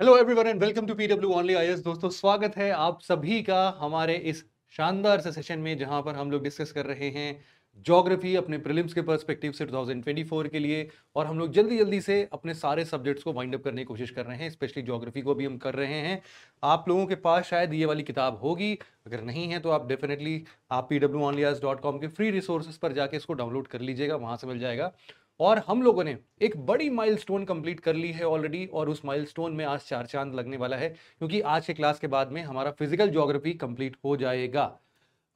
Hello everyone and welcome to PW only IAS दोस्तों स्वागत है आप सभी का हमारे इस शानदार से सेशन में जहां पर हम लोग डिस्कस कर रहे हैं ज्योग्राफी अपने प्रिलिम्स के पर्सपेक्टिव से 2024 के लिए और हम लोग जल्दी जल्दी से अपने सारे सब्जेक्ट्स को वाइंड अप करने की कोशिश कर रहे हैं स्पेशली जोग्राफी को भी हम कर रहे हैं आप लोगों के पास शायद ये वाली किताब होगी अगर नहीं है तो आप डेफिनेटली आप पी के फ्री रिसोर्सेज पर जाके इसको डाउनलोड कर लीजिएगा वहाँ से मिल जाएगा और हम लोगों ने एक बड़ी माइलस्टोन कंप्लीट कर ली है ऑलरेडी और उस माइलस्टोन में आज चार चांद लगने वाला है क्योंकि आज के क्लास के बाद में हमारा फिजिकल ज्योग्राफी कंप्लीट हो जाएगा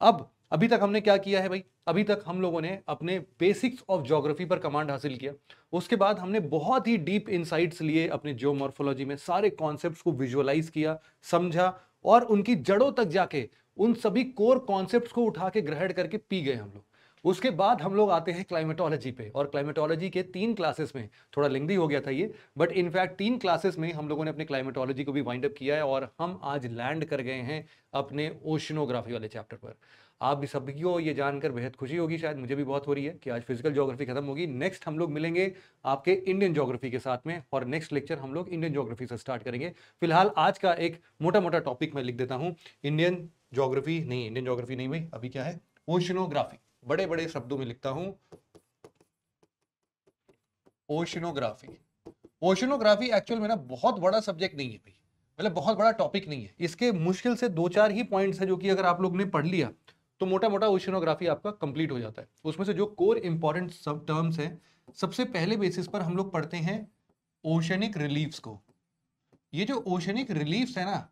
अब अभी तक हमने क्या किया है भाई अभी तक हम लोगों ने अपने बेसिक्स ऑफ ज्योग्राफी पर कमांड हासिल किया उसके बाद हमने बहुत ही डीप इंसाइट्स लिए अपने जियोमॉर्फोलॉजी में सारे कॉन्सेप्ट को विजुअलाइज किया समझा और उनकी जड़ों तक जाके उन सभी कोर कॉन्सेप्ट को उठा के ग्रहण करके पी गए हम लोग उसके बाद हम लोग आते हैं क्लाइमेटोलॉजी पे और क्लाइमेटोलॉजी के तीन क्लासेस में थोड़ा लेंदी हो गया था ये बट इनफैक्ट तीन क्लासेस में हम लोगों ने अपने क्लाइमेटोलॉजी को भी वाइंड अप किया है और हम आज लैंड कर गए हैं अपने ओशनोग्राफी वाले चैप्टर पर आप भी सभी को ये जानकर बेहद खुशी होगी शायद मुझे भी बहुत हो रही है कि आज फिजिकल जोग्राफी खत्म होगी नेक्स्ट हम लोग मिलेंगे आपके इंडियन जोग्राफी के साथ में और नेक्स्ट लेक्चर हम लोग इंडियन जोग्राफी से स्टार्ट करेंगे फिलहाल आज का एक मोटा मोटा टॉपिक मैं लिख देता हूँ इंडियन जोग्राफी नहीं इंडियन जोग्राफी नहीं भाई अभी क्या है ओशनोग्राफी बड़े बड़े शब्दों में लिखता हूं ओशनोग्राफी ओशनोग्राफी एक्चुअल में ना बहुत बड़ा सब्जेक्ट नहीं है भाई मतलब बहुत बड़ा टॉपिक नहीं है इसके मुश्किल से दो चार ही पॉइंट्स है जो कि अगर आप लोग ने पढ़ लिया तो मोटा मोटा ओशनोग्राफी आपका कंप्लीट हो जाता है उसमें से जो कोर इंपॉर्टेंट सब टर्म्स हैं सबसे पहले बेसिस पर हम लोग पढ़ते हैं ओशनिक रिलीफ्स को ये जो ओशनिक रिलीफ्स है ना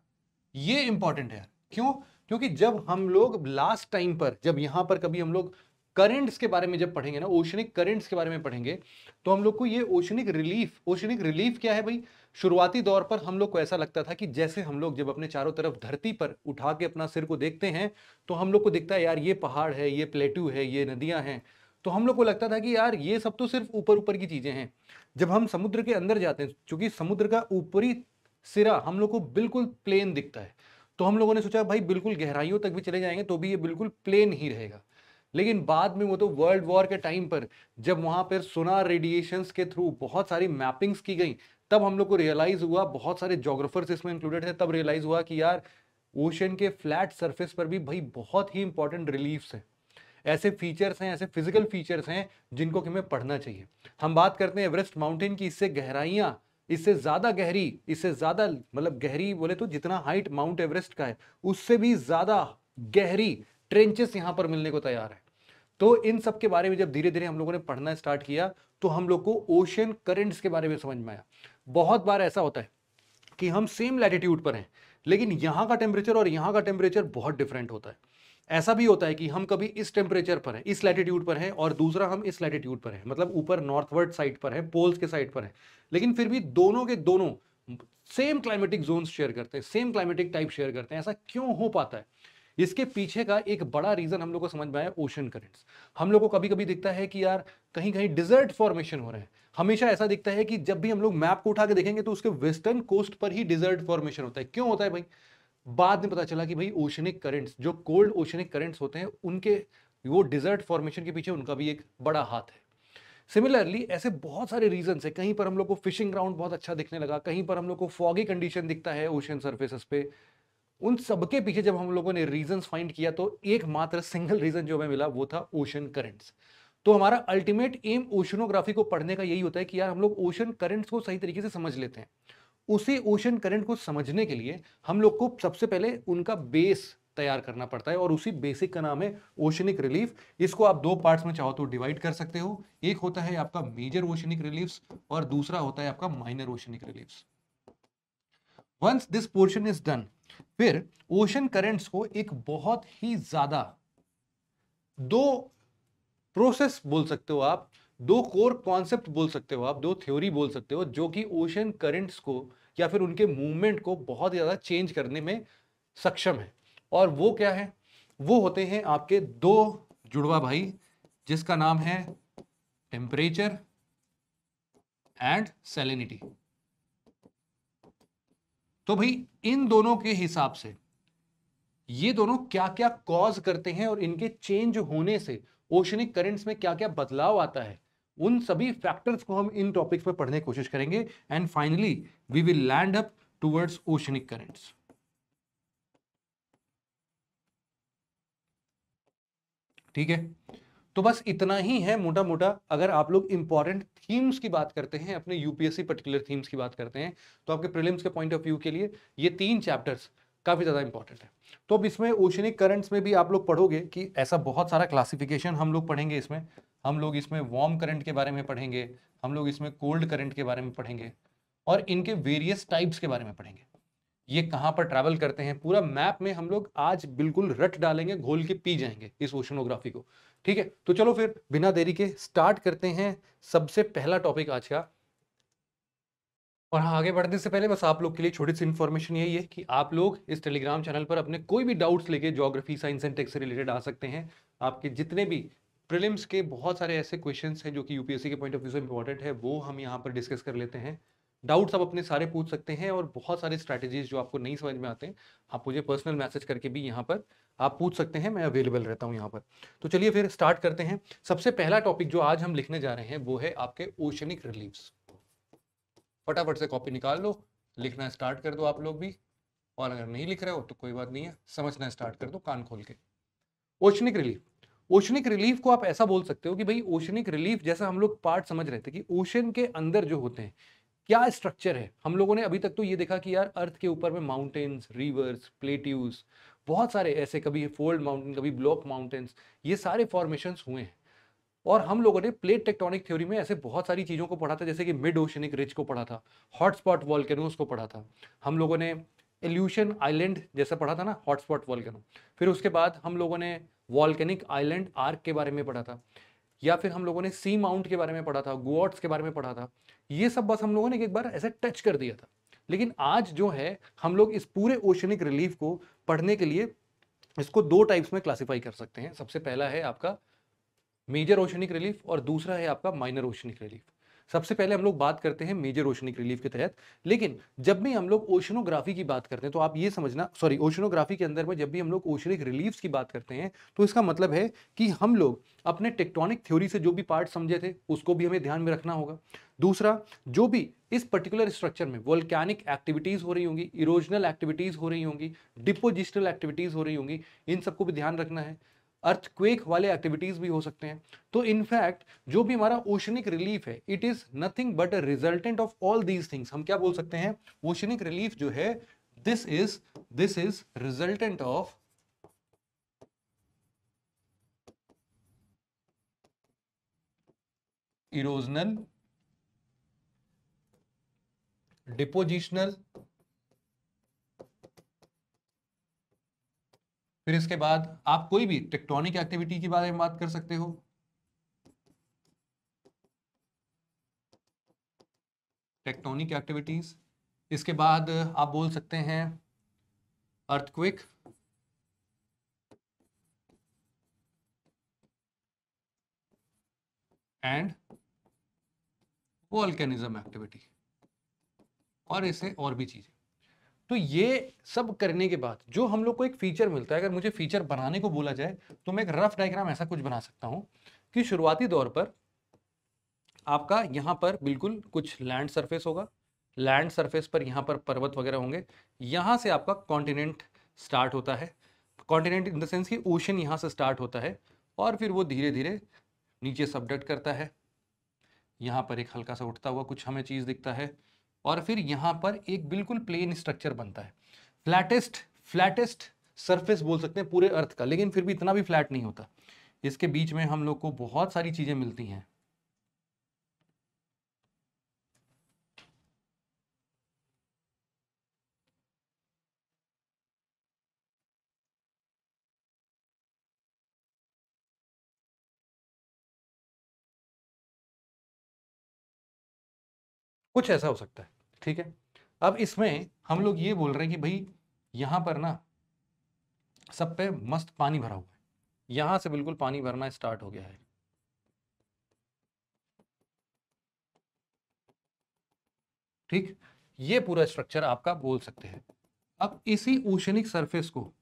ये इंपॉर्टेंट है क्यों क्योंकि जब हम लोग लास्ट टाइम पर जब यहाँ पर कभी हम लोग करेंट्स के बारे में जब पढ़ेंगे ना ओशनिक करेंट्स के बारे में पढ़ेंगे तो हम लोग को ये ओशनिक रिलीफ ओशनिक रिलीफ क्या है भाई शुरुआती दौर पर हम लोग को ऐसा लगता था कि जैसे हम लोग जब अपने चारों तरफ धरती पर उठा के अपना सिर को देखते हैं तो हम लोग को दिखता है यार ये पहाड़ है ये प्लेटू है ये नदियां हैं तो हम लोग को लगता था कि यार ये सब तो सिर्फ ऊपर ऊपर की चीज़ें हैं जब हम समुद्र के अंदर जाते हैं चूंकि समुद्र का ऊपरी सिरा हम लोग को बिल्कुल प्लेन दिखता है तो हम लोगों ने सोचा भाई बिल्कुल गहराइयों तक भी चले जाएंगे तो भी ये बिल्कुल प्लेन ही रहेगा लेकिन बाद में वो तो वर्ल्ड वॉर के टाइम पर जब वहाँ पर सोनार रेडिएशंस के थ्रू बहुत सारी मैपिंग्स की गई तब हम लोग को रियलाइज़ हुआ बहुत सारे जोग्राफर्स इसमें इंक्लूडेड है तब रियलाइज़ हुआ कि यार ओशन के फ्लैट सरफेस पर भी भाई बहुत ही इंपॉर्टेंट रिलीफ्स हैं ऐसे फीचर्स हैं ऐसे फिजिकल फीचर्स हैं जिनको कि हमें पढ़ना चाहिए हम बात करते हैं एवरेस्ट माउंटेन की इससे गहराइयाँ इससे ज़्यादा गहरी इससे ज़्यादा मतलब गहरी बोले तो जितना हाइट माउंट एवरेस्ट का है उससे भी ज़्यादा गहरी ट्रेंचेस यहाँ पर मिलने को तैयार है तो इन सब के बारे में जब धीरे धीरे हम लोगों ने पढ़ना स्टार्ट किया तो हम लोग को ओशन करेंट्स के बारे में समझ में आया बहुत बार ऐसा होता है कि हम सेम लैटिट्यूड पर हैं लेकिन यहाँ का टेम्परेचर और यहाँ का टेम्परेचर बहुत डिफरेंट होता है ऐसा भी होता है कि हम कभी इस टेम्परेचर पर हैं इस लैटिट्यूड पर हैं और दूसरा हम इस लैटिट्यूड पर हैं मतलब ऊपर नॉर्थवर्ड साइड पर है पोल्स के साइड पर है लेकिन फिर भी दोनों के दोनों सेम क्लाइमेटिक जोन शेयर करते हैं सेम क्लाइमेटिक टाइप शेयर करते हैं ऐसा क्यों हो पाता है इसके पीछे का एक बड़ा रीज़न हम लोग को समझ में आया ओशन करेंट्स हम लोग को कभी कभी दिखता है कि यार कहीं कहीं डिजर्ट फॉर्मेशन हो रहे हैं हमेशा ऐसा दिखता है कि जब भी हम लोग मैप को उठा के देखेंगे तो उसके वेस्टर्न कोस्ट पर ही डिजर्ट फॉर्मेशन होता है क्यों होता है भाई बाद में पता चला कि भाई ओशनिक करेंट्स जो कोल्ड ओशनिक करेंट्स होते हैं उनके वो डिजर्ट फॉर्मेशन के पीछे उनका भी एक बड़ा हाथ है सिमिलरली ऐसे बहुत सारे रीजन है कहीं पर हम लोग को फिशिंग ग्राउंड बहुत अच्छा दिखने लगा कहीं पर हम लोग को फॉगी कंडीशन दिखता है ओशन सर्फेसिस पे उन सबके पीछे जब हम लोगों ने रीजन फाइंड किया तो एकमात्र सिंगल रीजन जो हमें मिला वो था ओशन करेंट्स तो हमारा अल्टीमेट एम ओशनोग्राफी को पढ़ने का यही होता है कि यार हम लोग ओशन करेंट्स को सही तरीके से समझ लेते हैं उसी ओशन करंट को समझने के लिए हम लोग को सबसे पहले उनका बेस तैयार करना पड़ता है और उसी बेसिक का नाम है ओशनिक रिलीफ इसको आप दो पार्ट्स में चाहो तो डिवाइड कर सकते हो एक होता है आपका मेजर ओशनिक रिलीफ्स और दूसरा होता है आपका minor oceanic reliefs once this portion is done फिर ओशन करेंट्स को एक बहुत ही ज्यादा दो प्रोसेस बोल सकते हो आप दो कोर कॉन्सेप्ट बोल सकते हो आप दो थ्योरी बोल सकते हो जो कि ओशन करंट्स को या फिर उनके मूवमेंट को बहुत ज़्यादा चेंज करने में सक्षम है और वो क्या है वो होते हैं आपके दो जुड़वा भाई जिसका नाम है टेम्परेचर एंड सेलिनिटी तो भाई इन दोनों के हिसाब से ये दोनों क्या क्या कॉज करते हैं और इनके चेंज होने से ओशनिक करेंट्स में क्या क्या बदलाव आता है उन सभी फैक्टर्स को हम इन टॉपिक्स पर पढ़ने की कोशिश करेंगे and finally we will land up towards oceanic currents ठीक है तो बस इतना ही है मोटा मोटा अगर आप लोग इंपॉर्टेंट थीम्स की बात करते हैं अपने यूपीएससी पर्टिकुलर थीम्स की बात करते हैं तो आपके प्रिलिम्स के पॉइंट ऑफ व्यू के लिए ये तीन चैप्टर्स काफ़ी ज़्यादा इंपॉर्टेंट है तो अब इसमें ओशनिक करंट्स में भी आप लोग पढ़ोगे कि ऐसा बहुत सारा क्लासिफिकेशन हम लोग पढ़ेंगे इसमें हम लोग इसमें वार्म करंट के बारे में पढ़ेंगे हम लोग इसमें कोल्ड करंट के बारे में पढ़ेंगे और इनके वेरियस टाइप्स के बारे में पढ़ेंगे ये कहाँ पर ट्रैवल करते हैं पूरा मैप में हम लोग आज बिल्कुल रट डालेंगे घोल के पी जाएंगे इस ओशनोग्राफी को ठीक है तो चलो फिर बिना देरी के स्टार्ट करते हैं सबसे पहला टॉपिक आज का और हाँ आगे बढ़ने से पहले बस आप लोग के लिए छोटी सी इन्फॉर्मेशन यही है कि आप लोग इस टेलीग्राम चैनल पर अपने कोई भी डाउट्स लेके जोग्राफी साइंस एंड टेक्स से रिलेटेड आ सकते हैं आपके जितने भी प्रिलिम्स के बहुत सारे ऐसे क्वेश्चंस हैं जो कि यूपीएससी के पॉइंट ऑफ व्यू से इंपॉर्टेंट है वो हम यहाँ पर डिस्कस कर लेते हैं डाउट्स आप अपने सारे पूछ सकते हैं और बहुत सारे स्ट्रैटेजीज जो आपको नहीं समझ में आते हैं आप मुझे पर्सनल मैसेज करके भी यहाँ पर आप पूछ सकते हैं मैं अवेलेबल रहता हूँ यहाँ पर तो चलिए फिर स्टार्ट करते हैं सबसे पहला टॉपिक जो आज हम लिखने जा रहे हैं वो है आपके ओशनिक रिलीव्स फटाफट से कॉपी निकाल लो लिखना स्टार्ट कर दो आप लोग भी और अगर नहीं लिख रहे हो तो कोई बात नहीं है समझना स्टार्ट कर दो कान खोल के ओशनिक रिलीफ ओशनिक रिलीफ को आप ऐसा बोल सकते हो कि भाई ओशनिक रिलीफ जैसा हम लोग पार्ट समझ रहे थे कि ओशन के अंदर जो होते हैं क्या स्ट्रक्चर है हम लोगों ने अभी तक तो ये देखा कि यार अर्थ के ऊपर में माउंटेन्स रिवर्स प्लेट्यूज बहुत सारे ऐसे कभी फोल्ड माउंटेन कभी ब्लॉक माउंटेन्स ये सारे फॉर्मेशंस हुए हैं और हम लोगों ने प्लेट टेक्टोनिक थ्योरी में ऐसे बहुत सारी चीज़ों को पढ़ा था जैसे कि मिड ओशनिक रिज को पढ़ा था हॉटस्पॉट वॉल्केनोज को पढ़ा था हम लोगों ने एल्यूशन आइलैंड जैसा पढ़ा था ना हॉटस्पॉट वॉल्केनो फिर उसके बाद हम लोगों ने वॉल्केनिक आइलैंड आर्क के बारे में पढ़ा था या फिर हम लोगों ने सी माउंट के बारे में पढ़ा था गुआट्स के बारे में पढ़ा था ये सब बस हम लोगों ने एक बार ऐसे टच कर दिया था लेकिन आज जो है हम लोग इस पूरे ओशनिक रिलीफ को पढ़ने के लिए इसको दो टाइप्स में क्लासीफाई कर सकते हैं सबसे पहला है आपका मेजर ओशनिक रिलीफ और दूसरा है आपका माइनर ओशनिक रिलीफ सबसे पहले हम लोग बात करते हैं मेजर ओशनिक रिलीफ के तहत लेकिन जब भी हम लोग ओशनोग्राफी की बात करते हैं तो आप ये समझना सॉरी ओशनोग्राफी के अंदर में जब भी हम लोग ओशनिक रिलीफ की बात करते हैं तो इसका मतलब है कि हम लोग अपने टेक्टोनिक थ्योरी से जो भी पार्ट समझे थे उसको भी हमें ध्यान में रखना होगा दूसरा जो भी इस पर्टिकुलर स्ट्रक्चर में वोल्कैनिक एक्टिविटीज़ हो रही होंगी इरोजनल एक्टिविटीज़ हो रही होंगी डिपोजिशनल एक्टिविटीज़ हो रही होंगी इन सबको भी ध्यान रखना है अर्थक्वेक वाले एक्टिविटीज़ भी हो सकते हैं तो इनफैक्ट जो भी हमारा ओशनिक रिलीफ है it is nothing but a resultant of all these things हम क्या बोल सकते हैं ओशनिक रिलीफ जो है this is this is resultant of erosional depositional फिर इसके बाद आप कोई भी टेक्टोनिक एक्टिविटी के बारे में बात कर सकते हो टेक्टोनिक एक्टिविटीज इसके बाद आप बोल सकते हैं अर्थक्विक एंड वॉल्केनिज्म एक्टिविटी और ऐसे और भी चीजें तो ये सब करने के बाद जो हम लोग को एक फीचर मिलता है अगर मुझे फीचर बनाने को बोला जाए तो मैं एक रफ डायग्राम ऐसा कुछ बना सकता हूँ कि शुरुआती दौर पर आपका यहाँ पर बिल्कुल कुछ लैंड सरफेस होगा लैंड सरफेस पर यहाँ पर पर्वत वगैरह होंगे यहाँ से आपका कॉन्टिनेंट स्टार्ट होता है कॉन्टिनेंट इन द सेंस कि ओशन यहाँ से स्टार्ट होता है और फिर वो धीरे धीरे नीचे सबडक्ट करता है यहाँ पर एक हल्का सा उठता हुआ कुछ हमें चीज़ दिखता है और फिर यहाँ पर एक बिल्कुल प्लेन स्ट्रक्चर बनता है फ्लैटेस्ट फ्लैटेस्ट सरफेस बोल सकते हैं पूरे अर्थ का लेकिन फिर भी इतना भी फ्लैट नहीं होता इसके बीच में हम लोग को बहुत सारी चीज़ें मिलती हैं कुछ ऐसा हो सकता है ठीक है अब इसमें हम लोग ये बोल रहे हैं कि भाई यहाँ पर ना सब पे मस्त पानी भरा हुआ है यहाँ से बिल्कुल पानी भरना स्टार्ट हो गया है ठीक ये पूरा स्ट्रक्चर आपका बोल सकते हैं अब इसी ओशनिक सरफेस को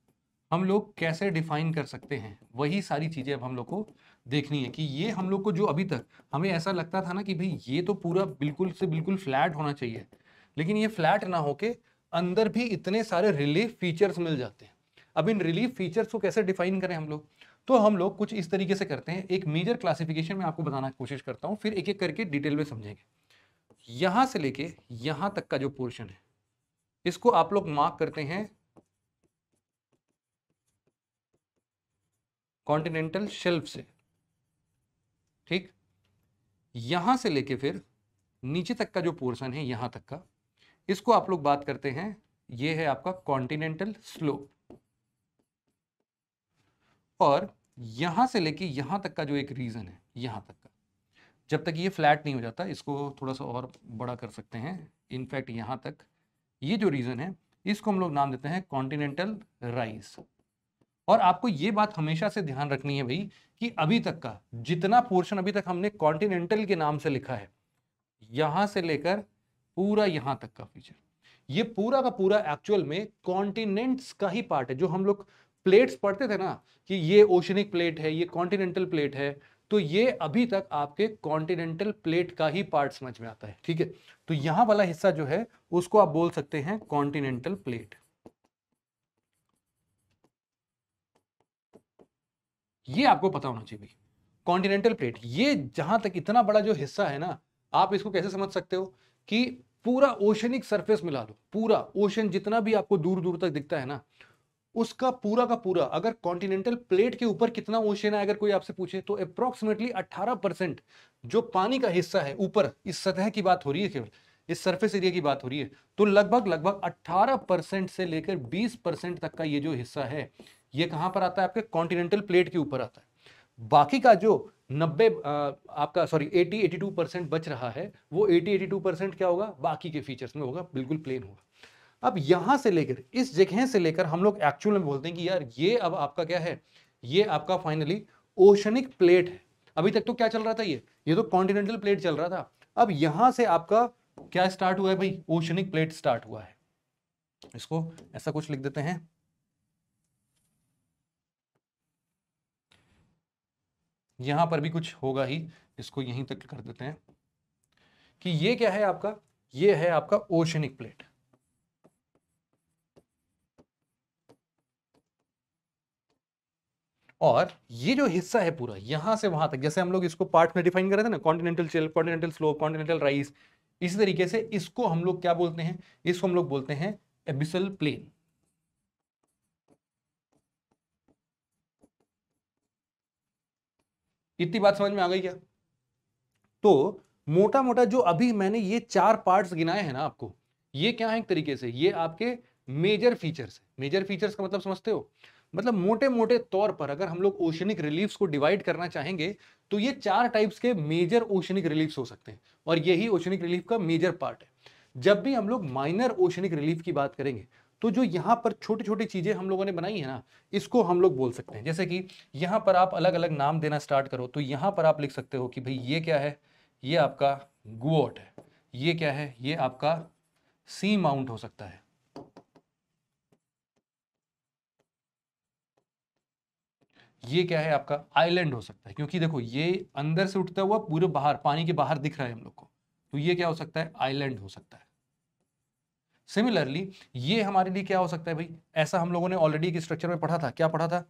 हम लोग कैसे डिफाइन कर सकते हैं वही सारी चीज़ें अब हम लोग को देखनी है कि ये हम लोग को जो अभी तक हमें ऐसा लगता था ना कि भाई ये तो पूरा बिल्कुल से बिल्कुल फ्लैट होना चाहिए लेकिन ये फ्लैट ना होके अंदर भी इतने सारे रिलीफ फीचर्स मिल जाते हैं अब इन रिलीफ फीचर्स को कैसे डिफाइन करें हम लोग तो हम लोग कुछ इस तरीके से करते हैं एक मेजर क्लासिफिकेशन में आपको बताना कोशिश करता हूँ फिर एक एक करके डिटेल में समझेंगे यहां से लेके यहां तक का जो पोर्शन है इसको आप लोग मार्क करते हैं कॉन्टिनेंटल शेल्फ से ठीक यहां से लेके फिर नीचे तक का जो पोर्शन है यहां तक का इसको आप लोग बात करते हैं ये है आपका कॉन्टिनेंटल स्लोप और यहां से लेके यहां तक का जो एक रीजन है यहां तक का जब तक ये फ्लैट नहीं हो जाता इसको थोड़ा सा और बड़ा कर सकते हैं इनफैक्ट यहां तक ये जो रीज़न है इसको हम लोग नाम देते हैं कॉन्टिनेंटल राइस और आपको ये बात हमेशा से ध्यान रखनी है भाई कि अभी तक का जितना पोर्शन अभी तक हमने कॉन्टिनेंटल के नाम से लिखा है यहां से लेकर पूरा यहां तक का फीचर ये पूरा का पूरा एक्चुअल में कॉन्टिनेंट्स का ही पार्ट है जो हम लोग प्लेट्स पढ़ते थे ना कि ये ओशनिक प्लेट है ये कॉन्टिनेंटल प्लेट है तो ये अभी तक आपके कॉन्टिनेंटल प्लेट का ही पार्ट समझ में आता है ठीक है तो यहां वाला हिस्सा जो है उसको आप बोल सकते हैं कॉन्टिनेंटल प्लेट ये आपको पता होना चाहिए कॉन्टिनेंटल प्लेट ये जहां तक इतना बड़ा जो हिस्सा है ना आप इसको कैसे समझ सकते हो कि पूरा ओशनिक सरफेस मिला दो पूरा ओशन जितना भी आपको दूर दूर तक दिखता है ना उसका पूरा का पूरा अगर कॉन्टिनेंटल प्लेट के ऊपर कितना ओशन है अगर कोई आपसे पूछे तो अप्रोक्सीमेटली 18 परसेंट जो पानी का हिस्सा है ऊपर इस सतह की बात हो रही है केवल इस सरफेस एरिया की बात हो रही है तो लगभग लगभग 18 परसेंट से लेकर 20 परसेंट तक का ये जो हिस्सा है ये कहां पर आता है आपके कॉन्टिनेंटल प्लेट के ऊपर आता है बाकी का जो नब्बे आपका सॉरी 80 82 परसेंट बच रहा है वो 80 82 परसेंट क्या होगा बाकी के फीचर्स में होगा बिल्कुल प्लेन होगा अब यहां से लेकर इस जगह से लेकर हम लोग एक्चुअल में बोलते हैं कि यार ये अब आपका क्या है ये आपका फाइनली ओशनिक प्लेट है अभी तक तो क्या चल रहा था ये ये तो कॉन्टिनेंटल प्लेट चल रहा था अब यहां से आपका क्या स्टार्ट हुआ है भाई ओशनिक प्लेट स्टार्ट हुआ है इसको ऐसा कुछ लिख देते हैं यहां पर भी कुछ होगा ही इसको यहीं तक कर देते हैं कि ये क्या है आपका ये है आपका ओशनिक प्लेट और ये जो हिस्सा है पूरा यहां से वहां तक जैसे हम लोग इसको पार्ट में डिफाइन कर रहे थे ना कॉन्टिनेंटल चेल कॉन्टिनेंटल स्लोप कॉन्टिनेंटल राइस इसी तरीके से इसको हम लोग क्या बोलते हैं इसको हम लोग बोलते हैं एबिसल प्लेन इतनी बात समझ में आ गई क्या तो मोटा मोटा जो अभी मैंने ये चार पार्ट्स गिनाए हैं ना आपको ये क्या है एक तरीके से ये आपके मेजर फीचर्स मेजर फीचर्स का मतलब समझते हो मतलब मोटे मोटे तौर पर अगर हम लोग ओशनिक रिलीफ्स को डिवाइड करना चाहेंगे तो ये चार टाइप्स के मेजर ओशनिक रिलीफ्स हो सकते हैं और यही ओशनिक रिलीफ का मेजर पार्ट है जब भी हम लोग माइनर ओशनिक रिलीफ की बात करेंगे तो जो यहाँ पर छोटी छोटी चीज़ें हम लोगों ने बनाई है ना इसको हम लोग बोल सकते हैं जैसे कि यहाँ पर आप अलग अलग नाम देना स्टार्ट करो तो यहाँ पर आप लिख सकते हो कि भाई ये क्या है ये आपका गुआट है ये क्या है ये आपका सी माउंट हो सकता है ये क्या है आपका आइलैंड हो सकता है क्योंकि देखो ये अंदर से उठता हुआ पूरे बाहर पानी के बाहर दिख रहा है हम लोग को तो ये क्या हो सकता है आइलैंड हो सकता है सिमिलरली ये हमारे लिए क्या हो सकता है भाई ऐसा हम लोगों ने ऑलरेडी एक स्ट्रक्चर में पढ़ा था क्या पढ़ा था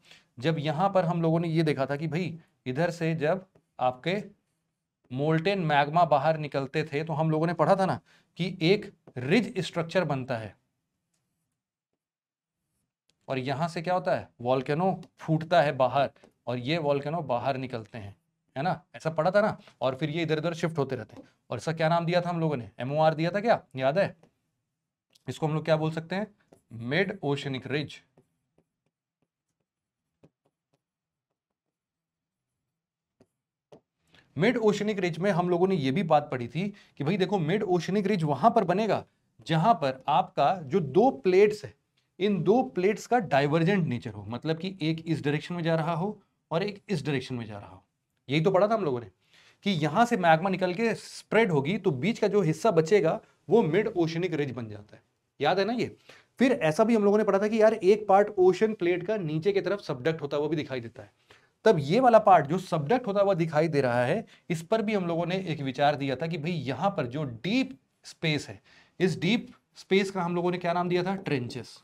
जब यहाँ पर हम लोगों ने ये देखा था कि भाई इधर से जब आपके मोल्टेन मैग्मा बाहर निकलते थे तो हम लोगों ने पढ़ा था ना कि एक रिज स्ट्रक्चर बनता है और यहां से क्या होता है वॉल्केनो फूटता है बाहर और ये वॉल्केनो बाहर निकलते हैं है ना ऐसा पढ़ा था ना और फिर ये इधर उधर शिफ्ट होते रहते हैं और इसका क्या नाम दिया था हम लोगों ने एमओ दिया था क्या याद है इसको हम लोग क्या बोल सकते हैं mid oceanic ridge mid oceanic ridge में हम लोगों ने यह भी बात पढ़ी थी कि भाई देखो मिड ओशनिक रिज वहां पर बनेगा जहां पर आपका जो दो प्लेट्स है इन दो प्लेट्स का डाइवर्जेंट नेचर हो मतलब कि एक इस डायरेक्शन में जा रहा हो और एक इस डायरेक्शन में जा रहा हो यही तो पढ़ा था हम लोगों ने कि यहां से मैग्मा निकल के स्प्रेड होगी तो बीच का जो हिस्सा बचेगा वो मिड ओशनिक रिज बन जाता है याद है ना ये फिर ऐसा भी हम लोगों ने पढ़ा था कि यार एक पार्ट ओशन प्लेट का नीचे की तरफ सब्डक्ट होता हुआ भी दिखाई देता है तब ये वाला पार्ट जो सब्डक्ट होता हुआ दिखाई दे रहा है इस पर भी हम लोगों ने एक विचार दिया था कि भाई यहां पर जो डीप स्पेस है इस डीप स्पेस का हम लोगों ने क्या नाम दिया था ट्रेंचेस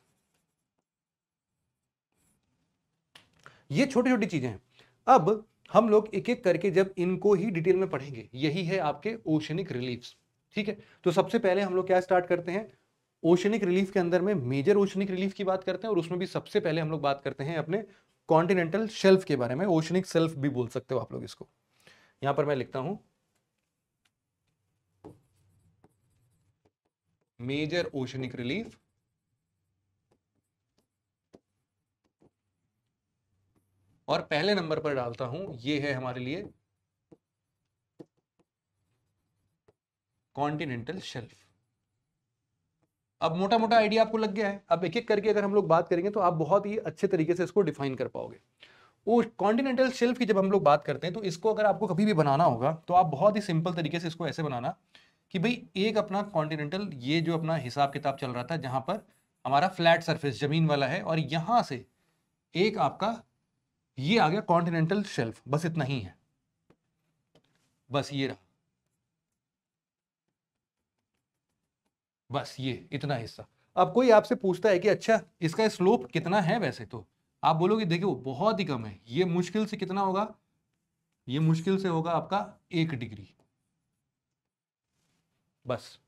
ये छोटी छोटी चीजें हैं अब हम लोग एक एक करके जब इनको ही डिटेल में पढ़ेंगे यही है आपके ओशनिक रिलीफ ठीक है तो सबसे पहले हम लोग क्या स्टार्ट करते हैं ओशनिक रिलीफ के अंदर में मेजर ओशनिक रिलीफ की बात करते हैं और उसमें भी सबसे पहले हम लोग बात करते हैं अपने कॉन्टिनेंटल शेल्फ के बारे में ओशनिक सेल्फ भी बोल सकते हो आप लोग इसको यहां पर मैं लिखता हूं मेजर ओशनिक रिलीफ और पहले नंबर पर डालता हूं ये है हमारे लिए कॉन्टिनेंटल शेल्फ अब मोटा मोटा आइडिया आपको लग गया है अब एक एक करके अगर हम लोग बात करेंगे तो आप बहुत ही अच्छे तरीके से इसको डिफाइन कर पाओगे वो कॉन्टिनेंटल शेल्फ की जब हम लोग बात करते हैं तो इसको अगर आपको कभी भी बनाना होगा तो आप बहुत ही सिंपल तरीके से इसको ऐसे बनाना कि भाई एक अपना कॉन्टिनेंटल ये जो अपना हिसाब किताब चल रहा था जहां पर हमारा फ्लैट सरफेस ज़मीन वाला है और यहां से एक आपका ये आ गया कॉन्टिनेंटल शेल्फ बस इतना ही है बस ये रहा बस ये इतना हिस्सा अब कोई आपसे पूछता है कि अच्छा इसका स्लोप कितना है वैसे तो आप बोलोगे देखिए बहुत ही कम है ये मुश्किल से कितना होगा ये मुश्किल से होगा आपका एक डिग्री बस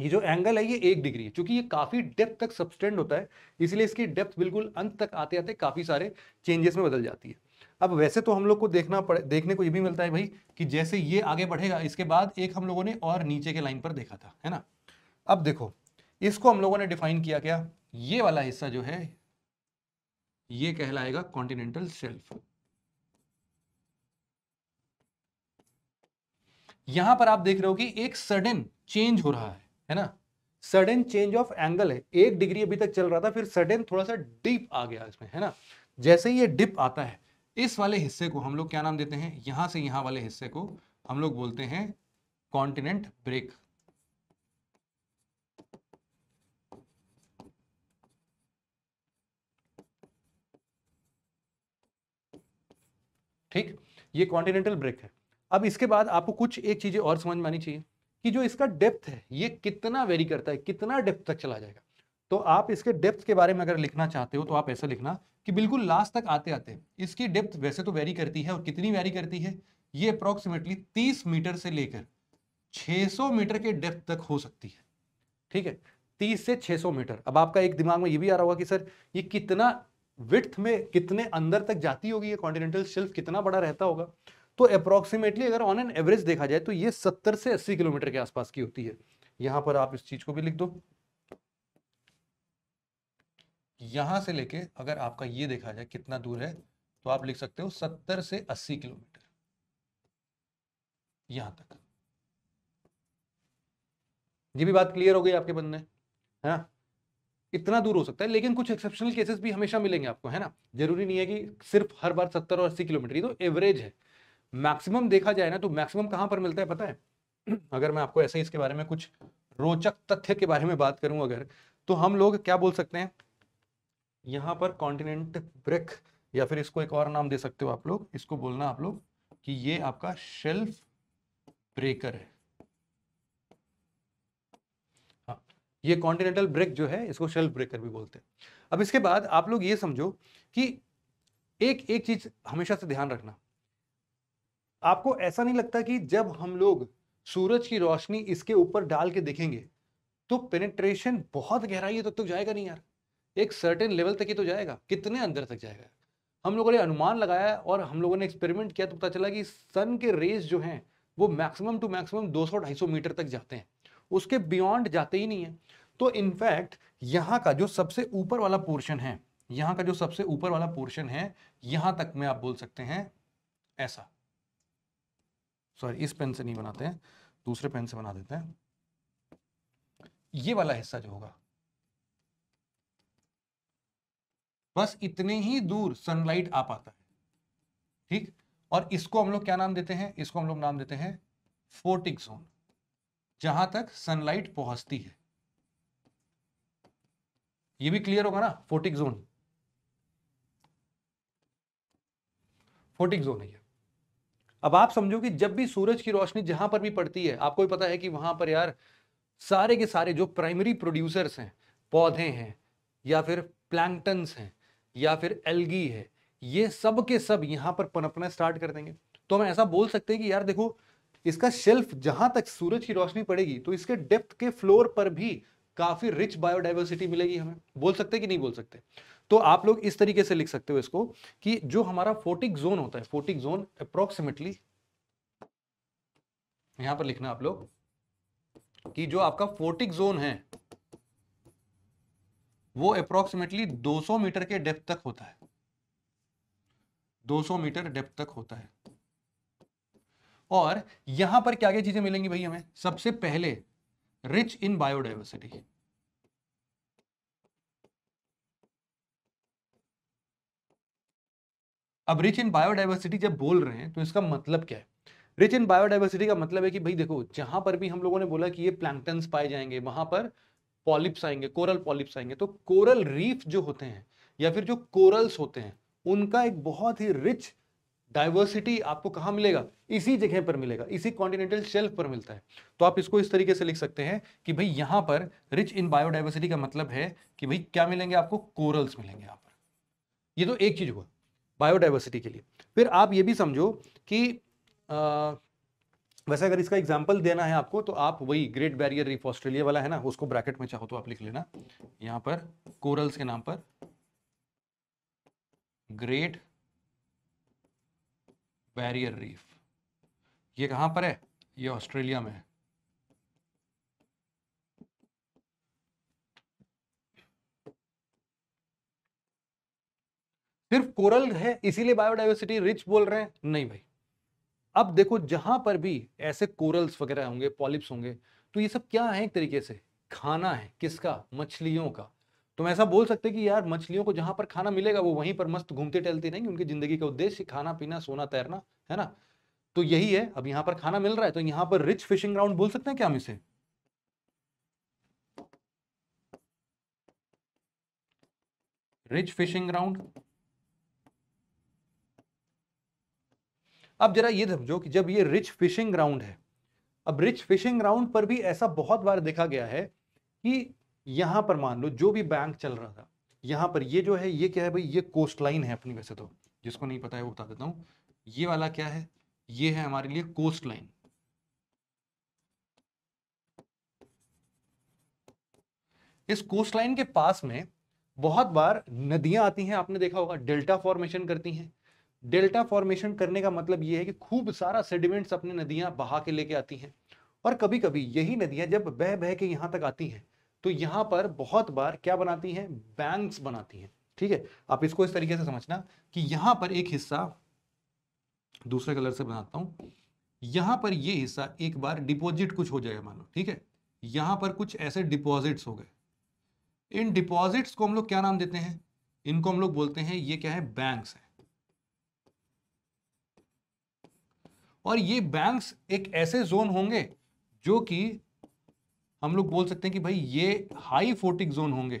ये जो एंगल है ये एक डिग्री है क्योंकि ये काफ़ी डेप्थ तक सब्सटेंड होता है इसलिए इसकी डेप्थ बिल्कुल अंत तक आते आते काफ़ी सारे चेंजेस में बदल जाती है अब वैसे तो हम लोग को देखना पड़े देखने को ये भी मिलता है भाई कि जैसे ये आगे बढ़ेगा इसके बाद एक हम लोगों ने और नीचे के लाइन पर देखा था है ना अब देखो इसको हम लोगों ने डिफाइन किया क्या ये वाला हिस्सा जो है ये कहलाएगा कॉन्टिनेंटल सेल्फ यहां पर आप देख रहे हो कि एक सडन चेंज हो रहा है है ना सडन चेंज ऑफ एंगल है एक डिग्री अभी तक चल रहा था फिर सडन थोड़ा सा डिप आ गया इसमें है ना जैसे ही ये डिप आता है इस वाले हिस्से को हम लोग क्या नाम देते हैं यहां से यहां वाले हिस्से को हम लोग बोलते हैं कॉन्टिनेंट ब्रेक ठीक ये कॉन्टिनेंटल ब्रेक है अब इसके बाद आपको कुछ एक चीज़ें और समझ में आनी चाहिए कि जो इसका डेप्थ है ये कितना वेरी करता है कितना डेप्थ तक चला जाएगा तो आप इसके डेप्थ के बारे में अगर लिखना चाहते हो तो आप ऐसा लिखना कि बिल्कुल लास्ट तक आते आते इसकी डेप्थ वैसे तो वेरी करती है और कितनी वेरी करती है ये अप्रोक्सीमेटली 30 मीटर से लेकर 600 मीटर के डेप्थ तक हो सकती है ठीक है 30 से 600 मीटर अब आपका एक दिमाग में ये भी आ रहा होगा कि सर ये कितना विथ में कितने अंदर तक जाती होगी ये कॉन्टिनेंटल शेल्फ कितना बड़ा रहता होगा तो अप्रोक्सीमेटली अगर ऑन एन एवरेज देखा जाए तो ये सत्तर से अस्सी किलोमीटर के आसपास की होती है यहां पर आप इस चीज को भी लिख दो यहां से लेके अगर आपका ये देखा जाए कितना दूर है तो आप लिख सकते हो सत्तर से अस्सी किलोमीटर यहां तक ये भी बात क्लियर हो गई आपके में है ना इतना दूर हो सकता है लेकिन कुछ एक्सेप्शनल केसेस भी हमेशा मिलेंगे आपको है ना जरूरी नहीं है कि सिर्फ हर बार सत्तर और अस्सी किलोमीटर ये तो एवरेज है मैक्सिमम देखा जाए ना तो मैक्सिमम कहाँ पर मिलता है पता है अगर मैं आपको ऐसे इसके बारे में कुछ रोचक तथ्य के बारे में बात करूं अगर तो हम लोग क्या बोल सकते हैं यहाँ पर कॉन्टिनेंट ब्रेक या फिर इसको एक और नाम दे सकते हो आप लोग इसको बोलना आप लोग कि ये आपका शेल्फ ब्रेकर है ये कॉन्टिनेंटल ब्रेक जो है इसको शेल्फ ब्रेकर भी बोलते हैं अब इसके बाद आप लोग ये समझो कि एक एक चीज हमेशा से ध्यान रखना आपको ऐसा नहीं लगता कि जब हम लोग सूरज की रोशनी इसके ऊपर डाल के देखेंगे तो पेनेट्रेशन बहुत गहराई तक तो, तो जाएगा नहीं यार एक सर्टेन लेवल तक ही तो जाएगा कितने अंदर तक जाएगा हम लोगों ने अनुमान लगाया और हम लोगों ने एक्सपेरिमेंट किया तो पता चला कि सन के रेज जो हैं वो मैक्सिमम टू मैक्सिमम 200-250 मीटर तक जाते हैं उसके बियॉन्ड जाते ही नहीं है तो इनफैक्ट यहाँ का जो सबसे ऊपर वाला पोर्शन है यहाँ का जो सबसे ऊपर वाला पोर्शन है यहां तक में आप बोल सकते हैं ऐसा सॉरी इस पेन से नहीं बनाते हैं दूसरे पेन से बना देते हैं ये वाला हिस्सा जो होगा बस इतने ही दूर सनलाइट आ पाता है ठीक और इसको हम लोग क्या नाम देते हैं इसको हम लोग नाम देते हैं फोर्टिक जोन जहां तक सनलाइट पहुंचती है ये भी क्लियर होगा ना फोटिक जोन फोटिक जोन है ये अब आप समझो कि जब भी सूरज की रोशनी जहां पर भी पड़ती है आपको भी पता है कि वहां पर यार सारे के सारे जो प्राइमरी प्रोड्यूसर्स हैं पौधे हैं या फिर प्लैंकटन्स हैं या फिर एल्गी है ये सब के सब यहां पर पनपना स्टार्ट कर देंगे तो हम ऐसा बोल सकते हैं कि यार देखो इसका शेल्फ जहां तक सूरज की रोशनी पड़ेगी तो इसके डेप्थ के फ्लोर पर भी काफी रिच बायोडाइवर्सिटी मिलेगी हमें बोल सकते कि नहीं बोल सकते तो आप लोग इस तरीके से लिख सकते हो इसको कि जो हमारा फोर्टिक जोन होता है फोर्टिक जोन अप्रोक्सीमेटली यहां पर लिखना आप लोग कि जो आपका फोर्टिक जोन है वो अप्रोक्सीमेटली 200 मीटर के डेप्थ तक होता है 200 मीटर डेप्थ तक होता है और यहां पर क्या क्या चीजें मिलेंगी भाई हमें सबसे पहले रिच इन बायोडाइवर्सिटी अब रिच इन बायोडाइवर्सिटी जब बोल रहे हैं तो इसका मतलब क्या है रिच इन बायोडाइवर्सिटी का मतलब है कि भाई देखो जहां पर भी हम लोगों ने बोला कि ये प्लैंकटन्स पाए जाएंगे वहां पर पॉलिप्स आएंगे कोरल पॉलिप्स आएंगे तो कोरल रीफ जो होते हैं या फिर जो कोरल्स होते हैं उनका एक बहुत ही रिच डाइवर्सिटी आपको कहाँ मिलेगा इसी जगह पर मिलेगा इसी कॉन्टिनेंटल शेल्फ पर मिलता है तो आप इसको इस तरीके से लिख सकते हैं कि भाई यहाँ पर रिच इन बायोडाइवर्सिटी का मतलब है कि भाई क्या मिलेंगे आपको कोरल्स मिलेंगे यहाँ पर ये तो एक चीज़ हुआ बायोडाइवर्सिटी के लिए फिर आप ये भी समझो कि आ, वैसे अगर इसका एग्जाम्पल देना है आपको तो आप वही ग्रेट बैरियर रीफ ऑस्ट्रेलिया वाला है ना उसको ब्रैकेट में चाहो तो आप लिख लेना यहाँ पर कोरल्स के नाम पर ग्रेट बैरियर रीफ ये कहाँ पर है ये ऑस्ट्रेलिया में है सिर्फ कोरल है इसीलिए बायोडाइवर्सिटी रिच बोल रहे हैं नहीं भाई अब देखो जहां पर भी ऐसे कोरल्स वगैरह होंगे पॉलिप्स होंगे तो ये सब क्या है एक तरीके से खाना है किसका मछलियों का तुम ऐसा बोल सकते कि यार मछलियों को जहां पर खाना मिलेगा वो वहीं पर मस्त घूमते टहलते रहेंगे उनकी जिंदगी का उद्देश्य खाना पीना सोना तैरना है ना तो यही है अब यहां पर खाना मिल रहा है तो यहां पर रिच फिशिंग ग्राउंड बोल सकते हैं क्या हम इसे रिच फिशिंग ग्राउंड अब जरा ये समझो कि जब ये रिच फिशिंग ग्राउंड है अब रिच फिशिंग ग्राउंड पर भी ऐसा बहुत बार देखा गया है कि यहाँ पर मान लो जो भी बैंक चल रहा था यहाँ पर ये जो है ये क्या है भाई ये कोस्ट लाइन है अपनी वैसे तो जिसको नहीं पता है वो बता देता हूँ ये वाला क्या है ये है हमारे लिए कोस्ट लाइन इस कोस्ट लाइन के पास में बहुत बार नदियां आती हैं आपने देखा होगा डेल्टा फॉर्मेशन करती हैं डेल्टा फॉर्मेशन करने का मतलब ये है कि खूब सारा सेडिमेंट्स अपनी नदियां बहा के लेके आती हैं और कभी कभी यही नदियां जब बह बह के यहां तक आती हैं तो यहां पर बहुत बार क्या बनाती हैं बैंक्स बनाती हैं ठीक है आप इसको इस तरीके से समझना कि यहां पर एक हिस्सा दूसरे कलर से बनाता हूं यहां पर ये हिस्सा एक बार डिपॉजिट कुछ हो जाएगा मान लो ठीक है यहां पर कुछ ऐसे डिपॉजिट्स हो गए इन डिपॉजिट्स को हम लोग क्या नाम देते हैं इनको हम लोग बोलते हैं ये क्या है बैंक्स है और ये बैंक्स एक ऐसे जोन होंगे जो कि हम लोग बोल सकते हैं कि भाई ये हाई फोर्टिक जोन होंगे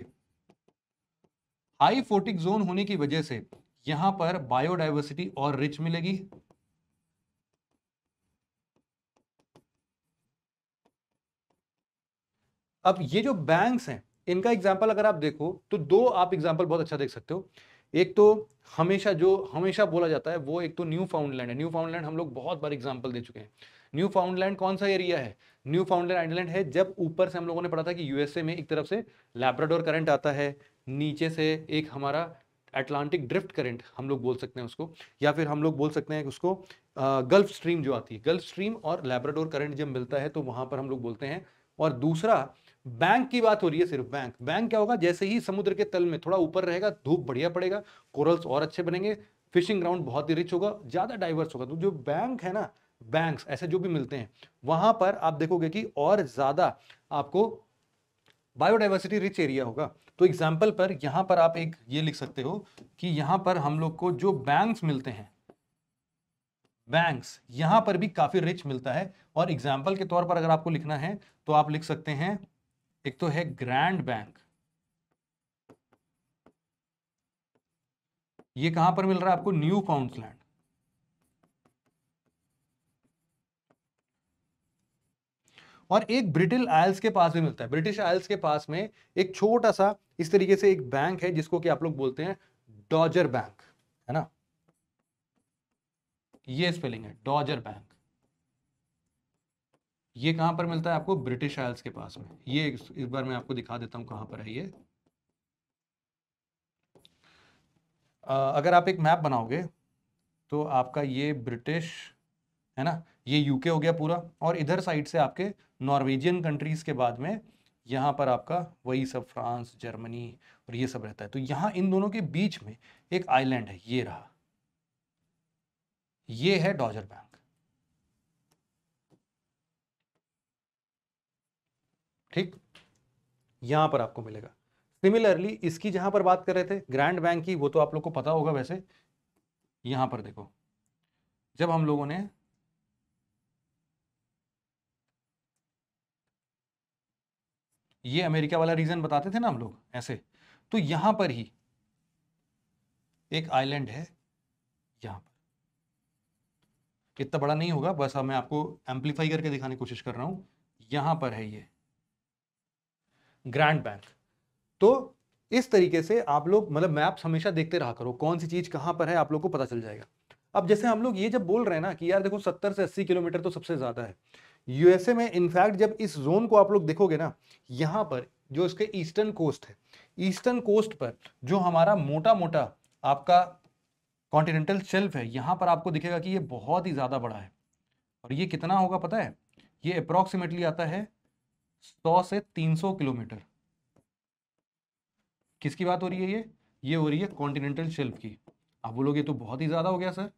हाई फोर्टिक जोन होने की वजह से यहां पर बायोडाइवर्सिटी और रिच मिलेगी अब ये जो बैंक्स हैं इनका एग्जाम्पल अगर आप देखो तो दो आप एग्जाम्पल बहुत अच्छा देख सकते हो एक तो हमेशा जो हमेशा बोला जाता है वो एक तो न्यू फाउंडलैंड है न्यू फाउंडलैंड हम लोग बहुत बार एग्जाम्पल दे चुके हैं न्यू फाउंडलैंड कौन सा एरिया है न्यू फाउंडलैंड आइडलैंड है जब ऊपर से हम लोगों ने पढ़ा था कि यूएसए में एक तरफ से लैब्राडोर करंट आता है नीचे से एक हमारा अटलांटिक ड्रिफ्ट करंट हम लोग बोल सकते हैं उसको या फिर हम लोग बोल सकते हैं उसको गल्फ स्ट्रीम जो आती है गल्फ स्ट्रीम और लैब्राडोर करंट जब मिलता है तो वहां पर हम लोग बोलते हैं और दूसरा बैंक की बात हो रही है सिर्फ बैंक बैंक क्या होगा जैसे ही समुद्र के तल में थोड़ा ऊपर रहेगा धूप बढ़िया पड़ेगा कोरल्स और अच्छे बनेंगे फिशिंग ग्राउंड बहुत ही रिच होगा ज़्यादा डाइवर्स होगा तो जो बैंक है ना बैंक्स ऐसे जो भी मिलते हैं वहां पर आप देखोगे कि और ज़्यादा आपको बायोडाइवर्सिटी रिच एरिया होगा तो एग्जाम्पल पर यहां पर आप एक ये लिख सकते हो कि यहां पर हम लोग को जो बैंक्स मिलते हैं बैंक्स यहां पर भी काफ़ी रिच मिलता है और एग्जाम्पल के तौर पर अगर आपको लिखना है तो आप लिख सकते हैं एक तो है ग्रैंड बैंक ये कहां पर मिल रहा है आपको न्यू फाउंडलैंड और एक ब्रिटिल आयल्स के पास भी मिलता है ब्रिटिश आयल्स के पास में एक छोटा सा इस तरीके से एक बैंक है जिसको कि आप लोग बोलते हैं डॉजर बैंक है ना ये स्पेलिंग है डॉजर बैंक ये कहां पर मिलता है आपको ब्रिटिश आयल्स के पास में ये इस बार मैं आपको दिखा देता हूं कहां पर है ये अगर आप एक मैप बनाओगे तो आपका ये ब्रिटिश है ना ये यूके हो गया पूरा और इधर साइड से आपके नॉर्वेजियन कंट्रीज़ के बाद में यहाँ पर आपका वही सब फ्रांस जर्मनी और ये सब रहता है तो यहाँ इन दोनों के बीच में एक आइलैंड है ये रहा ये है डॉजर बैंक ठीक यहां पर आपको मिलेगा सिमिलरली इसकी जहां पर बात कर रहे थे ग्रैंड बैंक की वो तो आप लोग को पता होगा वैसे यहां पर देखो जब हम लोगों ने ये अमेरिका वाला रीजन बताते थे ना हम लोग ऐसे तो यहां पर ही एक आइलैंड है यहां पर इतना बड़ा नहीं होगा बस अब मैं आपको एम्पलीफाई करके दिखाने की कोशिश कर रहा हूं यहां पर है ये ग्रैंड बैंक तो इस तरीके से आप लोग मतलब मैप्स हमेशा देखते रहा करो कौन सी चीज कहां पर है आप लोग को पता चल जाएगा अब जैसे हम लोग ये जब बोल रहे हैं ना कि यार देखो सत्तर से अस्सी किलोमीटर तो सबसे ज्यादा है यूएसए में इनफैक्ट जब इस जोन को आप लोग देखोगे ना यहाँ पर जो इसके ईस्टर्न कोस्ट है ईस्टर्न कोस्ट पर जो हमारा मोटा मोटा आपका कॉन्टिनेंटल शेल्फ है यहाँ पर आपको दिखेगा कि ये बहुत ही ज़्यादा बड़ा है और ये कितना होगा पता है ये अप्रॉक्सीमेटली आता है 100 से 300 किलोमीटर किसकी बात हो रही है ये ये हो रही है कॉन्टिनेंटल शेल्फ की आप बोलोगे तो बहुत ही ज़्यादा हो गया सर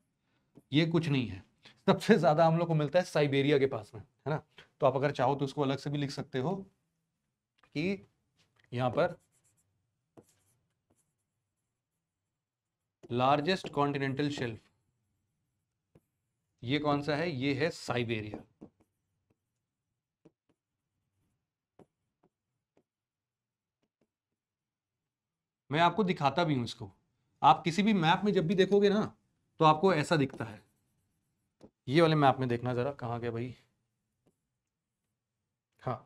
ये कुछ नहीं है सबसे ज्यादा हम लोग को मिलता है साइबेरिया के पास में है ना तो आप अगर चाहो तो उसको अलग से भी लिख सकते हो कि यहां पर लार्जेस्ट कॉन्टिनेंटल शेल्फ ये कौन सा है ये है साइबेरिया मैं आपको दिखाता भी हूं इसको आप किसी भी मैप में जब भी देखोगे ना तो आपको ऐसा दिखता है ये वाले मैप में देखना ज़रा कहाँ गया भाई हाँ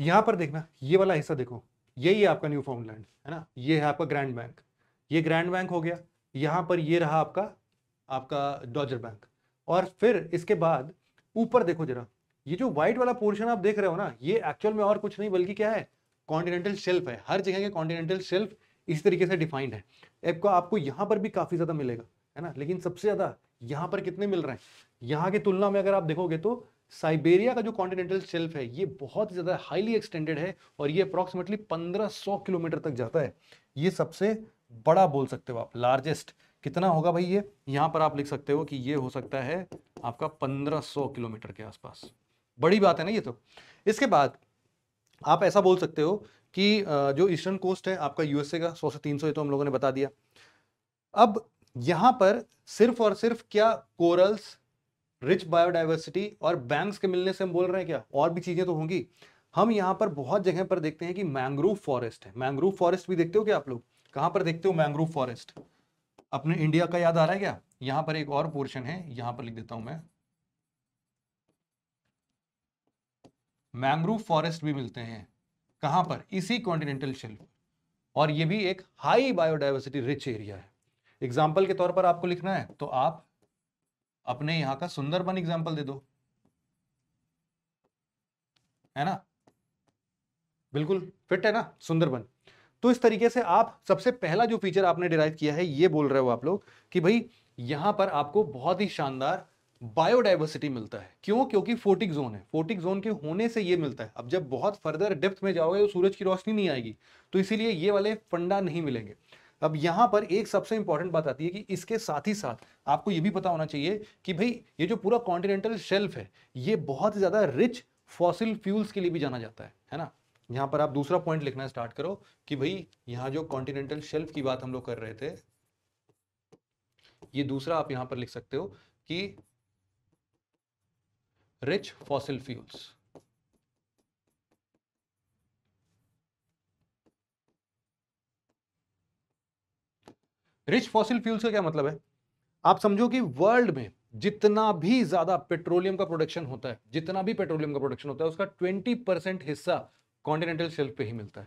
यहां पर देखना ये वाला हिस्सा देखो यही है आपका न्यू फाउंडलैंड है ना ये है आपका ग्रैंड बैंक ये ग्रैंड बैंक हो गया यहाँ पर ये रहा आपका आपका डॉजर बैंक और फिर इसके बाद ऊपर देखो जरा ये जो व्हाइट वाला पोर्शन आप देख रहे हो ना ये एक्चुअल में और कुछ नहीं बल्कि क्या है कॉन्टिनेंटल शेल्फ है हर जगह के कॉन्टिनेंटल शेल्फ इस तरीके से डिफाइंड है ऐप का आपको यहाँ पर भी काफ़ी ज़्यादा मिलेगा है ना लेकिन सबसे ज़्यादा यहाँ पर कितने मिल रहे हैं यहाँ की तुलना में अगर आप देखोगे तो साइबेरिया का जो कॉन्टिनेंटल सेल्फ है ये बहुत ज़्यादा हाईली एक्सटेंडेड है और ये अप्रॉक्सीमेटली 1500 किलोमीटर तक जाता है ये सबसे बड़ा बोल सकते हो आप लार्जेस्ट कितना होगा भाई ये यहाँ पर आप लिख सकते हो कि ये हो सकता है आपका 1500 किलोमीटर के आसपास बड़ी बात है ना ये तो इसके बाद आप ऐसा बोल सकते हो कि जो ईस्टर्न कोस्ट है आपका यूएसए का सौ से तीन सौ तो हम लोगों ने बता दिया अब यहां पर सिर्फ और सिर्फ क्या कोरल्स रिच बायोडाइवर्सिटी और बैंक्स के मिलने से हम बोल रहे हैं क्या और भी चीज़ें तो होंगी हम यहां पर बहुत जगह पर देखते हैं कि मैंग्रोव फॉरेस्ट है मैंग्रोव फॉरेस्ट भी देखते हो क्या आप लोग कहां पर देखते हो मैंग्रोव फॉरेस्ट अपने इंडिया का याद आ रहा है क्या यहां पर एक और पोर्शन है यहां पर लिख देता हूं मैं मैंग्रोव फॉरेस्ट भी मिलते हैं कहां पर इसी कॉन्टिनेंटल शेल्फ और ये भी एक हाई बायोडाइवर्सिटी रिच एरिया है एग्जाम्पल के तौर पर आपको लिखना है तो आप अपने यहां का सुंदरबन एग्जाम्पल दे दो है ना बिल्कुल फिट है ना सुंदरबन तो इस तरीके से आप सबसे पहला जो फीचर आपने डिराइव किया है ये बोल रहे हो आप लोग कि भाई यहां पर आपको बहुत ही शानदार बायोडाइवर्सिटी मिलता है क्यों क्योंकि फोटिक जोन है फोटिक जोन के होने से ये मिलता है अब जब बहुत फर्दर डेप्थ में जाओगे तो सूरज की रोशनी नहीं आएगी तो इसीलिए ये वाले फंडा नहीं मिलेंगे अब यहां पर एक सबसे इंपॉर्टेंट बात आती है कि इसके साथ ही साथ आपको ये भी पता होना चाहिए कि भाई ये जो पूरा कॉन्टिनेंटल शेल्फ है ये बहुत ज़्यादा रिच फॉसिल फ्यूल्स के लिए भी जाना जाता है है ना यहाँ पर आप दूसरा पॉइंट लिखना स्टार्ट करो कि भाई यहाँ जो कॉन्टिनेंटल शेल्फ की बात हम लोग कर रहे थे ये दूसरा आप यहाँ पर लिख सकते हो कि rich fossil fuels. Rich fossil fuels का क्या मतलब है आप समझो कि वर्ल्ड में जितना भी ज्यादा पेट्रोलियम का प्रोडक्शन होता है जितना भी पेट्रोलियम का प्रोडक्शन होता है उसका 20 परसेंट हिस्सा कॉन्टिनेंटल शेल्फ पे ही मिलता है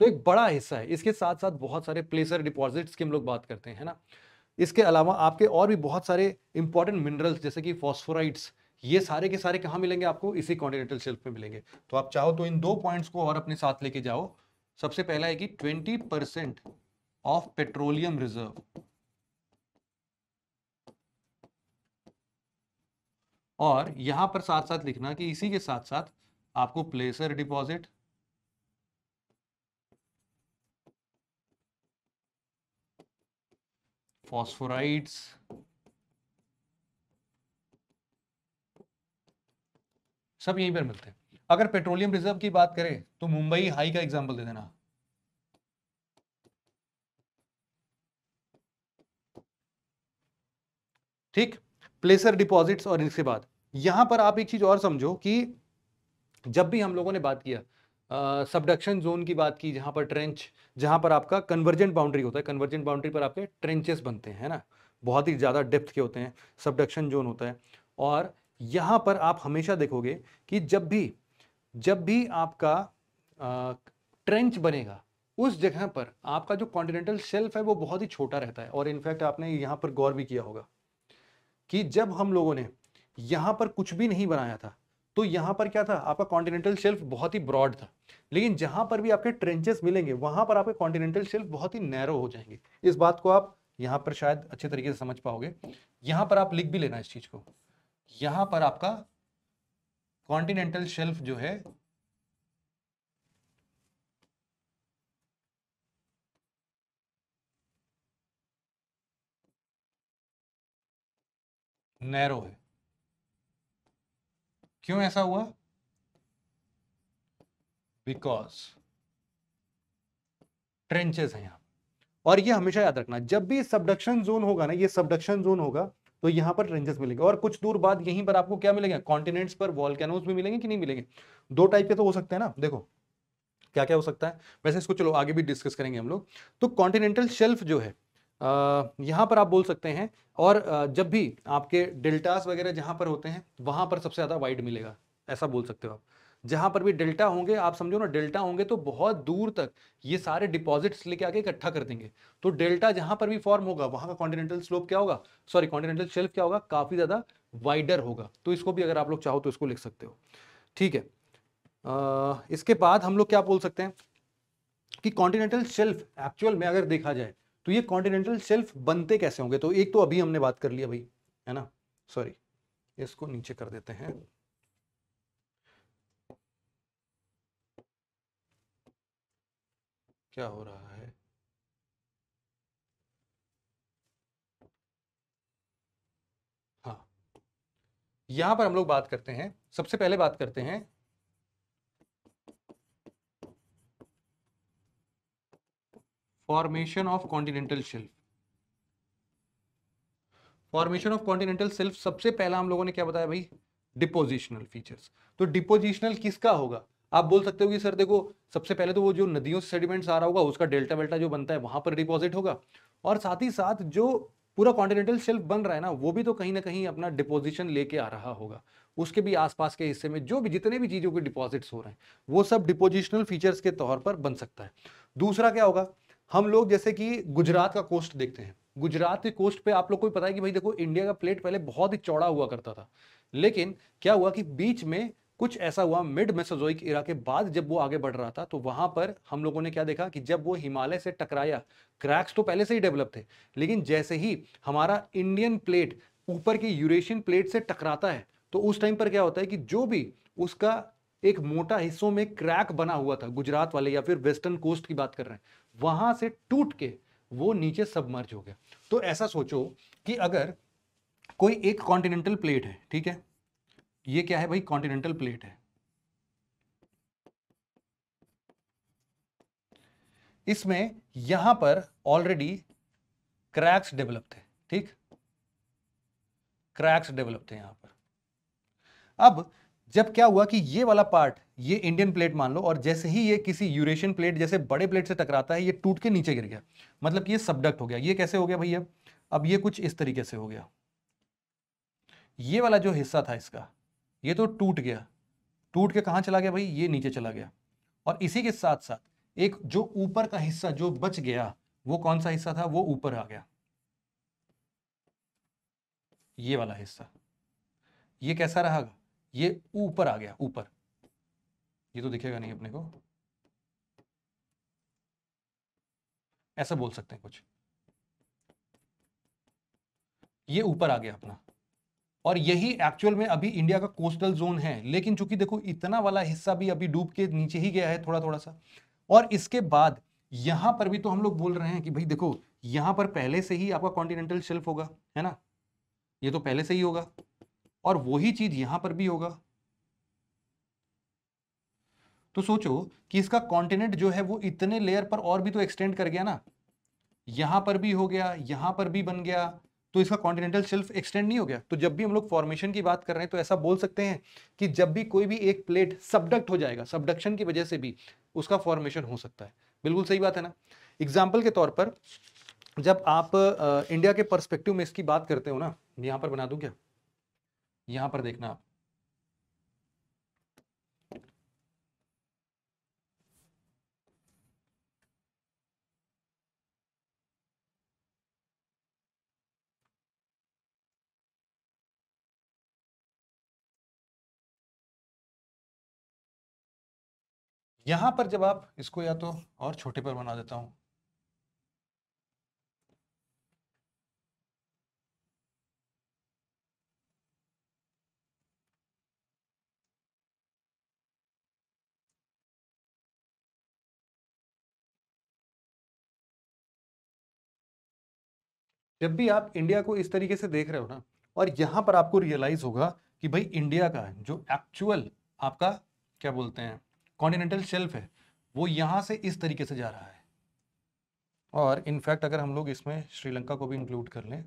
तो एक बड़ा हिस्सा है इसके साथ साथ बहुत सारे प्लेसर डिपॉजिट्स की हम लोग बात करते हैं ना इसके अलावा आपके और भी बहुत सारे इंपॉर्टेंट मिनरल्स जैसे कि फॉस्फोराइड्स ये सारे के सारे कहाँ मिलेंगे आपको इसी कॉन्टिनेंटल शेल्फ में मिलेंगे तो आप चाहो तो इन दो पॉइंट्स को और अपने साथ लेके जाओ सबसे पहला है कि twenty percent of petroleum reserve और यहां पर साथ साथ लिखना कि इसी के साथ साथ आपको प्लेसर डिपॉजिट फॉस्फोराइड्स सब यहीं पर मिलते हैं अगर पेट्रोलियम रिजर्व की बात करें तो मुंबई हाई का एग्जाम्पल दे देना ठीक प्लेसर डिपॉजिट्स और इसके बाद यहां पर आप एक चीज और समझो कि जब भी हम लोगों ने बात किया सबडक्शन जोन की बात की जहां पर ट्रेंच जहां पर आपका कन्वर्जेंट बाउंड्री होता है कन्वर्जेंट बाउंड्री पर आपके ट्रेंचेस बनते हैं है ना बहुत ही ज़्यादा डेप्थ के होते हैं सबडक्शन जोन होता है और यहाँ पर आप हमेशा देखोगे कि जब भी जब भी आपका ट्रेंच बनेगा उस जगह पर आपका जो कॉन्टिनेंटल शेल्फ है वो बहुत ही छोटा रहता है और इनफैक्ट आपने यहाँ पर गौर भी किया होगा कि जब हम लोगों ने यहाँ पर कुछ भी नहीं बनाया था तो यहाँ पर क्या था आपका कॉन्टिनेंटल शेल्फ बहुत ही ब्रॉड था लेकिन जहाँ पर भी आपके ट्रेंचेस मिलेंगे वहाँ पर आपके कॉन्टिनेंटल शेल्फ बहुत ही नैरो हो जाएंगे इस बात को आप यहाँ पर शायद अच्छे तरीके से समझ पाओगे यहाँ पर आप लिख भी लेना इस चीज़ को यहां पर आपका कॉन्टिनेंटल शेल्फ जो है नैरो है क्यों ऐसा हुआ बिकॉज ट्रेंचेस है यहां और ये हमेशा याद रखना जब भी सबडक्शन जोन होगा ना ये सबडक्शन जोन होगा तो यहाँ पर ट्रेंजेस मिलेंगे और कुछ दूर बाद यहीं पर आपको क्या मिलेंगे कॉन्टिनेंट्स पर वॉलकैनोज भी मिलेंगे कि नहीं मिलेंगे दो टाइप के तो हो सकते हैं ना देखो क्या क्या हो सकता है वैसे इसको चलो आगे भी डिस्कस करेंगे हम लोग तो कॉन्टिनेंटल शेल्फ जो है यहाँ पर आप बोल सकते हैं और जब भी आपके डेल्टास वगैरह जहाँ पर होते हैं वहाँ पर सबसे ज़्यादा वाइड मिलेगा ऐसा बोल सकते हो आप जहां पर भी डेल्टा होंगे आप समझो ना डेल्टा होंगे तो बहुत दूर तक ये सारे डिपॉजिट्स लेके आके इकट्ठा कर देंगे तो डेल्टा जहां पर भी फॉर्म होगा वहां का कॉन्टिनेंटल स्लोप क्या होगा सॉरी कॉन्टिनेंटल शेल्फ क्या होगा काफ़ी ज़्यादा वाइडर होगा तो इसको भी अगर आप लोग चाहो तो इसको लिख सकते हो ठीक है आ, इसके बाद हम लोग क्या बोल सकते हैं कि कॉन्टिनेंटल शेल्फ एक्चुअल में अगर देखा जाए तो ये कॉन्टिनेंटल शेल्फ बनते कैसे होंगे तो एक तो अभी हमने बात कर लिया भाई है ना सॉरी इसको नीचे कर देते हैं क्या हो रहा है हाँ यहां पर हम लोग बात करते हैं सबसे पहले बात करते हैं formation of continental shelf formation of continental shelf सबसे पहला हम लोगों ने क्या बताया भाई डिपोजिशनल फीचर्स तो डिपोजिशनल किसका होगा आप बोल सकते हो कि सर देखो सबसे पहले तो वो जो नदियों से सेडिमेंट्स आ रहा होगा उसका डेल्टा वेल्टा जो बनता है वहां पर डिपॉजिट होगा और साथ ही साथ जो पूरा कॉन्टिनेंटल शेल्फ बन रहा है ना वो भी तो कहीं ना कहीं अपना डिपोजिशन लेके आ रहा होगा उसके भी आसपास के हिस्से में जो भी जितने भी चीज़ों के डिपॉजिट्स हो रहे हैं वो सब डिपोजिशनल फीचर्स के तौर पर बन सकता है दूसरा क्या होगा हम लोग जैसे कि गुजरात का कोस्ट देखते हैं गुजरात के कोस्ट पे आप लोग को भी पता है कि भाई देखो इंडिया का प्लेट पहले बहुत ही चौड़ा हुआ करता था लेकिन क्या हुआ कि बीच में कुछ ऐसा हुआ मिड मेसोजोइक इरा के बाद जब वो आगे बढ़ रहा था तो वहां पर हम लोगों ने क्या देखा कि जब वो हिमालय से टकराया क्रैक्स तो पहले से ही डेवलप थे लेकिन जैसे ही हमारा इंडियन प्लेट ऊपर की यूरेशियन प्लेट से टकराता है तो उस टाइम पर क्या होता है कि जो भी उसका एक मोटा हिस्सों में क्रैक बना हुआ था गुजरात वाले या फिर वेस्टर्न कोस्ट की बात कर रहे हैं वहां से टूट के वो नीचे सबमर्ज हो गया तो ऐसा सोचो कि अगर कोई एक कॉन्टिनेंटल प्लेट है ठीक है ये क्या है भाई कॉन्टिनेंटल प्लेट है इसमें यहां पर ऑलरेडी क्रैक्स डेवलप थे ठीक क्रैक्स डेवलप थे यहां पर अब जब क्या हुआ कि ये वाला पार्ट ये इंडियन प्लेट मान लो और जैसे ही ये किसी यूरेशियन प्लेट जैसे बड़े प्लेट से टकराता है ये टूट के नीचे गिर गया मतलब कि ये सबडक्ट हो गया ये कैसे हो गया भैया अब ये कुछ इस तरीके से हो गया ये वाला जो हिस्सा था इसका ये तो टूट गया टूट के कहाँ चला गया भाई ये नीचे चला गया और इसी के साथ साथ एक जो ऊपर का हिस्सा जो बच गया वो कौन सा हिस्सा था वो ऊपर आ गया ये वाला हिस्सा ये कैसा रहेगा ये ऊपर आ गया ऊपर ये तो दिखेगा नहीं अपने को ऐसा बोल सकते हैं कुछ ये ऊपर आ गया अपना और यही एक्चुअल में अभी इंडिया का कोस्टल जोन है लेकिन चूंकि देखो इतना वाला हिस्सा भी अभी डूब के नीचे ही गया है थोड़ा थोड़ा सा और इसके बाद यहां पर भी तो हम लोग बोल रहे हैं कि भाई देखो यहां पर पहले से ही आपका कॉन्टिनेंटल शेल्फ होगा है ना ये तो पहले से ही होगा और वही चीज यहां पर भी होगा तो सोचो कि इसका कॉन्टिनेंट जो है वो इतने लेयर पर और भी तो एक्सटेंड कर गया ना यहां पर भी हो गया यहां पर भी बन गया तो इसका कॉन्टिनेंटल शेल्फ एक्सटेंड नहीं हो गया तो जब भी हम लोग फॉर्मेशन की बात कर रहे हैं तो ऐसा बोल सकते हैं कि जब भी कोई भी एक प्लेट सबडक्ट हो जाएगा सबडक्शन की वजह से भी उसका फॉर्मेशन हो सकता है बिल्कुल सही बात है ना एग्जाम्पल के तौर पर जब आप आ, इंडिया के परस्पेक्टिव में इसकी बात करते हो ना यहाँ पर बना दूँ क्या यहाँ पर देखना आप यहां पर जब आप इसको या तो और छोटे पर बना देता हूं जब भी आप इंडिया को इस तरीके से देख रहे हो ना और यहां पर आपको रियलाइज होगा कि भाई इंडिया का जो एक्चुअल आपका क्या बोलते हैं कॉन्टिनेंटल शेल्फ है वो यहाँ से इस तरीके से जा रहा है और इनफैक्ट अगर हम लोग इसमें श्रीलंका को भी इंक्लूड कर लें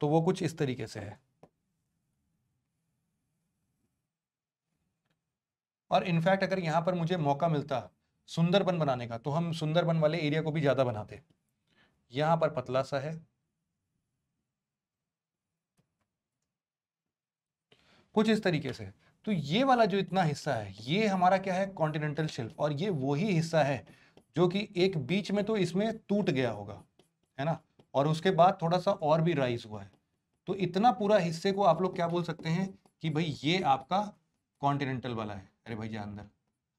तो वो कुछ इस तरीके से है और इनफैक्ट अगर यहाँ पर मुझे मौका मिलता सुंदरबन बनाने का तो हम सुंदरबन वाले एरिया को भी ज़्यादा बनाते यहाँ पर पतला सा है कुछ इस तरीके से तो ये वाला जो इतना हिस्सा है ये हमारा क्या है कॉन्टिनेंटल शेल्फ और ये वही हिस्सा है जो कि एक बीच में तो इसमें टूट गया होगा है ना और उसके बाद थोड़ा सा और भी राइज हुआ है तो इतना पूरा हिस्से को आप लोग क्या बोल सकते हैं कि भाई ये आपका कॉन्टिनेंटल वाला है अरे भैया अंदर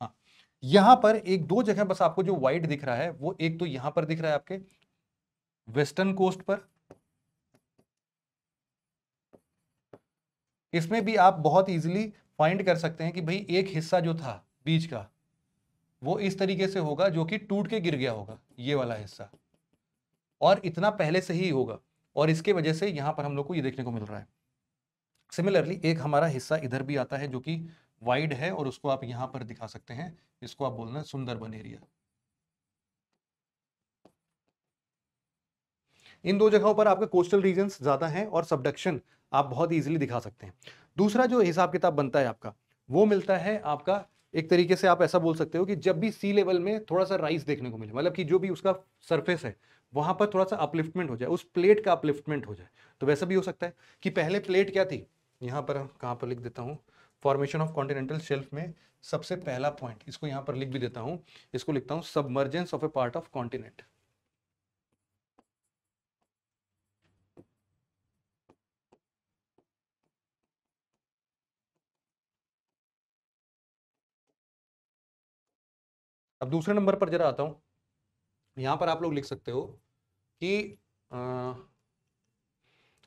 हाँ यहाँ पर एक दो जगह बस आपको जो वाइट दिख रहा है वो एक तो यहाँ पर दिख रहा है आपके वेस्टर्न कोस्ट पर इसमें भी आप बहुत ईजिली फाइंड कर सकते हैं कि भाई एक हिस्सा जो था बीज का वो इस तरीके से होगा जो कि टूट के गिर गया होगा ये वाला हिस्सा और इतना पहले से ही होगा और इसके वजह से यहाँ पर हम लोग को ये देखने को मिल रहा है सिमिलरली एक हमारा हिस्सा इधर भी आता है जो कि वाइड है और उसको आप यहाँ पर दिखा सकते हैं इसको आप बोलना सुंदरबन एरिया इन दो जगहों पर आपके कोस्टल रीजन ज्यादा हैं और सबडक्शन आप बहुत ईजिली दिखा सकते हैं दूसरा जो हिसाब किताब बनता है आपका वो मिलता है आपका एक तरीके से आप ऐसा बोल सकते हो कि जब भी सी लेवल में थोड़ा सा राइस देखने को मिले मतलब कि जो भी उसका सरफेस है वहाँ पर थोड़ा सा अपलिफ्टमेंट हो जाए उस प्लेट का अपलिफ्टमेंट हो जाए तो वैसा भी हो सकता है कि पहले प्लेट क्या थी यहाँ पर कहाँ पर लिख देता हूँ फॉर्मेशन ऑफ कॉन्टिनेंटल शेल्फ में सबसे पहला पॉइंट इसको यहाँ पर लिख भी देता हूँ इसको लिखता हूँ submergence of a part of continent अब दूसरे नंबर पर जरा आता हूं यहां पर आप लोग लिख सकते हो कि आ,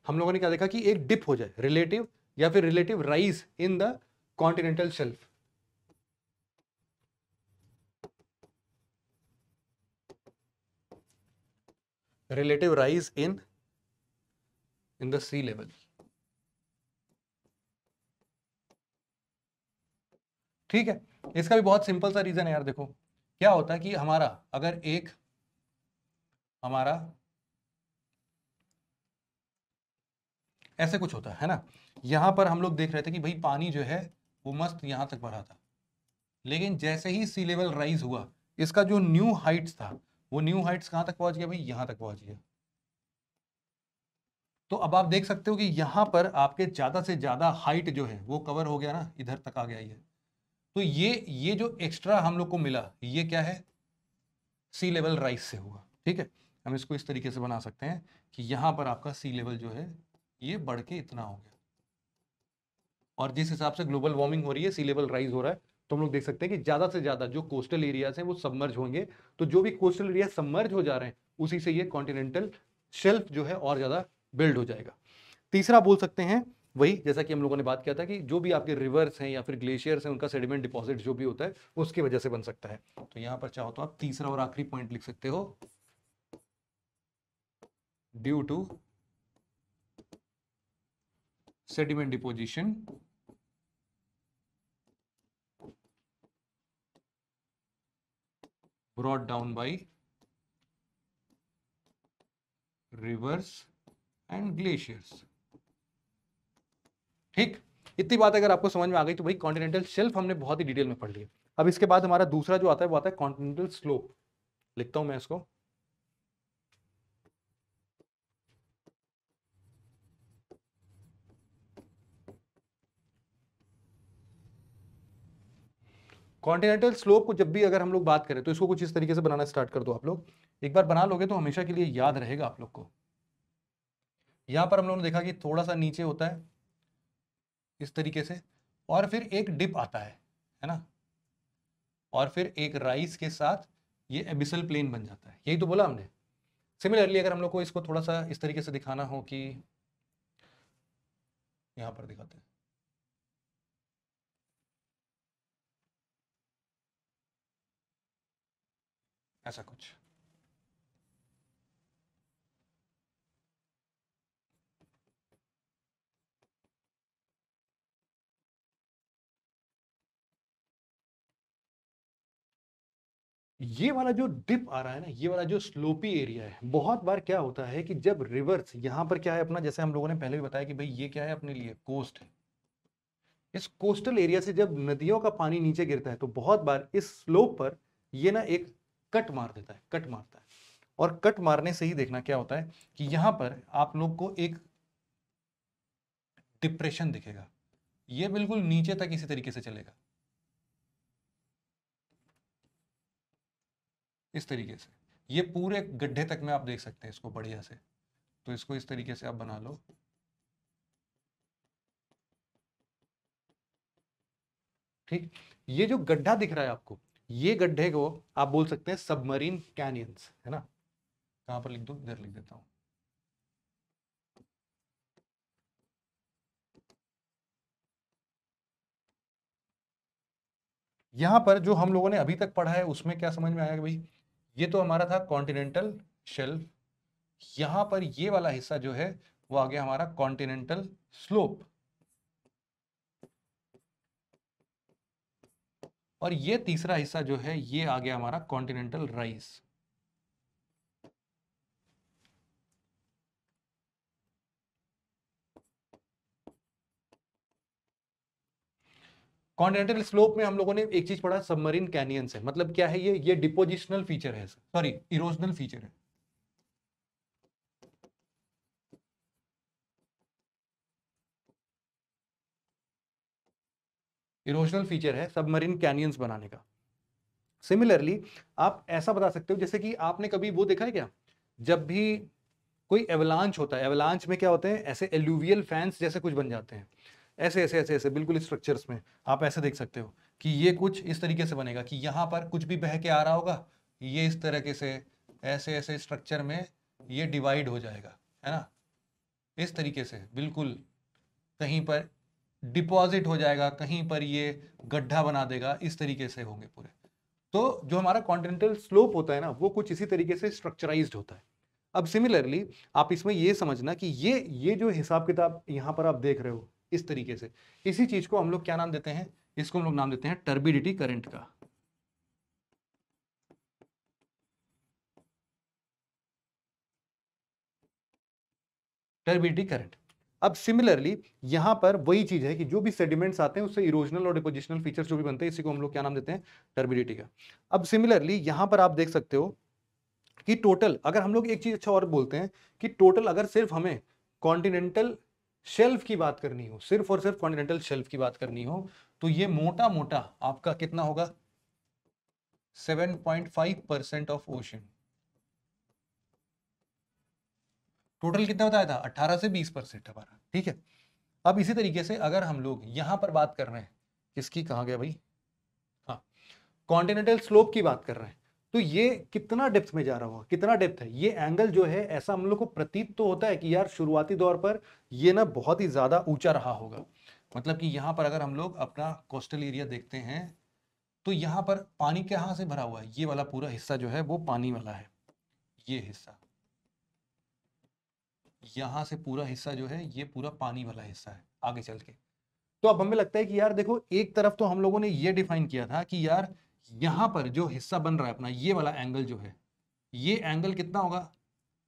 हम लोगों ने क्या देखा कि एक डिप हो जाए रिलेटिव या फिर relative rise in the continental shelf relative rise in in the sea level ठीक है इसका भी बहुत सिंपल सा रीजन है यार देखो क्या होता है कि हमारा अगर एक हमारा ऐसे कुछ होता है ना यहां पर हम लोग देख रहे थे कि भाई पानी जो है वो मस्त यहां तक बढ़ा था लेकिन जैसे ही सी लेवल राइज हुआ इसका जो न्यू हाइट्स था वो न्यू हाइट्स कहां तक पहुंच गया भाई यहां तक पहुंच गया तो अब आप देख सकते हो कि यहां पर आपके ज़्यादा से ज़्यादा हाइट जो है वो कवर हो गया ना इधर तक आ गया ये तो ये ये जो एक्स्ट्रा हम लोग को मिला ये क्या है सी लेवल राइस से हुआ ठीक है हम इसको इस तरीके से बना सकते हैं कि यहाँ पर आपका सी लेवल जो है ये बढ़ के इतना हो गया और जिस हिसाब से ग्लोबल वार्मिंग हो रही है सी लेवल राइज हो रहा है तो हम लोग देख सकते हैं कि ज़्यादा से ज़्यादा जो कोस्टल एरियाज हैं वो सबमर्ज होंगे तो जो भी कोस्टल एरिया सबमर्ज हो जा रहे हैं उसी से ये कॉन्टिनेंटल शेल्फ जो है और ज़्यादा बिल्ड हो जाएगा तीसरा बोल सकते हैं वही जैसा कि हम लोगों ने बात किया था कि जो भी आपके रिवर्स हैं या फिर ग्लेशियर्स हैं उनका सेडिमेंट डिपॉजिट जो भी होता है उसकी वजह से बन सकता है तो यहां पर चाहो तो आप तीसरा और आखिरी पॉइंट लिख सकते हो due to sediment deposition brought down by rivers and glaciers ठीक इतनी बात अगर आपको समझ में आ गई तो भाई कॉन्टिनेंटल शेल्फ हमने बहुत ही डिटेल में पढ़ लिया अब इसके बाद हमारा दूसरा जो आता है वो आता है कॉन्टिनेंटल स्लोप लिखता हूं मैं इसको कॉन्टिनेंटल स्लोप को जब भी अगर हम लोग बात करें तो इसको कुछ इस तरीके से बनाना स्टार्ट कर दो आप लोग एक बार बना लोगे तो हमेशा के लिए याद रहेगा आप लोग को यहां पर हम लोगों ने देखा कि थोड़ा सा नीचे होता है इस तरीके से और फिर एक डिप आता है है ना और फिर एक राइस के साथ ये एबिसल प्लेन बन जाता है यही तो बोला हमने सिमिलरली अगर हम लोग को इसको थोड़ा सा इस तरीके से दिखाना हो कि यहां पर दिखाते हैं ऐसा कुछ ये वाला जो डिप आ रहा है ना ये वाला जो स्लोपी एरिया है बहुत बार क्या होता है कि जब रिवर्स यहाँ पर क्या है अपना जैसे हम लोगों ने पहले भी बताया कि भाई ये क्या है अपने लिए कोस्ट है इस कोस्टल एरिया से जब नदियों का पानी नीचे गिरता है तो बहुत बार इस स्लोप पर ये ना एक कट मार देता है कट मारता है और कट मारने से ही देखना क्या होता है कि यहाँ पर आप लोग को एक डिप्रेशन दिखेगा ये बिल्कुल नीचे तक इसी तरीके से चलेगा इस तरीके से ये पूरे गड्ढे तक में आप देख सकते हैं इसको बढ़िया से तो इसको इस तरीके से आप बना लो ठीक ये जो गड्ढा दिख रहा है आपको ये गड्ढे को आप बोल सकते हैं सबमरीन कैनियंस है ना कहां पर लिख दो इधर लिख देता हूं यहां पर जो हम लोगों ने अभी तक पढ़ा है उसमें क्या समझ में आया भाई ये तो हमारा था कॉन्टिनेंटल शेल्फ यहां पर ये वाला हिस्सा जो है वो आ गया हमारा कॉन्टिनेंटल स्लोप और ये तीसरा हिस्सा जो है ये आ गया हमारा कॉन्टिनेंटल राइस कॉन्टिनेंटल स्लोप में हम लोगों ने एक चीज पढ़ा सबमरीन कैनियन है मतलब क्या है ये ये डिपोजिशनल फीचर है सॉरी इरोजनल फीचर है इरोजनल फीचर है सबमरीन कैनियंस बनाने का सिमिलरली आप ऐसा बता सकते हो जैसे कि आपने कभी वो देखा है क्या जब भी कोई एवलांच होता है एवलांच में क्या होते हैं ऐसे एल्यूवियल फैंस जैसे कुछ बन जाते हैं ऐसे ऐसे ऐसे ऐसे बिल्कुल स्ट्रक्चर्स में आप ऐसे देख सकते हो कि ये कुछ इस तरीके से बनेगा कि यहाँ पर कुछ भी बह के आ रहा होगा ये इस तरीके से ऐसे ऐसे स्ट्रक्चर में ये डिवाइड हो जाएगा है ना इस तरीके से बिल्कुल कहीं पर डिपॉजिट हो जाएगा कहीं पर ये गड्ढा बना देगा इस तरीके से होंगे पूरे तो जो हमारा कॉन्टिनेंटल स्लोप होता है ना वो कुछ इसी तरीके से स्ट्रक्चराइज होता है अब सिमिलरली आप इसमें ये समझना कि ये ये जो हिसाब किताब यहाँ पर आप देख रहे हो इस तरीके से इसी चीज को हम लोग क्या नाम देते हैं इसको हम लोग नाम देते हैं टर्बिडिटी करंट का टर्बिडिटी करंट अब सिमिलरली यहां पर वही चीज है कि जो भी सेडिमेंट्स आते हैं उससे इरोजनल और डिपोजिशनल फीचर्स जो भी बनते हैं इसी को हम लोग क्या नाम देते हैं टर्बिडिटी का अब सिमिलरली यहां पर आप देख सकते हो कि टोटल अगर हम लोग एक चीज अच्छा और बोलते हैं कि टोटल अगर सिर्फ हमें कॉन्टिनेंटल शेल्फ की बात करनी हो सिर्फ और सिर्फ कॉन्टिनेंटल शेल्फ की बात करनी हो तो ये मोटा मोटा आपका कितना होगा 7.5 परसेंट ऑफ ओशन टोटल कितना बताया था 18 से 20 परसेंट हमारा ठीक है अब इसी तरीके से अगर हम लोग यहां पर बात कर रहे हैं किसकी कहा गया भाई हाँ कॉन्टिनेंटल स्लोप की बात कर रहे हैं तो ये कितना डेप्थ में जा रहा होगा कितना डेप्थ है ये एंगल जो है ऐसा हम लोग को प्रतीत तो होता है कि यार शुरुआती दौर पर ये ना बहुत ही ज़्यादा ऊंचा रहा होगा मतलब कि यहाँ पर अगर हम लोग अपना कोस्टल एरिया देखते हैं तो यहाँ पर पानी कहाँ से भरा हुआ है ये वाला पूरा हिस्सा जो है वो पानी वाला है ये हिस्सा यहां से पूरा हिस्सा जो है ये पूरा पानी वाला हिस्सा है आगे चल के तो अब हमें लगता है कि यार देखो एक तरफ तो हम लोगों ने ये डिफाइन किया था कि यार यहाँ पर जो हिस्सा बन रहा है अपना ये वाला एंगल जो है ये एंगल कितना होगा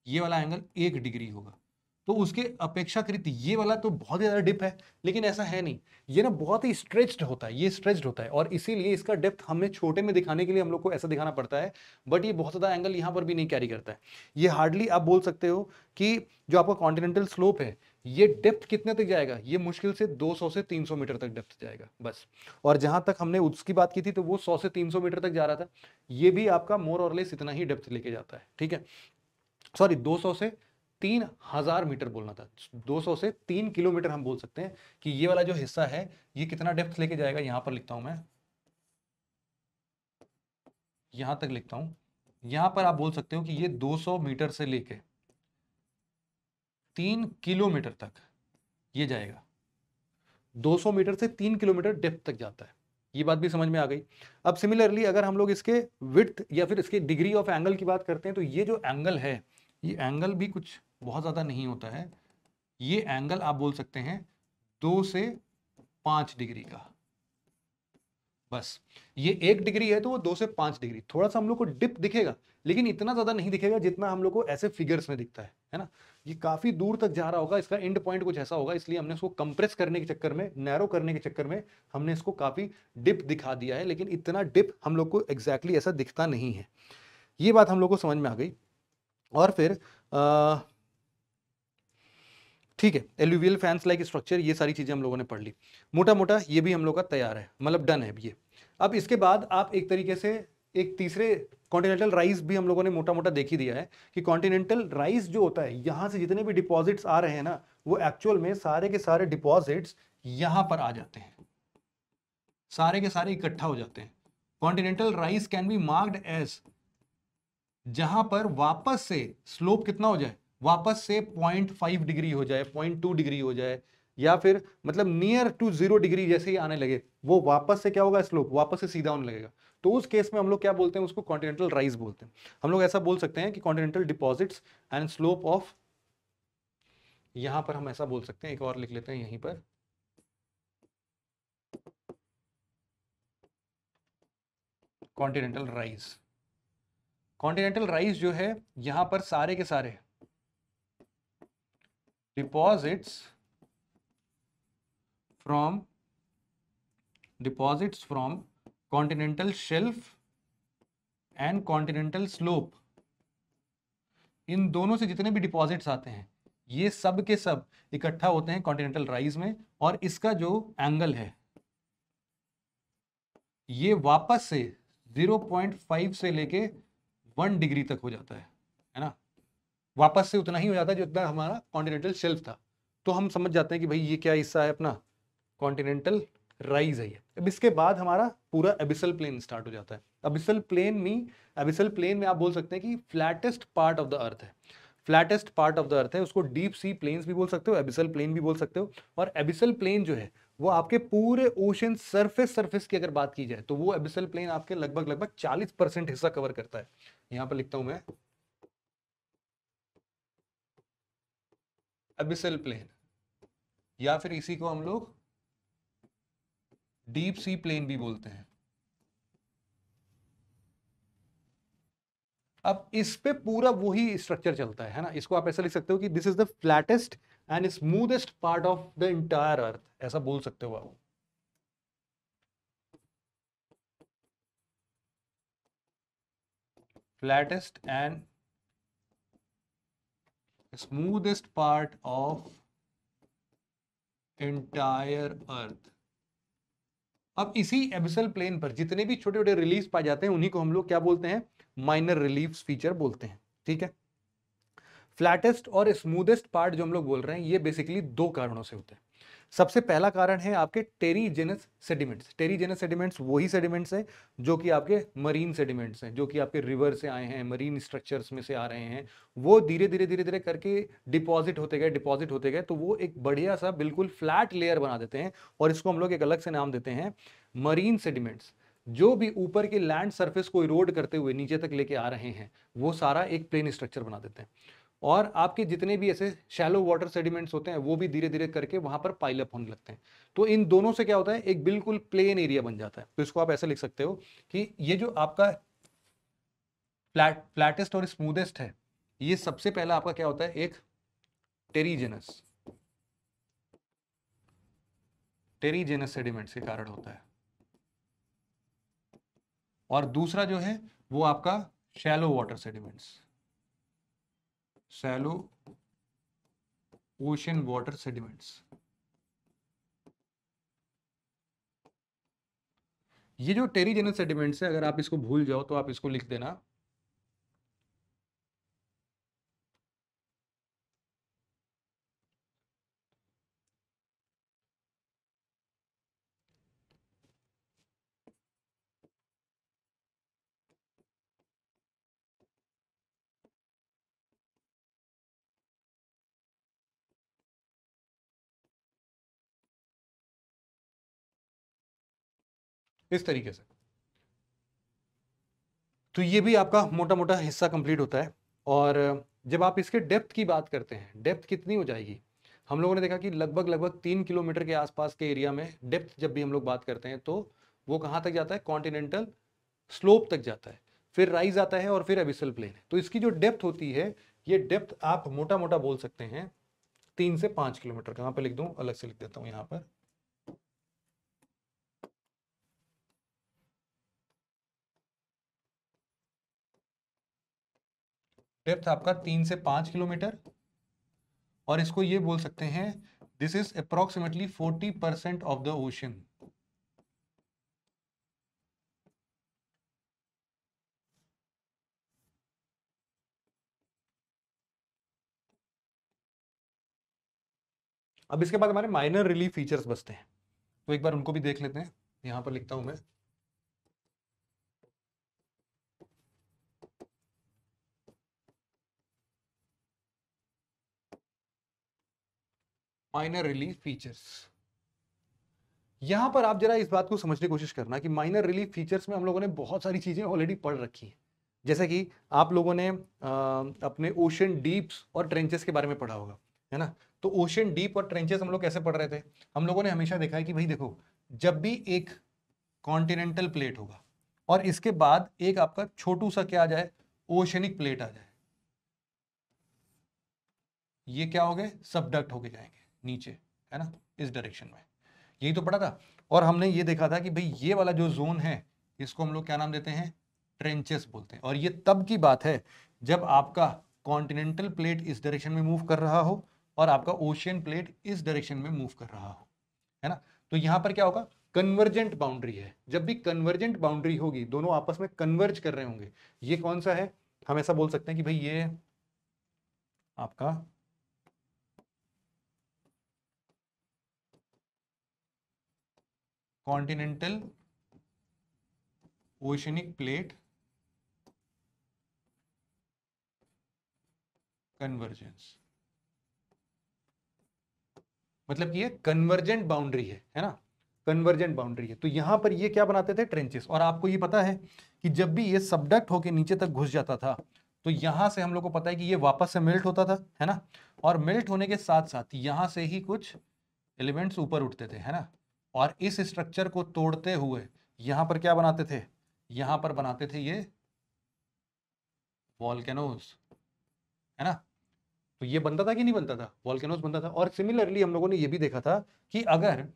ये वाला एंगल एक डिग्री होगा तो उसके अपेक्षाकृत ये वाला तो बहुत ज़्यादा डिप है लेकिन ऐसा है नहीं ये ना बहुत ही स्ट्रेच्ड होता है ये स्ट्रेच्ड होता है और इसीलिए इसका डेप्थ हमें छोटे में दिखाने के लिए हम लोग को ऐसा दिखाना पड़ता है बट ये बहुत ज़्यादा एंगल यहाँ पर भी नहीं कैरी करता है ये हार्डली आप बोल सकते हो कि जो आपका कॉन्टिनेंटल स्लोप है ये डेप्थ कितने तक जाएगा ये मुश्किल से 200 से 300 मीटर तक डेप्थ जाएगा बस और जहां तक हमने उसकी बात की थी तो वो 100 से 300 मीटर तक जा रहा था ये भी आपका मोर और लेस इतना ही डेप्थ लेके जाता है ठीक है सॉरी 200 से तीन हजार मीटर बोलना था 200 से तीन किलोमीटर हम बोल सकते हैं कि ये वाला जो हिस्सा है ये कितना डेप्थ लेके जाएगा यहां पर लिखता हूं मैं यहां तक लिखता हूं यहां पर आप बोल सकते हो कि ये दो मीटर से लेके तीन किलोमीटर तक ये जाएगा 200 मीटर से तीन किलोमीटर डेप्थ तक जाता है ये बात भी समझ में आ गई अब सिमिलरली अगर हम लोग इसके विथ या फिर इसके डिग्री ऑफ एंगल की बात करते हैं तो ये जो एंगल है ये एंगल भी कुछ बहुत ज़्यादा नहीं होता है ये एंगल आप बोल सकते हैं दो से पाँच डिग्री का बस ये एक डिग्री है तो वो दो से पाँच डिग्री थोड़ा सा हम लोग को डिप दिखेगा लेकिन इतना ज़्यादा नहीं दिखेगा जितना हम लोग को ऐसे फिगर्स में दिखता है है ना ये काफ़ी दूर तक जा रहा होगा इसका एंड पॉइंट कुछ ऐसा होगा इसलिए हमने इसको कंप्रेस करने के चक्कर में नैरो करने के चक्कर में हमने इसको काफ़ी डिप दिखा दिया है लेकिन इतना डिप हम लोग को एग्जैक्टली exactly ऐसा दिखता नहीं है ये बात हम लोग को समझ में आ गई और फिर आ, ठीक है एल्यूवियल फैंस लाइक स्ट्रक्चर ये सारी चीज़ें हम लोगों ने पढ़ ली मोटा मोटा ये भी हम लोग का तैयार है मतलब डन है अब ये अब इसके बाद आप एक तरीके से एक तीसरे कॉन्टिनेंटल राइस भी हम लोगों ने मोटा मोटा देख ही दिया है कि कॉन्टिनेंटल राइस जो होता है यहाँ से जितने भी डिपॉजिट्स आ रहे हैं ना वो एक्चुअल में सारे के सारे डिपॉजिट्स यहाँ पर आ जाते हैं सारे के सारे इकट्ठा हो जाते हैं continental rise can be marked as जहां पर वापस से स्लोप कितना हो जाए वापस से पॉइंट फाइव डिग्री हो जाए पॉइंट टू डिग्री हो जाए या फिर मतलब नियर टू जीरो डिग्री जैसे ही आने लगे वो वापस से क्या होगा स्लोप वापस से सीधा होने लगेगा तो उस केस में हम लोग क्या बोलते हैं उसको कॉन्टिनेंटल राइज बोलते हैं हम लोग ऐसा बोल सकते हैं कि continental deposits and slope of यहां पर हम ऐसा बोल सकते हैं एक और लिख लेते हैं यहीं पर कॉन्टिनेंटल राइज कॉन्टिनेंटल राइज जो है यहां पर सारे के सारे deposits from deposits from continental shelf and continental slope इन दोनों से जितने भी डिपॉजिट्स आते हैं ये सब के सब इकट्ठा होते हैं कॉन्टिनेंटल राइज में और इसका जो एंगल है ये वापस से 0.5 से लेके 1 डिग्री तक हो जाता है वापस से उतना ही हो जाता है जितना हमारा कॉन्टिनेंटल शेल्फ था तो हम समझ जाते हैं कि भाई ये क्या हिस्सा है अपना कॉन्टिनेंटल राइज है अब इसके बाद हमारा पूरा एबिसल प्लेन स्टार्ट हो जाता है एबिसल प्लेन में एबिसल प्लेन में आप बोल सकते हैं कि flattest part of the earth है flattest part of the earth है उसको डीप सी प्लेन्स भी बोल सकते हो एबिसल प्लेन भी बोल सकते हो और एबिसल प्लेन जो है वो आपके पूरे ओशन सरफेस सरफेस की अगर बात की जाए तो वो एबिसल प्लेन आपके लगभग लगभग 40 परसेंट हिस्सा कवर करता है यहाँ पर लिखता हूँ मैं अबिसल प्लेन या फिर इसी को हम लोग डीप सी प्लेन भी बोलते हैं अब इस पे पूरा वही स्ट्रक्चर चलता है ना इसको आप ऐसा लिख सकते हो कि this is the flattest and smoothest part of the entire earth ऐसा बोल सकते हो आप flattest and smoothest part of entire earth अब इसी एबिसल प्लेन पर जितने भी छोटे छोटे रिलीफ पाए जाते हैं उन्हीं को हम लोग क्या बोलते हैं माइनर रिलीफ फीचर बोलते हैं ठीक है फ्लैटेस्ट और स्मूदेस्ट पार्ट जो हम लोग बोल रहे हैं ये बेसिकली दो कारणों से होते हैं सबसे पहला कारण है आपके टेरीजेनस सेडिमेंट्स टेरीजेनस सेडिमेंट्स वही सेडिमेंट्स हैं जो कि आपके मरीन सेडिमेंट्स हैं जो कि आपके रिवर से आए हैं मरीन स्ट्रक्चर्स में से आ रहे हैं वो धीरे धीरे धीरे धीरे करके डिपॉजिट होते गए डिपॉजिट होते गए तो वो एक बढ़िया सा बिल्कुल फ्लैट लेयर बना देते हैं और इसको हम लोग एक अलग से नाम देते हैं मरीन सेडिमेंट्स जो भी ऊपर के लैंड सर्फेस को इरोड करते हुए नीचे तक लेके आ रहे हैं वो सारा एक प्लेन स्ट्रक्चर बना देते हैं और आपके जितने भी ऐसे शैलो वाटर सेडिमेंट्स होते हैं वो भी धीरे धीरे करके वहां पर पाइलअप होने लगते हैं तो इन दोनों से क्या होता है एक बिल्कुल प्लेन एरिया बन जाता है तो इसको आप ऐसे लिख सकते हो कि ये जो आपका फ्लैट फ्लैटेस्ट और स्मूदेस्ट है ये सबसे पहला आपका क्या होता है एक टेरीजेनस टेरीजेनस सेडिमेंट्स के कारण होता है और दूसरा जो है वो आपका shallow water sediments shallow ocean water sediments ये जो टेरीजेनस सेडिमेंट्स है अगर आप इसको भूल जाओ तो आप इसको लिख देना इस तरीके से तो ये भी आपका मोटा मोटा हिस्सा कंप्लीट होता है और जब आप इसके डेप्थ की बात करते हैं डेप्थ कितनी हो जाएगी हम लोगों ने देखा कि लगभग लगभग तीन किलोमीटर के आसपास के एरिया में डेप्थ जब भी हम लोग बात करते हैं तो वो कहाँ तक जाता है कॉन्टिनेंटल स्लोप तक जाता है फिर राइज आता है और फिर एबिसल प्लेन तो इसकी जो डेप्थ होती है ये डेप्थ आप मोटा मोटा बोल सकते हैं तीन से पाँच किलोमीटर कहाँ पर लिख दूँ अलग से लिख देता हूँ यहाँ पर डेप्थ आपका तीन से पांच किलोमीटर और इसको ये बोल सकते हैं this is approximately forty percent of the ocean अब इसके बाद हमारे माइनर रिलीफ फीचर्स बचते हैं तो एक बार उनको भी देख लेते हैं यहां पर लिखता हूं मैं माइनर रिलीफ फीचर्स यहां पर आप जरा इस बात को समझने की कोशिश करना कि माइनर रिलीफ फीचर्स में हम लोगों ने बहुत सारी चीजें ऑलरेडी पढ़ रखी हैं जैसे कि आप लोगों ने आ, अपने ओशन डीप्स और ट्रेंचेस के बारे में पढ़ा होगा है ना तो ओशन डीप और ट्रेंचेस हम लोग कैसे पढ़ रहे थे हम लोगों ने हमेशा देखा है कि भाई देखो जब भी एक कॉन्टिनेंटल प्लेट होगा और इसके बाद एक आपका छोटू सा क्या आ जाए ओशनिक प्लेट आ जाए ये क्या हो गए सबडक्ट होके जाएंगे नीचे है ना इस डायरेक्शन में यही तो पड़ा था और हमने ये देखा था कि भाई ये वाला जो जोन है इसको हम लोग क्या नाम देते हैं ट्रेंचेस बोलते हैं और ये तब की बात है जब आपका कॉन्टिनेंटल प्लेट इस डायरेक्शन में मूव कर रहा हो और आपका ओशियन प्लेट इस डायरेक्शन में मूव कर रहा हो है ना तो यहाँ पर क्या होगा कन्वर्जेंट बाउंड्री है जब भी कन्वर्जेंट बाउंड्री होगी दोनों आपस में कन्वर्ज कर रहे होंगे ये कौन सा है हम ऐसा बोल सकते हैं कि भाई ये आपका कॉन्टिनेंटल ओशनिक प्लेट कन्वर्जेंस मतलब ये कन्वर्जेंट बाउंड्री है है ना कन्वर्जेंट बाउंड्री है तो यहां पर ये क्या बनाते थे ट्रेंचेस और आपको ये पता है कि जब भी ये सबडक्ट होके नीचे तक घुस जाता था तो यहां से हम लोग को पता है कि ये वापस से मेल्ट होता था है ना और मेल्ट होने के साथ साथ यहां से ही कुछ एलिमेंट्स ऊपर उठते थे है ना और इस स्ट्रक्चर को तोड़ते हुए यहां पर क्या बनाते थे यहां पर बनाते थे ये वॉलकैनोज है ना तो ये बनता था कि नहीं बनता था वॉलकैनोज बनता था और सिमिलरली हम लोगों ने ये भी देखा था कि अगर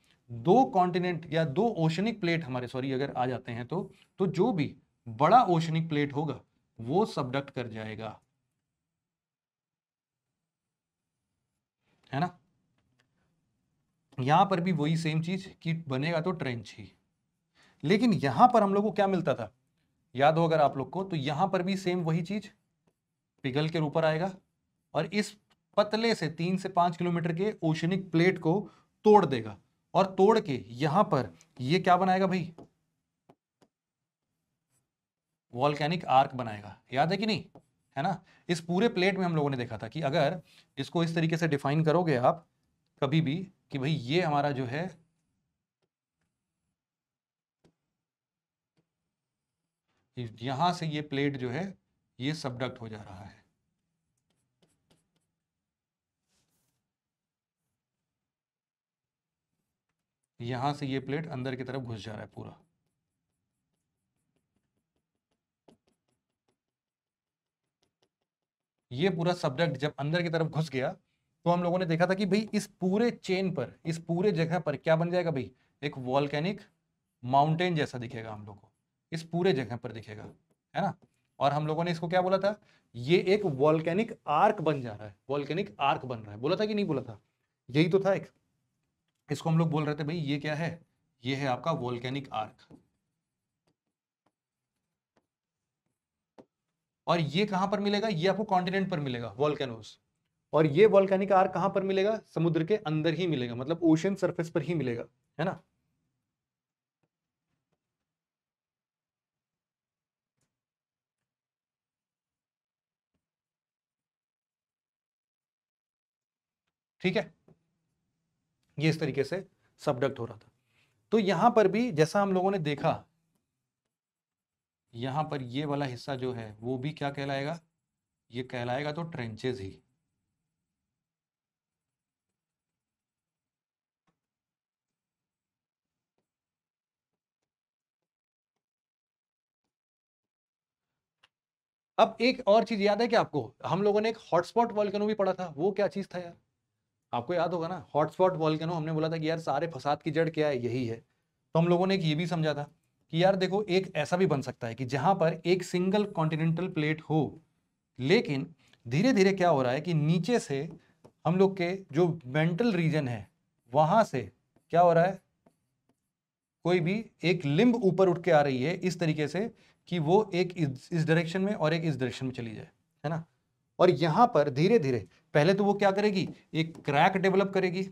दो कॉन्टिनेंट या दो ओशनिक प्लेट हमारे सॉरी अगर आ जाते हैं तो तो जो भी बड़ा ओशनिक प्लेट होगा वो सबडक्ट कर जाएगा है ना यहाँ पर भी वही सेम चीज़ कि बनेगा तो ट्रेंच ही लेकिन यहां पर हम लोग को क्या मिलता था याद हो अगर आप लोग को तो यहाँ पर भी सेम वही चीज़ पिघल के ऊपर आएगा और इस पतले से तीन से पांच किलोमीटर के ओशनिक प्लेट को तोड़ देगा और तोड़ के यहां पर ये क्या बनाएगा भाई वॉल्केनिक आर्क बनाएगा याद है कि नहीं है ना इस पूरे प्लेट में हम लोगों ने देखा था कि अगर इसको इस तरीके से डिफाइन करोगे आप कभी भी कि भाई ये हमारा जो है यहां से ये प्लेट जो है ये सबडक्ट हो जा रहा है यहां से ये प्लेट अंदर की तरफ घुस जा रहा है पूरा ये पूरा सब्जेक्ट जब अंदर की तरफ घुस गया तो हम लोगों ने देखा था कि भाई इस पूरे चेन पर इस पूरे जगह पर क्या बन जाएगा भाई एक वॉल्केनिक माउंटेन जैसा दिखेगा हम लोग को इस पूरे जगह पर दिखेगा है ना और हम लोगों ने इसको क्या बोला था ये एक वॉल्केनिक आर्क बन जा रहा है वॉल्केनिक आर्क बन रहा है बोला था कि नहीं बोला था यही तो था एक इसको हम लोग बोल रहे थे भाई ये क्या है ये है आपका वॉल्केनिक आर्क और ये कहां पर मिलेगा ये आपको कॉन्टिनेंट पर मिलेगा वॉल्केनोज और ये वॉल्कैनिक आर कहाँ पर मिलेगा समुद्र के अंदर ही मिलेगा मतलब ओशन सरफेस पर ही मिलेगा है ना ठीक है ये इस तरीके से सबडक्ट हो रहा था तो यहां पर भी जैसा हम लोगों ने देखा यहां पर ये वाला हिस्सा जो है वो भी क्या कहलाएगा ये कहलाएगा तो ट्रेंचेज ही अब एक और चीज याद है कि आपको हम लोगों ने एक हॉटस्पॉट वॉल्केनो भी पढ़ा था वो क्या चीज था यार आपको याद होगा ना हॉटस्पॉट वॉल्केनो हमने बोला था कि यार सारे फसाद की जड़ क्या है यही है तो हम लोगों ने एक ये भी समझा था कि यार देखो एक ऐसा भी बन सकता है कि जहां पर एक सिंगल कॉन्टिनेंटल प्लेट हो लेकिन धीरे धीरे क्या हो रहा है कि नीचे से हम लोग के जो मेंटल रीजन है वहां से क्या हो रहा है कोई भी एक लिंब ऊपर उठ के आ रही है इस तरीके से कि वो एक इस डायरेक्शन में और एक इस डायरेक्शन में चली जाए है ना और यहां पर धीरे धीरे पहले तो वो क्या करेगी एक क्रैक डेवलप करेगी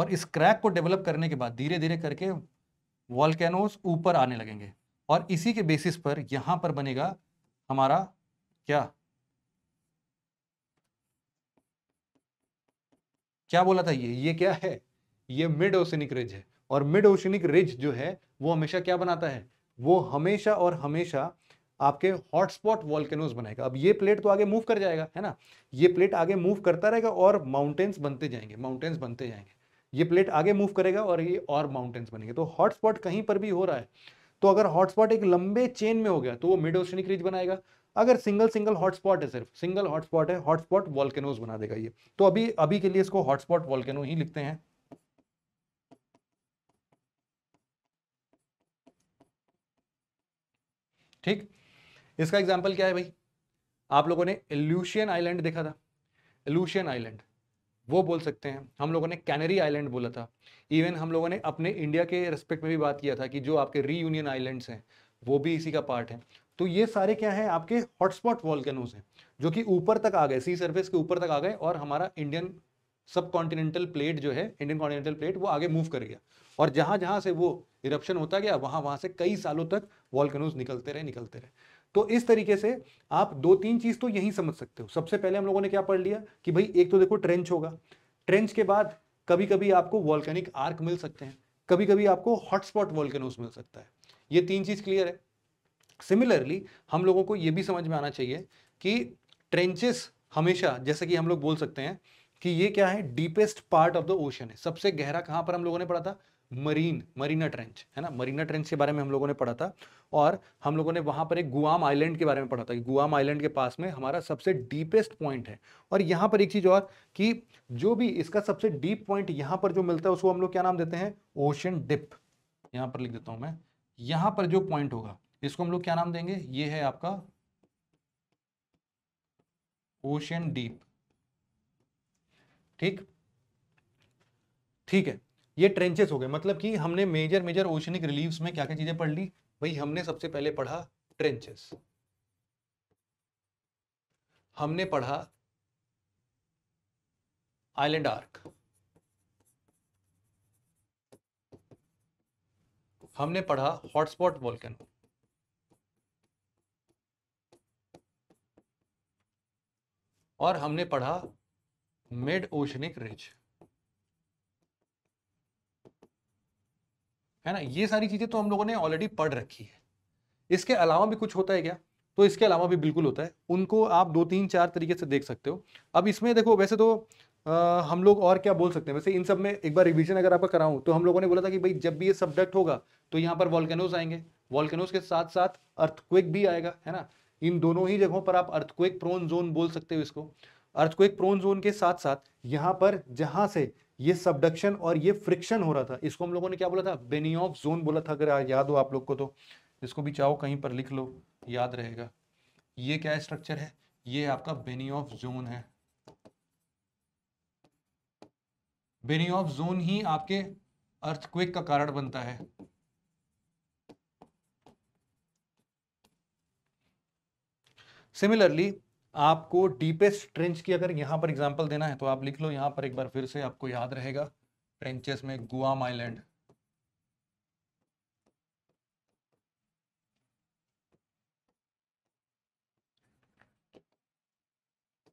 और इस क्रैक को डेवलप करने के बाद धीरे धीरे करके वॉलकैनोज ऊपर आने लगेंगे और इसी के बेसिस पर यहां पर बनेगा हमारा क्या क्या बोला था ये ये क्या है ये मिड ओशनिक रिज है और मिड ओशनिक रिज जो है वो हमेशा क्या बनाता है वो हमेशा और हमेशा आपके हॉटस्पॉट वॉल्केनोज बनाएगा अब ये प्लेट तो आगे मूव कर जाएगा है ना ये प्लेट आगे मूव करता रहेगा और माउंटेन्स बनते जाएंगे माउंटेन्स बनते जाएंगे ये प्लेट आगे मूव करेगा और ये और माउंटेन्स बनेंगे तो हॉटस्पॉट कहीं पर भी हो रहा है तो अगर हॉटस्पॉट एक लंबे चेन में हो गया तो वो मिड ओशनिक रिज बनाएगा अगर सिंगल सिंगल हॉटस्पॉट है सिर्फ सिंगल हॉटस्पॉट है हॉटस्पॉट वॉल्केनोज बना देगा ये तो अभी अभी के लिए इसको हॉटस्पॉट वॉल्केनो ही लिखते हैं ठीक इसका एग्जाम्पल क्या है भाई आप लोगों ने एल्यूशियन आइलैंड देखा था एल्यूशियन आइलैंड वो बोल सकते हैं हम लोगों ने कैनरी आइलैंड बोला था इवन हम लोगों ने अपने इंडिया के रेस्पेक्ट में भी बात किया था कि जो आपके री यूनियन आइलैंड्स हैं वो भी इसी का पार्ट है तो ये सारे क्या है आपके हॉटस्पॉट वॉल्केनोज हैं जो कि ऊपर तक आ गए सी सर्फेस के ऊपर तक आ गए और हमारा इंडियन सब कॉन्टिनेंटल प्लेट जो है इंडियन कॉन्टिनेंटल प्लेट वो आगे मूव कर गया और जहां जहां से वो इरप्शन होता गया वहां वहां से कई सालों तक वॉलकनोज निकलते रहे निकलते रहे तो इस तरीके से आप दो तीन चीज़ तो यही समझ सकते हो सबसे पहले हम लोगों ने क्या पढ़ लिया कि भाई एक तो देखो ट्रेंच होगा ट्रेंच के बाद कभी कभी आपको वॉल्केनिक आर्क मिल सकते हैं कभी कभी आपको हॉटस्पॉट वॉल्केनोज मिल सकता है ये तीन चीज़ क्लियर है सिमिलरली हम लोगों को ये भी समझ में आना चाहिए कि ट्रेंचेस हमेशा जैसे कि हम लोग बोल सकते हैं कि ये क्या है deepest part of the ocean है सबसे गहरा कहां पर हम लोगों ने पढ़ा था मरीन मरीना ट्रेंच है ना मरीना ट्रेंच के बारे में हम लोगों ने पढ़ा था और हम लोगों ने वहां पर एक गुआम आइलैंड के बारे में पढ़ा था कि गुआम आइलैंड के पास में हमारा सबसे डीपेस्ट पॉइंट है और यहाँ पर एक चीज़ और कि जो भी इसका सबसे डीप पॉइंट यहाँ पर जो मिलता है उसको हम लोग क्या नाम देते हैं ओशन डिप यहाँ पर लिख देता हूँ मैं यहाँ पर जो पॉइंट होगा इसको हम लोग क्या नाम देंगे ये है आपका ओशन डीप ठीक ठीक है ये ट्रेंचेस हो गए मतलब कि हमने मेजर मेजर ओशनिक रिलीव्स में क्या क्या चीजें पढ़ ली भाई हमने सबसे पहले पढ़ा ट्रेंचेस हमने पढ़ा आइलैंड आर्क हमने पढ़ा हॉटस्पॉट वॉल्केनो और हमने पढ़ा मिड ओशनिक रिज है ना ये सारी चीजें तो हम लोगों ने ऑलरेडी पढ़ रखी है इसके अलावा भी कुछ होता है क्या तो इसके अलावा भी बिल्कुल होता है उनको आप दो तीन चार तरीके से देख सकते हो अब इसमें देखो वैसे तो आ, हम लोग और क्या बोल सकते हैं वैसे इन सब में एक बार रिवीजन अगर आपका कराऊं तो हम लोगों ने बोला था कि भाई जब भी ये सब्जेक्ट होगा तो यहाँ पर वॉल्केनोज आएंगे वॉल्केनोज के साथ साथ अर्थक्वेक भी आएगा है ना इन दोनों ही जगहों पर आप अर्थक्वेक प्रोन जोन बोल सकते हो इसको अर्थक्वेक प्रोन जोन के साथ साथ यहाँ पर जहाँ से ये सबडक्शन और ये फ्रिक्शन हो रहा था इसको हम लोगों ने क्या बोला था बेनियोफ जोन बोला था अगर याद हो आप लोग को तो इसको भी चाहो कहीं पर लिख लो याद रहेगा ये क्या स्ट्रक्चर है ये आपका बेनियोफ जोन है बेनियोफ जोन ही आपके अर्थक्वेक का कारण बनता है सिमिलरली आपको डीपेस्ट ट्रेंच की अगर यहाँ पर एग्जाम्पल देना है तो आप लिख लो यहाँ पर एक बार फिर से आपको याद रहेगा ट्रेंचेस में गुआम आइलैंड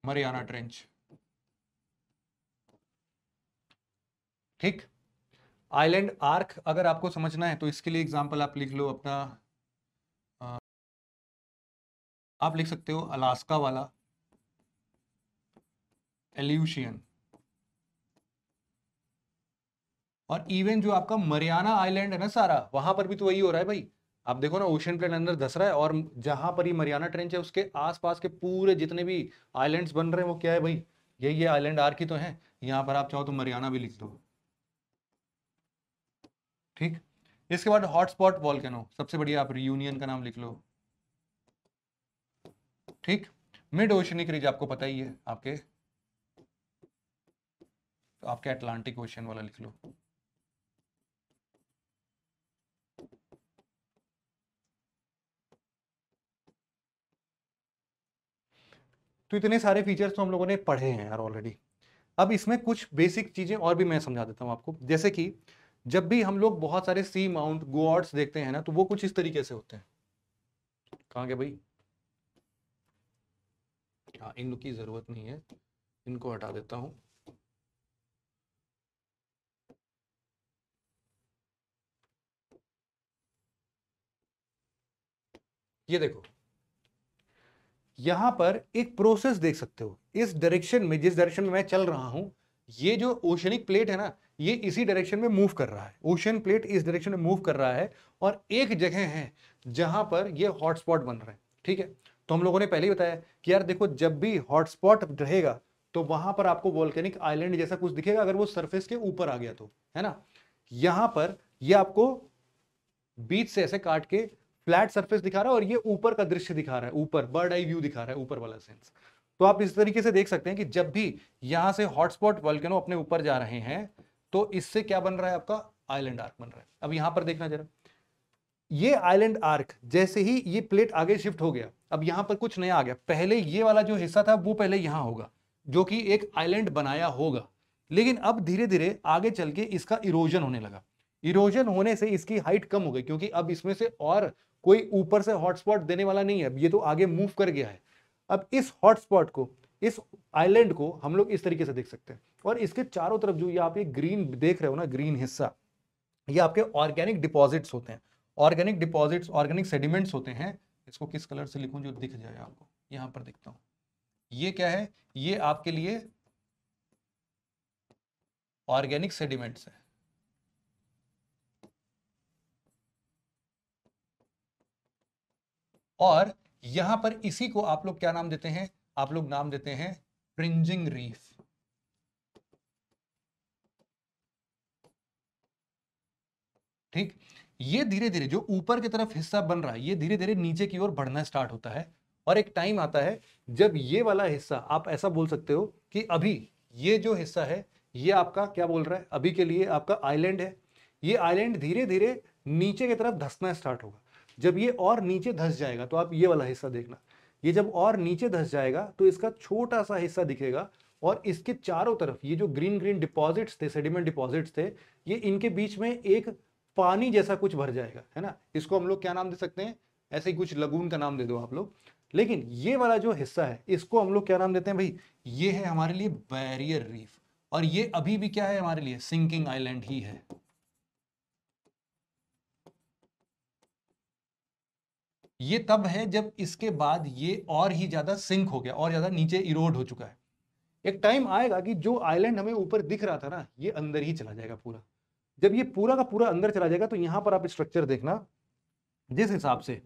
मरियाना ट्रेंच ठीक आइलैंड आर्क अगर आपको समझना है तो इसके लिए एग्जाम्पल आप लिख लो अपना आप लिख सकते हो अलास्का वाला एल्यूशियन और इवन जो आपका मरियाना आइलैंड है ना सारा वहां पर भी तो वही हो रहा है भाई आप देखो ना ओशन प्लेन अंदर धस रहा है और जहां पर ही मरियाना ट्रेंच है उसके आसपास के पूरे जितने भी आइलैंड्स बन रहे हैं वो क्या है भाई ये ये आइलैंड आर की तो है यहाँ पर आप चाहो तो मरियाना भी लिख दो ठीक इसके बाद हॉटस्पॉट वॉल्केनो सबसे बढ़िया आप रियूनियन का नाम लिख लो ठीक मिड ओशनिक रीज आपको पता ही है आपके तो आपके अटलांटिक ओशन वाला लिख लो तो इतने सारे फीचर्स तो हम लोगों ने पढ़े हैं यार ऑलरेडी अब इसमें कुछ बेसिक चीज़ें और भी मैं समझा देता हूँ आपको जैसे कि जब भी हम लोग बहुत सारे सी माउंट गोआट्स देखते हैं ना तो वो कुछ इस तरीके से होते हैं कहा गया भाई हाँ इन की ज़रूरत नहीं है इनको हटा देता हूं ये देखो यहां पर एक प्रोसेस देख सकते हो इस डायरेक्शन में जिस डायरेक्शन में मैं चल रहा हूं ये जो ओशनिक प्लेट है ना ये इसी डायरेक्शन में मूव कर रहा है ओशन प्लेट इस डायरेक्शन में मूव कर रहा है और एक जगह है जहां पर ये हॉटस्पॉट बन रहे हैं ठीक है तो हम लोगों ने पहले ही बताया कि यार देखो जब भी हॉटस्पॉट रहेगा तो वहां पर आपको वॉल्केनिक आइलैंड जैसा कुछ दिखेगा अगर वो सरफेस के ऊपर आ गया तो है ना यहां पर ये यह आपको बीच से ऐसे काट के फ्लैट सरफेस दिखा रहा है और ये ऊपर का दृश्य दिखा रहा है ऊपर बर्ड आई व्यू दिखा रहा है ऊपर वाला सेंस तो आप इस तरीके से देख सकते हैं कि जब भी यहां से हॉटस्पॉट वॉल्केनो अपने ऊपर जा रहे हैं तो इससे क्या बन रहा है आपका आइलैंड आर्क बन रहा है अब यहां पर देखना जरा ये आइलैंड आर्क जैसे ही ये प्लेट आगे शिफ्ट हो गया अब यहाँ पर कुछ नया आ गया पहले ये वाला जो हिस्सा था वो पहले यहाँ होगा जो कि एक आइलैंड बनाया होगा लेकिन अब धीरे धीरे आगे चल के इसका इरोजन होने लगा इरोजन होने से इसकी हाइट कम हो गई क्योंकि अब इसमें से और कोई ऊपर से हॉटस्पॉट देने वाला नहीं है ये तो आगे मूव कर गया है अब इस हॉटस्पॉट को इस आइलैंड को हम लोग इस तरीके से देख सकते हैं और इसके चारों तरफ जो ये आप ये ग्रीन देख रहे हो ना ग्रीन हिस्सा ये आपके ऑर्गेनिक डिपॉजिट्स होते हैं ऑर्गेनिक डिपॉजिट्स ऑर्गेनिक सेडिमेंट्स होते हैं इसको किस कलर से लिखूं जो दिख जाए आपको यहां पर दिखता हूं ये क्या है ये आपके लिए ऑर्गेनिक सेडिमेंट्स है और यहां पर इसी को आप लोग क्या नाम देते हैं आप लोग नाम देते हैं फ्रिंजिंग रीफ ठीक ये धीरे धीरे जो ऊपर की तरफ हिस्सा बन रहा है ये धीरे धीरे नीचे की ओर बढ़ना स्टार्ट होता है और एक टाइम आता है जब ये वाला हिस्सा आप ऐसा बोल सकते हो कि अभी ये जो हिस्सा है ये आपका क्या बोल रहा है अभी के लिए आपका आइलैंड है ये आइलैंड धीरे धीरे नीचे की तरफ धसना स्टार्ट होगा जब ये और नीचे धस जाएगा तो आप ये वाला हिस्सा देखना ये जब और नीचे धस जाएगा तो इसका छोटा सा हिस्सा दिखेगा और इसके चारों तरफ ये जो ग्रीन ग्रीन डिपॉजिट्स थे सेडिमेंट डिपॉजिट्स थे ये इनके बीच में एक पानी जैसा कुछ भर जाएगा है ना इसको हम लोग क्या नाम दे सकते हैं ऐसे ही कुछ लगून का नाम दे दो आप लोग लेकिन ये वाला जो हिस्सा है इसको हम लोग क्या नाम देते हैं भाई ये है हमारे लिए बैरियर रीफ और ये अभी भी क्या है हमारे लिए सिंकिंग आइलैंड ही है ये तब है जब इसके बाद ये और ही ज्यादा सिंक हो गया और ज्यादा नीचे इरोड हो चुका है एक टाइम आएगा कि जो आइलैंड हमें ऊपर दिख रहा था ना ये अंदर ही चला जाएगा पूरा जब ये पूरा का पूरा अंदर चला जाएगा तो यहाँ पर आप स्ट्रक्चर देखना जिस हिसाब से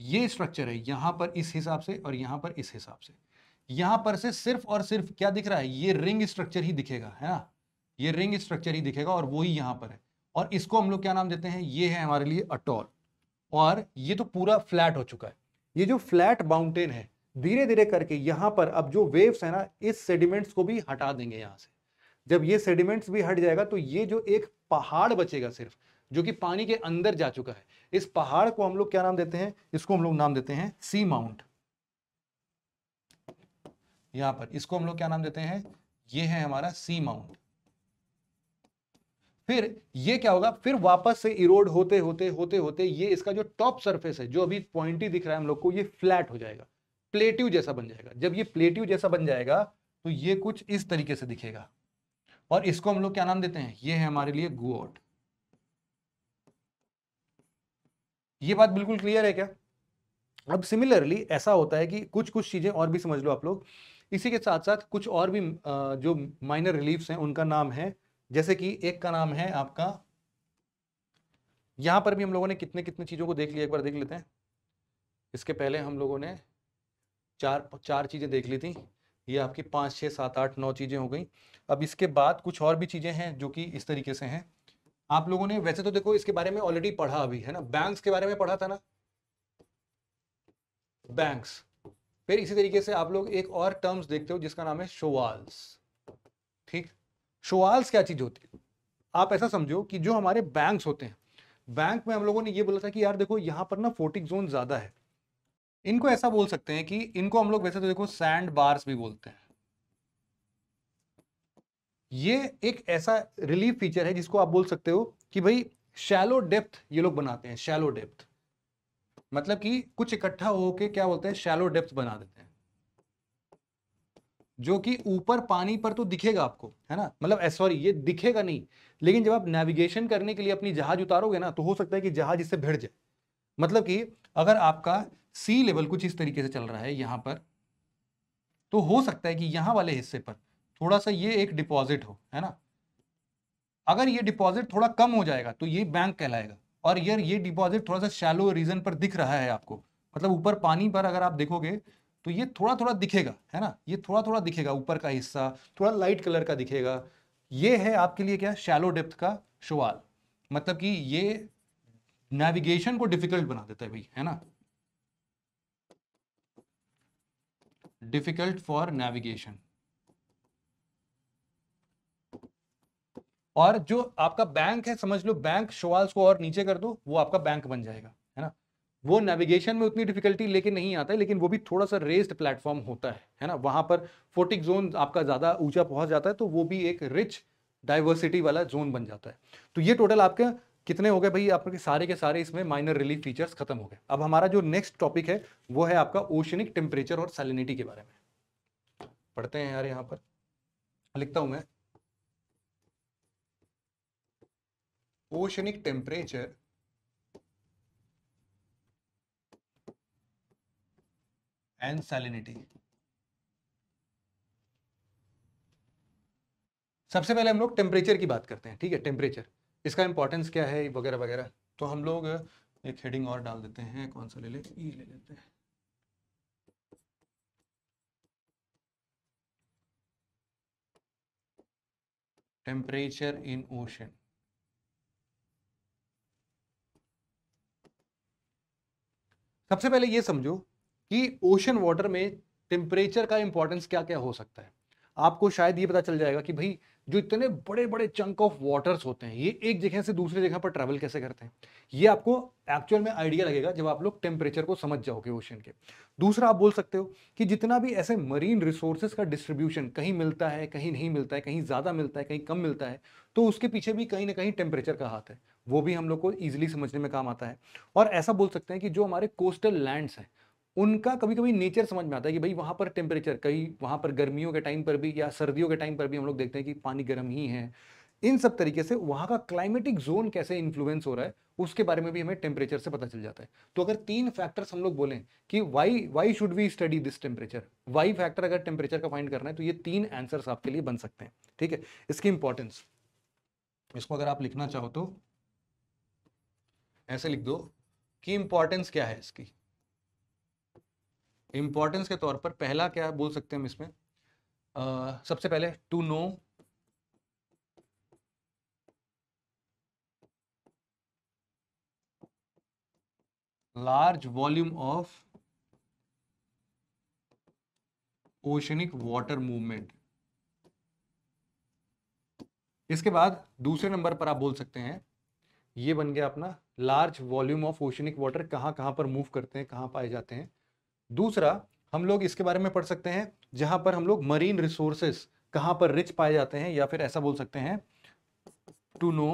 ये स्ट्रक्चर है यहाँ पर इस हिसाब से और यहाँ पर इस हिसाब से यहाँ पर से सिर्फ और सिर्फ क्या दिख रहा है ये रिंग स्ट्रक्चर ही दिखेगा है ना ये रिंग स्ट्रक्चर ही दिखेगा और वही यहाँ पर है और इसको हम लोग क्या नाम देते हैं ये है हमारे लिए अटोल और ये तो पूरा फ्लैट हो चुका है ये जो फ्लैट माउंटेन है धीरे धीरे करके यहाँ पर अब जो वेव्स है ना इस सेडिमेंट्स को भी हटा देंगे यहाँ से जब ये सेडिमेंट्स भी हट जाएगा तो ये जो एक पहाड़ बचेगा सिर्फ जो कि पानी के अंदर जा चुका है इस पहाड़ को हम लोग क्या नाम देते हैं इसको हम लोग नाम देते हैं सी माउंट यहां पर इसको हम लोग क्या नाम देते हैं ये है हमारा सी माउंट फिर ये क्या होगा फिर वापस से इरोड होते होते होते होते ये इसका जो टॉप सरफेस है जो अभी पॉइंटी दिख रहा है हम लोग को ये फ्लैट हो जाएगा प्लेट्यू जैसा बन जाएगा जब ये प्लेट्यू जैसा बन जाएगा तो ये कुछ इस तरीके से दिखेगा और इसको हम लोग क्या नाम देते हैं ये है हमारे लिए गुआट ये बात बिल्कुल क्लियर है क्या अब सिमिलरली ऐसा होता है कि कुछ कुछ चीज़ें और भी समझ लो आप लोग इसी के साथ साथ कुछ और भी जो माइनर रिलीफ हैं उनका नाम है जैसे कि एक का नाम है आपका यहां पर भी हम लोगों ने कितने कितने चीज़ों को देख लिया एक बार देख लेते हैं इसके पहले हम लोगों ने चार चार चीज़ें देख ली थी ये आपकी पांच छह सात आठ नौ चीज़ें हो गई अब इसके बाद कुछ और भी चीज़ें हैं जो कि इस तरीके से हैं आप लोगों ने वैसे तो देखो इसके बारे में ऑलरेडी पढ़ा अभी है ना बैंक्स के बारे में पढ़ा था ना बैंक्स फिर इसी तरीके से आप लोग एक और टर्म्स देखते हो जिसका नाम है शोवाल्स ठीक शोवाल्स क्या चीज़ होती है आप ऐसा समझो कि जो हमारे बैंक्स होते हैं बैंक में हम लोगों ने ये बोला था कि यार देखो यहाँ पर ना फोर्टिक जोन ज़्यादा है इनको ऐसा बोल सकते हैं कि इनको हम लोग वैसे तो देखो सैंड बार्स भी बोलते हैं ये एक ऐसा रिलीफ फीचर है जिसको आप बोल सकते हो कि भाई शैलो डेप्थ ये लोग बनाते हैं शैलो डेप्थ मतलब कि कुछ इकट्ठा होके क्या बोलते हैं शैलो डेप्थ बना देते हैं जो कि ऊपर पानी पर तो दिखेगा आपको है ना मतलब सॉरी ये दिखेगा नहीं लेकिन जब आप नेविगेशन करने के लिए अपनी जहाज उतारोगे ना तो हो सकता है कि जहाज इससे भिड़ जाए मतलब कि अगर आपका सी लेवल कुछ इस तरीके से चल रहा है यहां पर तो हो सकता है कि यहां वाले हिस्से पर थोड़ा सा ये एक डिपॉजिट हो है ना अगर ये डिपॉजिट थोड़ा कम हो जाएगा तो ये बैंक कहलाएगा और यार ये डिपॉजिट थोड़ा सा शैलो रीजन पर दिख रहा है आपको मतलब ऊपर पानी पर अगर आप देखोगे तो ये थोड़ा थोड़ा दिखेगा है ना ये थोड़ा थोड़ा दिखेगा ऊपर का हिस्सा थोड़ा लाइट कलर का दिखेगा ये है आपके लिए क्या शैलो डेप्थ का सवाल मतलब कि ये नेविगेशन को डिफिकल्ट बना देता है भाई है ना डिफिकल्ट फॉर नेविगेशन और जो आपका बैंक है समझ लो बैंक शोवाल्स को और नीचे कर दो वो आपका बैंक बन जाएगा है ना वो नेविगेशन में उतनी डिफिकल्टी लेके नहीं आता है लेकिन वो भी थोड़ा सा रेस्ड प्लेटफॉर्म होता है है ना वहाँ पर फोर्टिक जोन आपका ज़्यादा ऊंचा पहुँच जाता है तो वो भी एक रिच डाइवर्सिटी वाला जोन बन जाता है तो ये टोटल आपके कितने हो गए भाई आपके सारे के सारे इसमें माइनर रिलीफ फीचर्स खत्म हो गए अब हमारा जो नेक्स्ट टॉपिक है वो है आपका ओशनिक टेम्परेचर और सैलिनिटी के बारे में पढ़ते हैं यार यहाँ पर लिखता हूँ मैं ओशनिक टेम्परेचर एंड सैलिनिटी सबसे पहले हम लोग टेम्परेचर की बात करते हैं ठीक है टेम्परेचर इसका इंपॉर्टेंस क्या है वगैरह वगैरह तो हम लोग एक हेडिंग और डाल देते हैं कौन सा ले ले ई e ले लेते हैं टेम्परेचर इन ओशन सबसे पहले ये समझो कि ओशन वाटर में टेम्परेचर का इंपॉर्टेंस क्या क्या हो सकता है आपको शायद ये पता चल जाएगा कि भाई जो इतने बड़े बड़े चंक ऑफ वाटर्स होते हैं ये एक जगह से दूसरी जगह पर ट्रैवल कैसे करते हैं ये आपको एक्चुअल में आइडिया लगेगा जब आप लोग टेम्परेचर को समझ जाओगे ओशन के दूसरा आप बोल सकते हो कि जितना भी ऐसे मरीन रिसोर्सेज का डिस्ट्रीब्यूशन कहीं मिलता है कहीं नहीं मिलता है कहीं ज़्यादा मिलता है कहीं कम मिलता है तो उसके पीछे भी कहीं ना कहीं टेम्परेचर का हाथ है वो भी हम लोग को ईजिली समझने में काम आता है और ऐसा बोल सकते हैं कि जो हमारे कोस्टल लैंड्स हैं उनका कभी कभी नेचर समझ में आता है कि भाई वहाँ पर टेम्परेचर कई वहाँ पर गर्मियों के टाइम पर भी या सर्दियों के टाइम पर भी हम लोग देखते हैं कि पानी गर्म ही है इन सब तरीके से वहाँ का क्लाइमेटिक जोन कैसे इन्फ्लुएंस हो रहा है उसके बारे में भी हमें टेम्परेचर से पता चल जाता है तो अगर तीन फैक्टर्स हम लोग बोलें कि why why should we study this temperature why factor अगर टेम्परेचर का फाइंड करना है तो ये तीन आंसर्स आपके लिए बन सकते हैं ठीक है इसकी इंपॉर्टेंस इसको अगर आप लिखना चाहो तो ऐसे लिख दो कि इंपॉर्टेंस क्या है इसकी इंपॉर्टेंस के तौर पर पहला क्या बोल सकते हैं हम इसमें आ, सबसे पहले to know large volume of oceanic water movement इसके बाद दूसरे नंबर पर आप बोल सकते हैं ये बन गया अपना large volume of oceanic water कहाँ कहाँ पर मूव करते हैं कहाँ पाए जाते हैं दूसरा हम लोग इसके बारे में पढ़ सकते हैं जहाँ पर हम लोग मरीन रिसोर्सेस कहाँ पर रिच पाए जाते हैं या फिर ऐसा बोल सकते हैं to know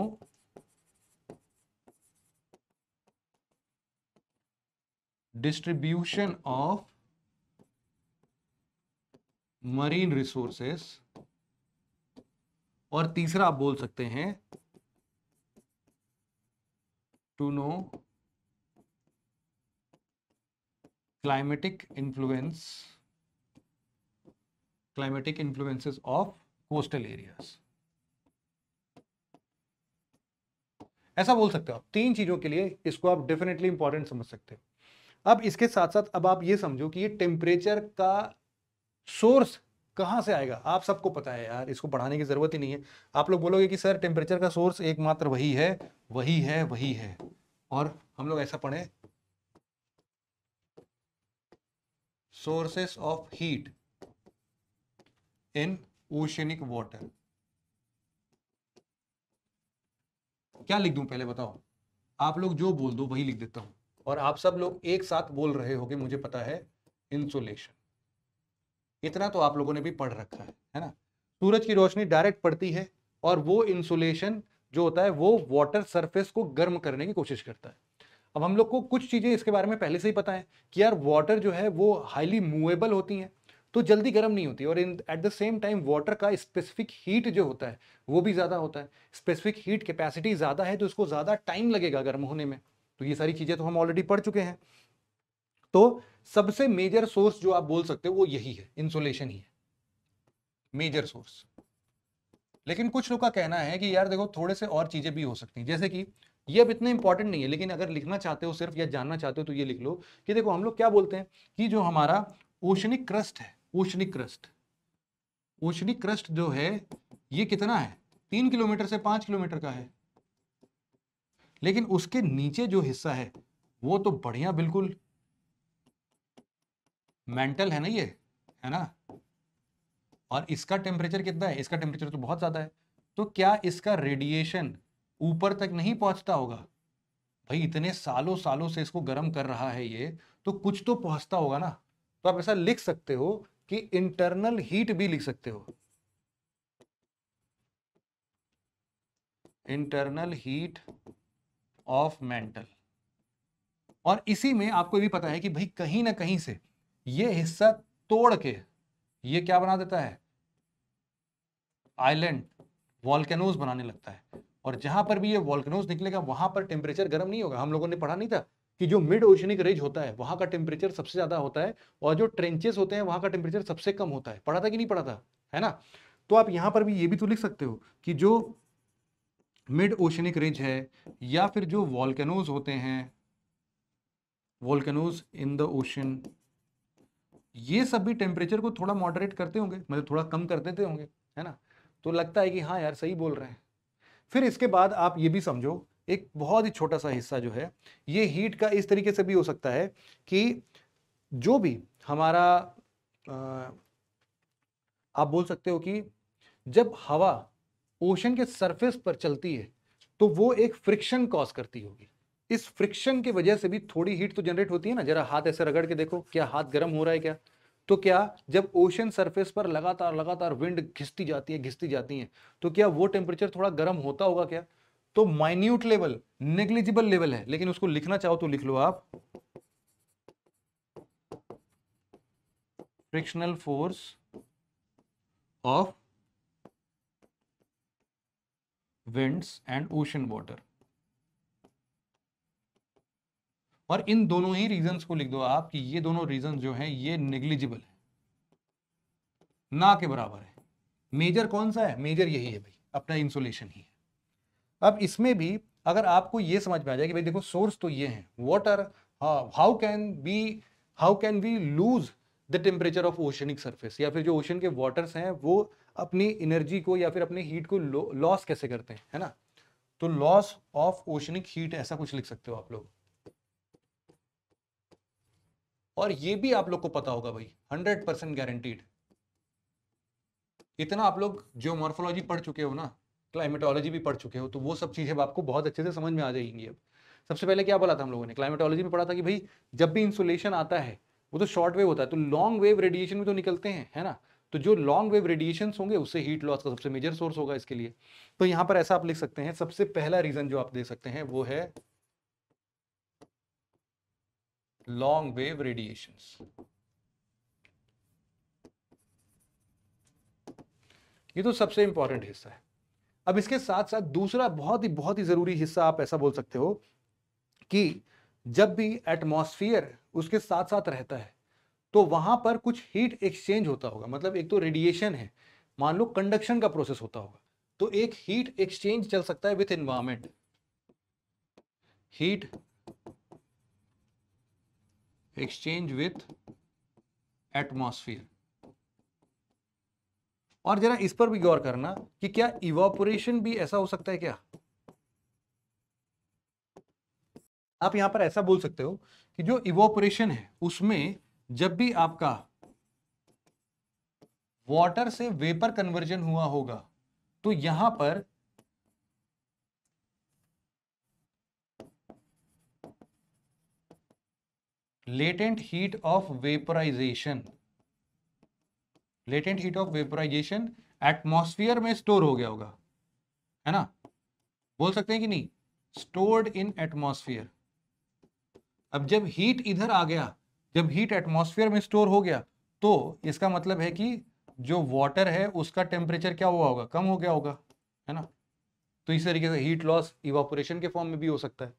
distribution of marine resources और तीसरा आप बोल सकते हैं to know climatic influence climatic influences of coastal areas ऐसा बोल सकते हो आप तीन चीजों के लिए इसको आप डेफिनेटली इंपॉर्टेंट समझ सकते हो अब इसके साथ साथ अब आप ये समझो कि ये टेम्परेचर का सोर्स कहाँ से आएगा आप सबको पता है यार इसको बढ़ाने की ज़रूरत ही नहीं है आप लोग बोलोगे कि सर टेम्परेचर का सोर्स एकमात्र वही है वही है वही है और हम लोग ऐसा पढ़े sources of heat in oceanic water क्या लिख दूं पहले बताओ आप लोग जो बोल दो वही लिख देता हूं और आप सब लोग एक साथ बोल रहे हो कि मुझे पता है इंसुलेशन इतना तो आप लोगों ने भी पढ़ रखा है है ना सूरज की रोशनी डायरेक्ट पड़ती है और वो इंसुलेशन जो होता है वो वाटर सरफेस को गर्म करने की कोशिश करता है अब हम लोग को कुछ चीज़ें इसके बारे में पहले से ही पता है कि यार वाटर जो है वो हाईली मूवेबल होती हैं तो जल्दी गर्म नहीं होती और इन at the same time water का स्पेसिफिक हीट जो होता है वो भी ज़्यादा होता है स्पेसिफिक हीट कैपेसिटी ज़्यादा है तो उसको ज़्यादा टाइम लगेगा गर्म होने में तो ये सारी चीज़ें तो हम ऑलरेडी पढ़ चुके हैं तो सबसे मेजर सोर्स जो आप बोल सकते हो वो यही है इंसुलेशन ही है मेजर सोर्स लेकिन कुछ लोग का कहना है कि यार देखो थोड़े से और चीजें भी हो सकती हैं जैसे कि ये अब इतना इंपॉर्टेंट नहीं है लेकिन अगर लिखना चाहते हो सिर्फ या जानना चाहते हो तो ये लिख लो कि देखो हम लोग क्या बोलते हैं कि जो हमारा ओशनिक क्रस्ट है ओशनिक क्रस्ट ओशनिक क्रस्ट जो है ये कितना है तीन किलोमीटर से पांच किलोमीटर का है लेकिन उसके नीचे जो हिस्सा है वो तो बढ़िया बिल्कुल मेंटल है ना ये है ना और इसका टेम्परेचर कितना है इसका टेम्परेचर तो बहुत ज़्यादा है तो क्या इसका रेडिएशन ऊपर तक नहीं पहुंचता होगा भाई इतने सालों सालों से इसको गर्म कर रहा है ये तो कुछ तो पहुंचता होगा ना तो आप ऐसा लिख सकते हो कि इंटरनल हीट भी लिख सकते हो इंटरनल हीट ऑफ मेंटल और इसी में आपको भी पता है कि भाई कहीं ना कहीं से ये हिस्सा तोड़ के ये क्या बना देता है आइलैंड वॉल्केनोज बनाने लगता है और जहां पर भी ये वॉल्केनोज निकलेगा वहां पर टेम्परेचर गर्म नहीं होगा हम लोगों ने पढ़ा नहीं था कि जो मिड ओशनिक रेज होता है वहां का टेम्परेचर सबसे ज्यादा होता है और जो ट्रेंचेस होते हैं वहां का टेम्परेचर सबसे कम होता है पढ़ा था कि नहीं पढ़ा था है ना तो आप यहां पर भी ये भी तो लिख सकते हो कि जो मिड ओशनिक रेंज है या फिर जो वॉल्केनोज होते हैं वॉल्केनोज इन द ओशन ये सब भी टेम्परेचर को थोड़ा मॉडरेट करते होंगे मतलब थोड़ा कम कर देते होंगे है ना तो लगता है कि हाँ यार सही बोल रहे हैं फिर इसके बाद आप ये भी समझो एक बहुत ही छोटा सा हिस्सा जो है ये हीट का इस तरीके से भी हो सकता है कि जो भी हमारा आप बोल सकते हो कि जब हवा ओशन के सरफेस पर चलती है तो वो एक फ्रिक्शन कॉज करती होगी इस फ्रिक्शन की वजह से भी थोड़ी हीट तो जनरेट होती है ना जरा हाथ ऐसे रगड़ के देखो क्या हाथ गर्म हो रहा है क्या तो क्या जब ओशन सरफेस पर लगातार लगातार विंड घिसती जाती है घिसती जाती है तो क्या वो टेम्परेचर थोड़ा गर्म होता होगा क्या तो माइन्यूट लेवल नेग्लिजिबल लेवल है लेकिन उसको लिखना चाहो तो लिख लो आप frictional force of winds and ocean water और इन दोनों ही रीजंस को लिख दो आप कि ये दोनों रीजन जो हैं ये निग्लिजिबल है ना के बराबर है मेजर कौन सा है मेजर यही है भाई अपना इंसुलेशन ही है अब इसमें भी अगर आपको ये समझ में आ जाए कि भाई देखो सोर्स तो ये है water how can be how can we lose the temperature of oceanic surface या फिर जो ओशन के वाटर्स हैं वो अपनी एनर्जी को या फिर अपने हीट को लॉस कैसे करते हैं है ना तो लॉस ऑफ ओशनिक हीट ऐसा कुछ लिख सकते हो आप लोग और ये भी आप लोग को पता होगा भाई हंड्रेड परसेंट गारंटीड इतना आप लोग जियोमोर्फोलॉजी पढ़ चुके हो ना क्लाइमेटोलॉजी भी पढ़ चुके हो तो वो सब चीज़ें आपको बहुत अच्छे से समझ में आ जाएंगी अब सबसे पहले क्या बोला था हम लोगों ने क्लाइमेटोलॉजी में पढ़ा था कि भाई जब भी इंसुलेशन आता है वो तो शॉर्ट वेव होता है तो लॉन्ग वेव रेडिएशन भी तो निकलते हैं है ना तो जो लॉन्ग वेव रेडिएशन होंगे उससे हीट लॉस का सबसे मेजर सोर्स होगा इसके लिए तो यहां पर ऐसा आप लिख सकते हैं सबसे पहला रीज़न जो आप दे सकते हैं वो है long wave radiations. ये तो सबसे इंपॉर्टेंट हिस्सा है अब इसके साथ साथ दूसरा बहुत ही बहुत ही जरूरी हिस्सा आप ऐसा बोल सकते हो कि जब भी एटमॉस्फेयर उसके साथ साथ रहता है तो वहां पर कुछ हीट एक्सचेंज होता होगा मतलब एक तो रेडिएशन है मान लो कंडक्शन का प्रोसेस होता होगा तो एक हीट एक्सचेंज चल सकता है with environment heat exchange with atmosphere और जरा इस पर भी गौर करना कि क्या इवापोरेशन भी ऐसा हो सकता है क्या आप यहां पर ऐसा बोल सकते हो कि जो इवोपोरेशन है उसमें जब भी आपका वाटर से वेपर कन्वर्जन हुआ होगा तो यहां पर latent heat of vaporisation latent heat of vaporisation atmosphere में स्टोर हो गया होगा है ना बोल सकते हैं कि नहीं स्टोर्ड इन एटमोस्फियर अब जब हीट इधर आ गया जब हीट एटमोस्फियर में स्टोर हो गया तो इसका मतलब है कि जो वाटर है उसका टेम्परेचर क्या हुआ होगा कम हो गया होगा है ना तो इस तरीके से हीट लॉस इवापोरेशन के फॉर्म में भी हो सकता है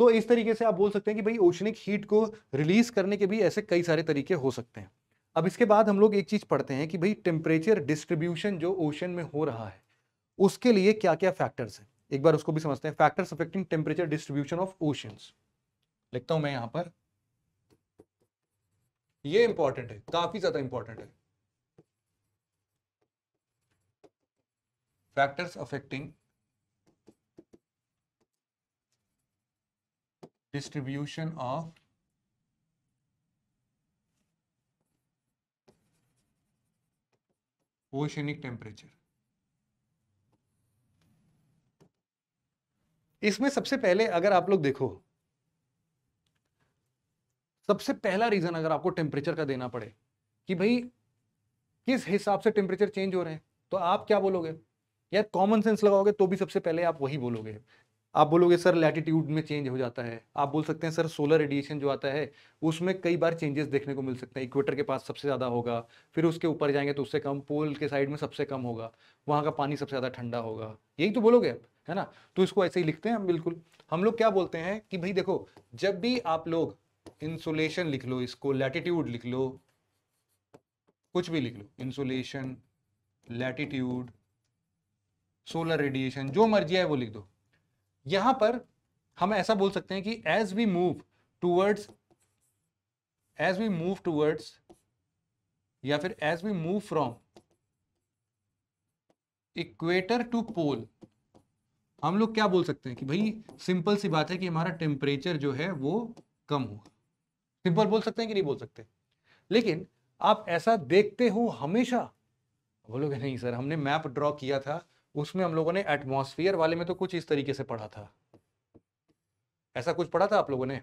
तो इस तरीके से आप बोल सकते हैं कि भाई ओशनिक हीट को रिलीज करने के भी ऐसे कई सारे तरीके हो सकते हैं अब इसके बाद हम लोग एक चीज़ पढ़ते हैं कि भाई टेम्परेचर डिस्ट्रीब्यूशन जो ओशन में हो रहा है उसके लिए क्या क्या फैक्टर्स हैं एक बार उसको भी समझते हैं factors affecting temperature distribution of oceans लिखता हूं मैं यहां पर ये इंपॉर्टेंट है काफी ज्यादा इंपॉर्टेंट है factors affecting distribution of oceanic temperature इसमें सबसे पहले अगर आप लोग देखो सबसे पहला रीजन अगर आपको टेम्परेचर का देना पड़े कि भाई किस हिसाब से टेम्परेचर चेंज हो रहे हैं तो आप क्या बोलोगे या कॉमन सेंस लगाओगे तो भी सबसे पहले आप वही बोलोगे आप बोलोगे सर लैटिट्यूड में चेंज हो जाता है आप बोल सकते हैं सर सोलर रेडिएशन जो आता है उसमें कई बार चेंजेस देखने को मिल सकते हैं इक्वेटर के पास सबसे ज़्यादा होगा फिर उसके ऊपर जाएंगे तो उससे कम पोल के साइड में सबसे कम होगा वहाँ का पानी सबसे ज़्यादा ठंडा होगा यही तो बोलोगे आप है ना तो इसको ऐसे ही लिखते हैं हम बिल्कुल हम लोग क्या बोलते हैं कि भाई देखो जब भी आप लोग इंसुलेशन लिख लो इसको लैटिट्यूड लिख लो कुछ भी लिख लो इंसुलेशन लैटिट्यूड सोलर रेडिएशन जो मर्जी है वो लिख दो यहां पर हम ऐसा बोल सकते हैं कि as we move towards as we move towards या फिर as we move from equator to pole हम लोग क्या बोल सकते हैं कि भाई सिंपल सी बात है कि हमारा टेम्परेचर जो है वो कम होगा सिंपल बोल सकते हैं कि नहीं बोल सकते लेकिन आप ऐसा देखते हो हमेशा बोलोगे नहीं सर हमने मैप ड्रॉ किया था उसमें हम लोगों ने एटमोसफियर वाले में तो कुछ इस तरीके से पढ़ा था ऐसा कुछ पढ़ा था आप लोगों ने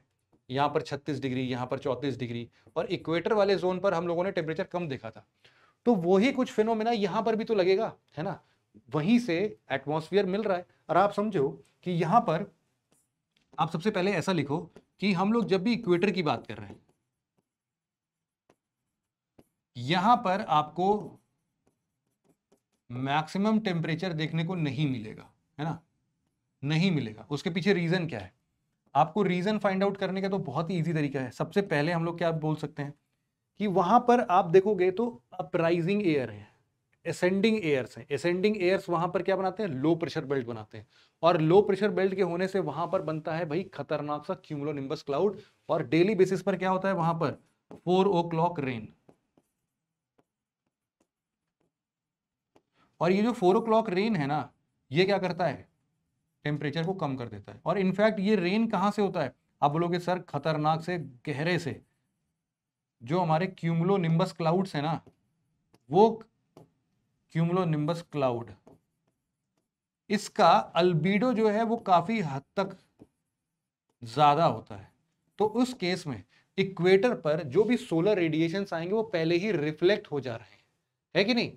यहाँ पर 36 डिग्री यहाँ पर 34 डिग्री और इक्वेटर वाले जोन पर हम लोगों ने टेम्परेचर कम देखा था तो वही कुछ फिनोमिना यहाँ पर भी तो लगेगा है ना वहीं से एटमॉस्फेयर मिल रहा है और आप समझो कि यहाँ पर आप सबसे पहले ऐसा लिखो कि हम लोग जब भी इक्वेटर की बात कर रहे हैं यहां पर आपको मैक्सिमम टेम्परेचर देखने को नहीं मिलेगा है ना नहीं मिलेगा उसके पीछे रीज़न क्या है आपको रीज़न फाइंड आउट करने का तो बहुत ही ईजी तरीका है सबसे पहले हम लोग क्या बोल सकते हैं कि वहां पर आप देखोगे तो अपराइजिंग एयर है एसेंडिंग एयर्स हैं एसेंडिंग एयर्स वहां पर क्या बनाते हैं लो प्रेशर बेल्ट बनाते हैं और लो प्रेशर बेल्ट के होने से वहां पर बनता है भाई खतरनाक सा क्यूमलो क्लाउड और डेली बेसिस पर क्या होता है वहां पर फोर ओ क्लॉक रेन और ये जो फोर ओ रेन है ना ये क्या करता है टेम्परेचर को कम कर देता है और इनफैक्ट ये रेन कहाँ से होता है आप बोलोगे सर खतरनाक से गहरे से जो हमारे क्यूमलो निम्बस क्लाउड्स है ना वो क्यूमलो निम्बस क्लाउड इसका अल्बीडो जो है वो काफ़ी हद तक ज़्यादा होता है तो उस केस में इक्वेटर पर जो भी सोलर रेडिएशन आएंगे वो पहले ही रिफ्लेक्ट हो जा रहे हैं है कि नहीं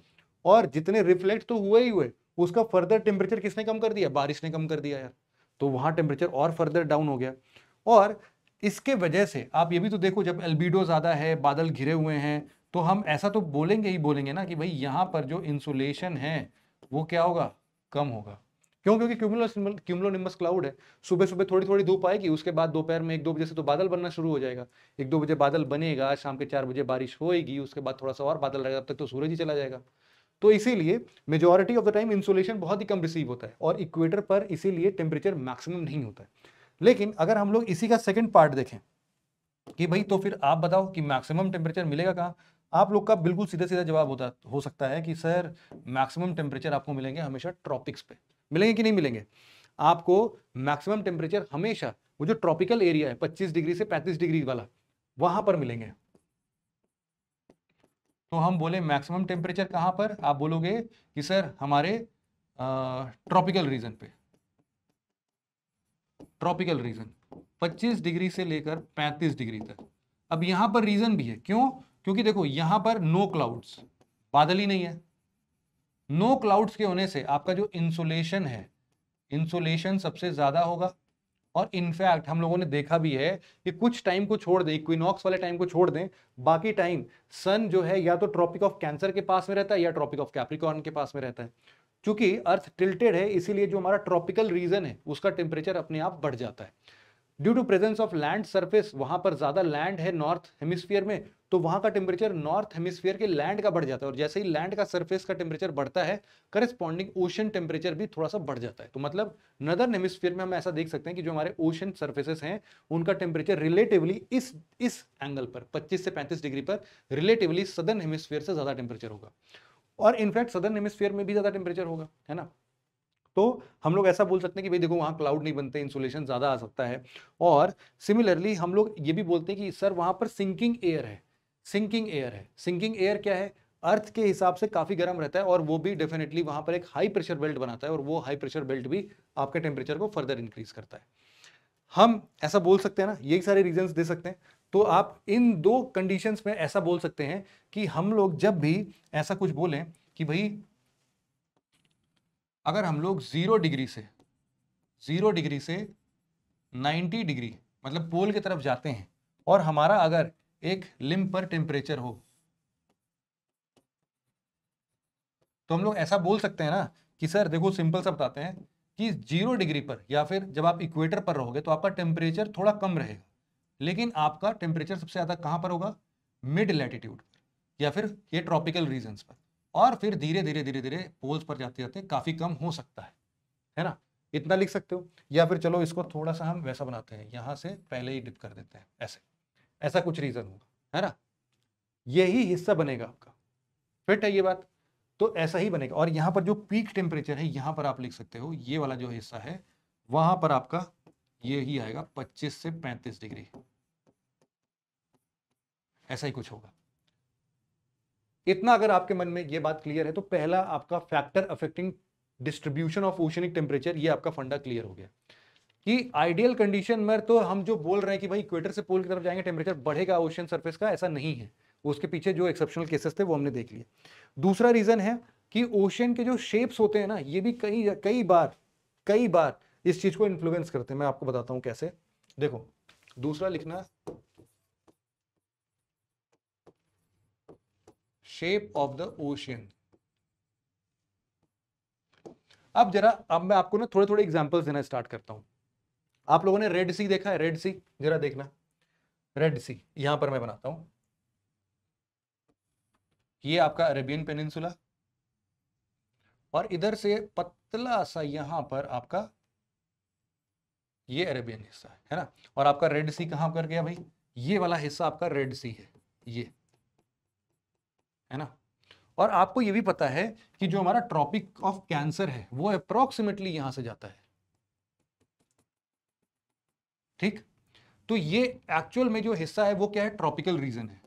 और जितने रिफ्लेक्ट तो हुए ही हुए उसका फर्दर टेम्परेचर किसने कम कर दिया बारिश ने कम कर दिया यार तो वहां टेम्परेचर और फर्दर डाउन हो गया और इसके वजह से आप ये भी तो देखो जब एल्बिडो ज़्यादा है बादल घिरे हुए हैं तो हम ऐसा तो बोलेंगे ही बोलेंगे ना कि भाई यहाँ पर जो इंसुलेशन है वो क्या होगा कम होगा क्यों क्योंकि क्यूमुलोनिम्बस क्लाउड है सुबह सुबह थोड़ी थोड़ी धूप आएगी उसके बाद दोपहर में एक दो बजे से तो बादल बनना शुरू हो जाएगा एक दो बजे बादल बनेगा शाम के चार बजे बारिश होएगी उसके बाद थोड़ा सा और बादल रहेगा तब तक तो सूरज ही चला जाएगा तो इसीलिए majority of the time insolation बहुत ही कम रिसीव होता है और इक्वेटर पर इसीलिए टेम्परेचर मैक्सिमम नहीं होता है लेकिन अगर हम लोग इसी का सेकेंड पार्ट देखें कि भाई तो फिर आप बताओ कि मैक्सिमम टेम्परेचर मिलेगा कहाँ आप लोग का बिल्कुल सीधे सीधा जवाब होता हो सकता है कि सर मैक्सिमम टेम्परेचर आपको मिलेंगे हमेशा ट्रॉपिक्स पे मिलेंगे कि नहीं मिलेंगे आपको मैक्सिमम टेम्परेचर हमेशा वो जो ट्रॉपिकल एरिया है 25 डिग्री से 35 डिग्री वाला वहाँ पर मिलेंगे तो हम बोले मैक्सिमम टेम्परेचर कहाँ पर आप बोलोगे कि सर हमारे ट्रॉपिकल रीजन पे ट्रॉपिकल रीजन 25 डिग्री से लेकर 35 डिग्री तक अब यहाँ पर रीजन भी है क्यों क्योंकि देखो यहाँ पर नो क्लाउड्स बादल ही नहीं है नो क्लाउड्स के होने से आपका जो इंसुलेशन है इंसुलेशन सबसे ज़्यादा होगा और इनफैक्ट हम लोगों ने देखा भी है कि कुछ टाइम को छोड़ दें इक्विनॉक्स वाले टाइम को छोड़ दें बाकी टाइम सन जो है या तो ट्रॉपिक ऑफ कैंसर के पास में रहता है या ट्रॉपिक ऑफ कैप्रिकॉर्न के पास में रहता है क्योंकि अर्थ टिल्टेड है इसीलिए जो हमारा ट्रॉपिकल रीजन है उसका टेम्परेचर अपने आप बढ़ जाता है due to presence of land surface वहां पर ज्यादा लैंड है नॉर्थ हेमिस्फीयर में तो वहां का टेम्परेचर नॉर्थ हेमिस्फीयर के लैंड का बढ़ जाता है और जैसे ही लैंड का सर्फेस का टेम्परेचर बढ़ता है करेस्पॉन्डिंग ओशन टेम्परेचर भी थोड़ा सा बढ़ जाता है तो मतलब नदर्न हेमिस्फीयर में हम ऐसा देख सकते हैं कि जो हमारे ओशन सर्फेसेस हैं उनका टेम्परेचर रिलेटिवली इस इस एंगल पर पच्चीस से पैंतीस डिग्री पर रिलेटिवली सदर्न हेमिस्फीयर से ज़्यादा टेम्परेचर होगा और इनफैक्ट सदर्न हेमिस्फीयर में भी ज़्यादा टेम्परेचर होगा है ना तो हम लोग ऐसा बोल सकते हैं कि भाई देखो वहाँ क्लाउड नहीं बनते इंसुलेशन ज़्यादा आ सकता है और सिमिलरली हम लोग ये भी बोलते हैं कि सर वहाँ पर सिंकिंग एयर है सिंकिंग एयर है सिंकिंग एयर क्या है अर्थ के हिसाब से काफ़ी गर्म रहता है और वो भी डेफिनेटली वहाँ पर एक हाई प्रेशर बेल्ट बनाता है और वो हाई प्रेशर बेल्ट भी आपके टेम्परेचर को फर्दर इंक्रीज करता है हम ऐसा बोल सकते हैं ना यही सारे रीजंस दे सकते हैं तो आप इन दो कंडीशंस में ऐसा बोल सकते हैं कि हम लोग जब भी ऐसा कुछ बोलें कि भाई अगर हम लोग ज़ीरो डिग्री से ज़ीरो डिग्री से नाइन्टी डिग्री मतलब पोल की तरफ जाते हैं और हमारा अगर एक लिम पर टेम्परेचर हो तो हम लोग ऐसा बोल सकते हैं ना कि सर देखो सिंपल सा बताते हैं कि जीरो डिग्री पर या फिर जब आप इक्वेटर पर रहोगे तो आपका टेम्परेचर थोड़ा कम रहेगा लेकिन आपका टेम्परेचर सबसे ज़्यादा कहाँ पर होगा मिड लैटिट्यूड पर या फिर ये ट्रॉपिकल रीजन्स पर और फिर धीरे धीरे धीरे धीरे पोल्स पर जाते जाते काफ़ी कम हो सकता है है ना इतना लिख सकते हो या फिर चलो इसको थोड़ा सा हम वैसा बनाते हैं यहाँ से पहले ही डिप कर देते हैं ऐसे ऐसा कुछ रीज़न होगा है ना यही हिस्सा बनेगा आपका फिट है ये बात तो ऐसा ही बनेगा और यहाँ पर जो पीक टेम्परेचर है यहाँ पर आप लिख सकते हो ये वाला जो हिस्सा है वहां पर आपका ये ही आएगा 25 से 35 डिग्री ऐसा ही कुछ होगा इतना अगर आपके मन में ये बात क्लियर है तो पहला आपका factor affecting distribution of oceanic temperature ये आपका फंडा क्लियर हो गया कि आइडियल कंडीशन में तो हम जो बोल रहे हैं कि भाई इक्वेटर से पोल की तरफ जाएंगे टेम्परेचर बढ़ेगा ओशन सरफेस का ऐसा नहीं है उसके पीछे जो एक्सेप्शनल केसेस थे वो हमने देख लिए दूसरा रीज़न है कि ओशन के जो शेप्स होते हैं ना ये भी कई कई बार कई बार इस चीज़ को इन्फ्लुएंस करते हैं मैं आपको बताता हूँ कैसे देखो दूसरा लिखना शेप ऑफ द ओशियन अब जरा अब मैं आपको ना थोड़े थोड़े एग्जाम्पल्स देना स्टार्ट करता हूं आप लोगों ने रेड सी देखा है रेड सी जरा देखना रेड सी यहां पर मैं बनाता हूं ये आपका अरेबियन पेनिनसुला और इधर से पतला सा यहां पर आपका ये अरेबियन हिस्सा है ना और आपका रेड सी कहां कर गया भाई ये वाला हिस्सा आपका रेड सी है ये है ना और आपको ये भी पता है कि जो हमारा ट्रॉपिक ऑफ कैंसर है वो अप्रोक्सीमेटली यहां से जाता है ठीक तो ये एक्चुअल में जो हिस्सा है वो क्या है ट्रॉपिकल रीजन है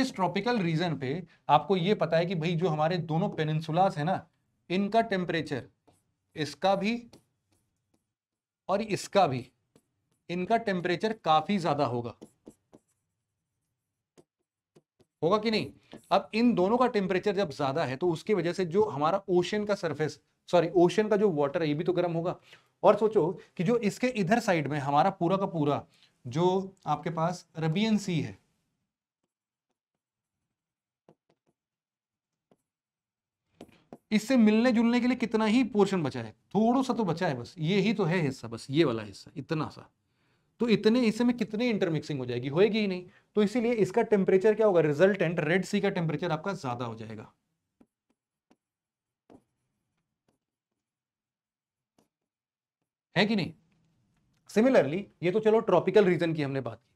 इस ट्रॉपिकल रीजन पे आपको ये पता है कि भाई जो हमारे दोनों पेनिनसुलास है ना इनका टेम्परेचर इसका भी और इसका भी इनका टेम्परेचर काफी ज्यादा होगा होगा कि नहीं अब इन दोनों का टेम्परेचर जब ज्यादा है तो उसकी वजह से जो हमारा ओशन का सरफेस सॉरी ओशन का जो वाटर है ये भी तो गर्म होगा और सोचो कि जो इसके इधर साइड में हमारा पूरा का पूरा जो आपके पास रबियन सी है इससे मिलने जुलने के लिए कितना ही पोर्शन बचा है थोड़ा सा तो बचा है बस ये ही तो है हिस्सा बस ये वाला हिस्सा इतना सा तो इतने इसमें में कितने इंटरमिक्सिंग हो जाएगी होएगी ही नहीं तो इसीलिए इसका टेम्परेचर क्या होगा रिजल्टेंट रेड सी का टेम्परेचर आपका ज्यादा हो जाएगा है कि नहीं सिमिलरली ये तो चलो ट्रॉपिकल रीजन की हमने बात की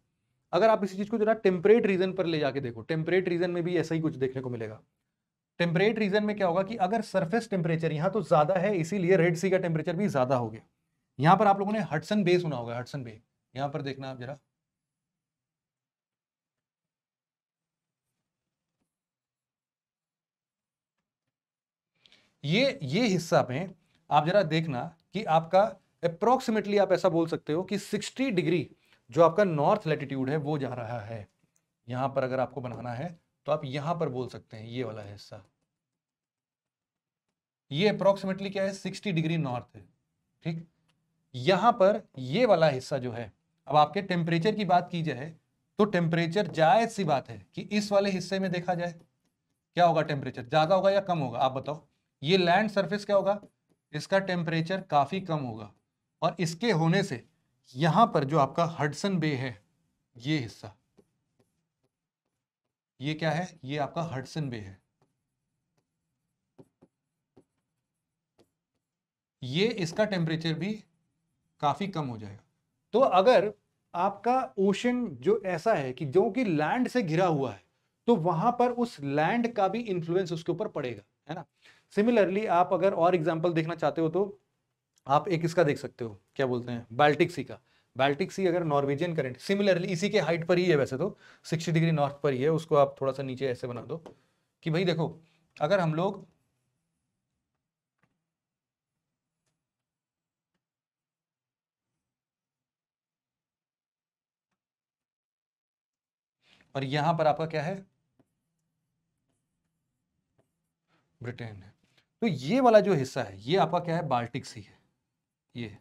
अगर आप इसी चीज को जरा टेम्परेट रीजन पर ले जाके देखो टेम्परेट रीजन में भी ऐसा ही कुछ देखने को मिलेगा टेम्परेट रीजन में क्या होगा कि अगर सरफेस टेम्परेचर यहां तो ज्यादा है इसीलिए रेड सी का टेम्परेचर भी ज्यादा हो गया यहां पर आप लोगों ने हटसन बे सुना होगा हटसन बे यहां पर देखना आप जरा ये ये हिस्सा में आप जरा देखना कि आपका अप्रोक्सीमेटली आप ऐसा बोल सकते हो कि 60 डिग्री जो आपका नॉर्थ लेटिट्यूड है वो जा रहा है यहां पर अगर आपको बनाना है तो आप यहां पर बोल सकते हैं ये वाला हिस्सा ये अप्रोक्सीमेटली क्या है 60 डिग्री नॉर्थ है ठीक यहां पर ये वाला हिस्सा जो है अब आपके टेम्परेचर की बात की जाए तो टेम्परेचर जायज सी बात है कि इस वाले हिस्से में देखा जाए क्या होगा टेम्परेचर ज़्यादा होगा या कम होगा आप बताओ ये लैंड सर्फेस क्या होगा इसका टेम्परेचर काफ़ी कम होगा और इसके होने से यहां पर जो आपका हडसन बे है ये हिस्सा ये क्या है ये आपका हडसन बे है ये इसका टेम्परेचर भी काफ़ी कम हो जाएगा तो अगर आपका ओशन जो ऐसा है कि जो कि लैंड से घिरा हुआ है तो वहां पर उस लैंड का भी इंफ्लुएंस उसके ऊपर पड़ेगा है ना सिमिलरली आप अगर और एग्जाम्पल देखना चाहते हो तो आप एक इसका देख सकते हो क्या बोलते हैं बाल्टिक सी का बाल्टिक सी अगर नॉर्वेजियन करंट सिमिलरली इसी के हाइट पर ही है वैसे तो सिक्सटी डिग्री नॉर्थ पर ही है उसको आप थोड़ा सा नीचे ऐसे बना दो कि भाई देखो अगर हम लोग और यहां पर आपका क्या है ब्रिटेन है तो ये वाला जो हिस्सा है ये आपका क्या है बाल्टिक सी है ये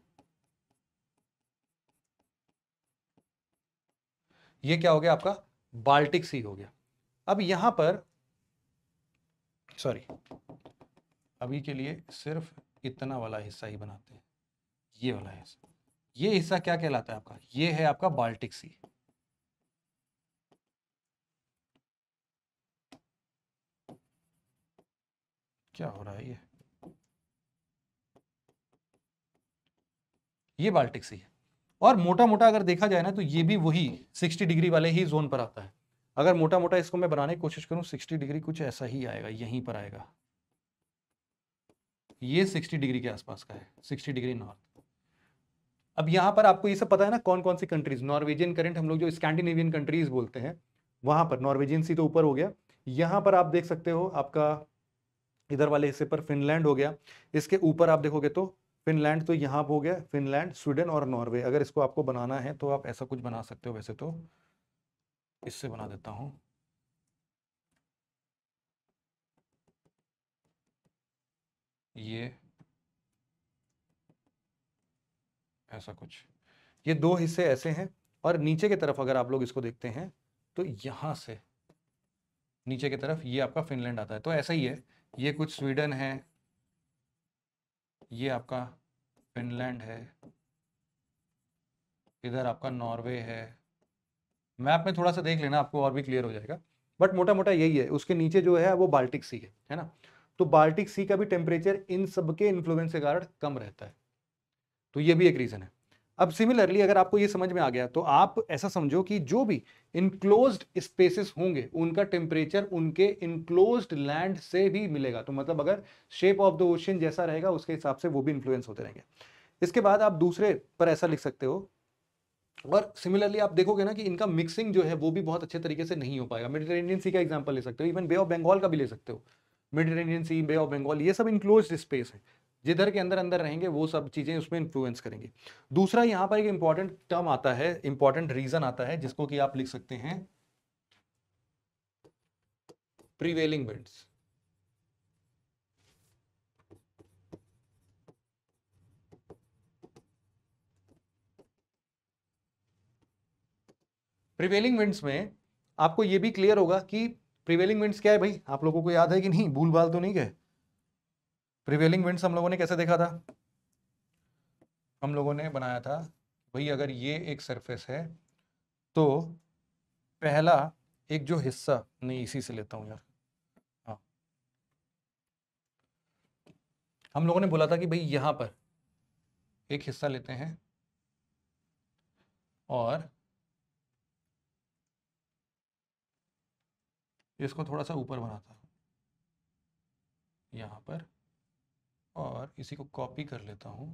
ये क्या हो गया आपका बाल्टिक सी हो गया अब यहां पर सॉरी अभी के लिए सिर्फ इतना वाला हिस्सा ही बनाते हैं ये वाला हिस्सा ये हिस्सा क्या कहलाता है आपका ये है आपका बाल्टिक सी क्या हो रहा है ये ये बाल्टिक सी है और मोटा मोटा अगर देखा जाए ना तो ये भी वही 60 डिग्री वाले ही जोन पर आता है अगर मोटा मोटा इसको मैं बनाने की कोशिश करूं 60 डिग्री कुछ ऐसा ही आएगा यहीं पर आएगा ये 60 डिग्री के आसपास का है 60 डिग्री नॉर्थ अब यहां पर आपको ये सब पता है ना कौन कौन सी कंट्रीज नॉर्वेजियन करंट हम लोग जो स्कैंडिनेवियन कंट्रीज बोलते हैं वहां पर नॉर्वेजियन सी तो ऊपर हो गया यहां पर आप देख सकते हो आपका इधर वाले हिस्से पर फिनलैंड हो गया इसके ऊपर आप देखोगे तो फिनलैंड तो यहाँ हो गया फिनलैंड स्वीडन और नॉर्वे अगर इसको आपको बनाना है तो आप ऐसा कुछ बना सकते हो वैसे तो इससे बना देता हूँ ये ऐसा कुछ ये दो हिस्से ऐसे हैं और नीचे की तरफ अगर आप लोग इसको देखते हैं तो यहाँ से नीचे की तरफ ये आपका फिनलैंड आता है तो ऐसा ही है ये कुछ स्वीडन है ये आपका फिनलैंड है इधर आपका नॉर्वे है मैप में थोड़ा सा देख लेना आपको और भी क्लियर हो जाएगा बट मोटा मोटा यही है उसके नीचे जो है वो बाल्टिक सी है है ना तो बाल्टिक सी का भी टेम्परेचर इन सब के इन्फ्लुएंस के कारण कम रहता है तो ये भी एक रीज़न है अब सिमिलरली अगर आपको ये समझ में आ गया तो आप ऐसा समझो कि जो भी इनक्लोज स्पेसेस होंगे उनका टेम्परेचर उनके इनक्लोज लैंड से भी मिलेगा तो मतलब अगर शेप ऑफ द ओशन जैसा रहेगा उसके हिसाब से वो भी इन्फ्लुएंस होते रहेंगे इसके बाद आप दूसरे पर ऐसा लिख सकते हो और सिमिलरली आप देखोगे ना कि इनका मिक्सिंग जो है वो भी बहुत अच्छे तरीके से नहीं हो पाएगा मेडिटेरेनियन सी का एग्जाम्पल ले सकते हो इवन बे ऑफ बंगाल का भी ले सकते हो Mediterranean sea bay of Bengal ये सब इनक्लोज स्पेस है जिधर के अंदर अंदर रहेंगे वो सब चीज़ें उसमें इन्फ्लुएंस करेंगे दूसरा यहां पर एक इंपॉर्टेंट टर्म आता है इंपॉर्टेंट रीजन आता है जिसको कि आप लिख सकते हैं प्रीवेलिंग विंड्स प्रिवेलिंग विंड्स में आपको ये भी क्लियर होगा कि प्रिवेलिंग विंड्स क्या है भाई आप लोगों को याद है कि नहीं भूल भाल तो नहीं गए प्रिवेलिंग विंड्स हम लोगों ने कैसे देखा था हम लोगों ने बनाया था भाई अगर ये एक सरफेस है तो पहला एक जो हिस्सा नहीं इसी से लेता हूँ यार हाँ हम लोगों ने बोला था कि भाई यहाँ पर एक हिस्सा लेते हैं और इसको थोड़ा सा ऊपर बनाता हूँ यहाँ पर और इसी को कॉपी कर लेता हूँ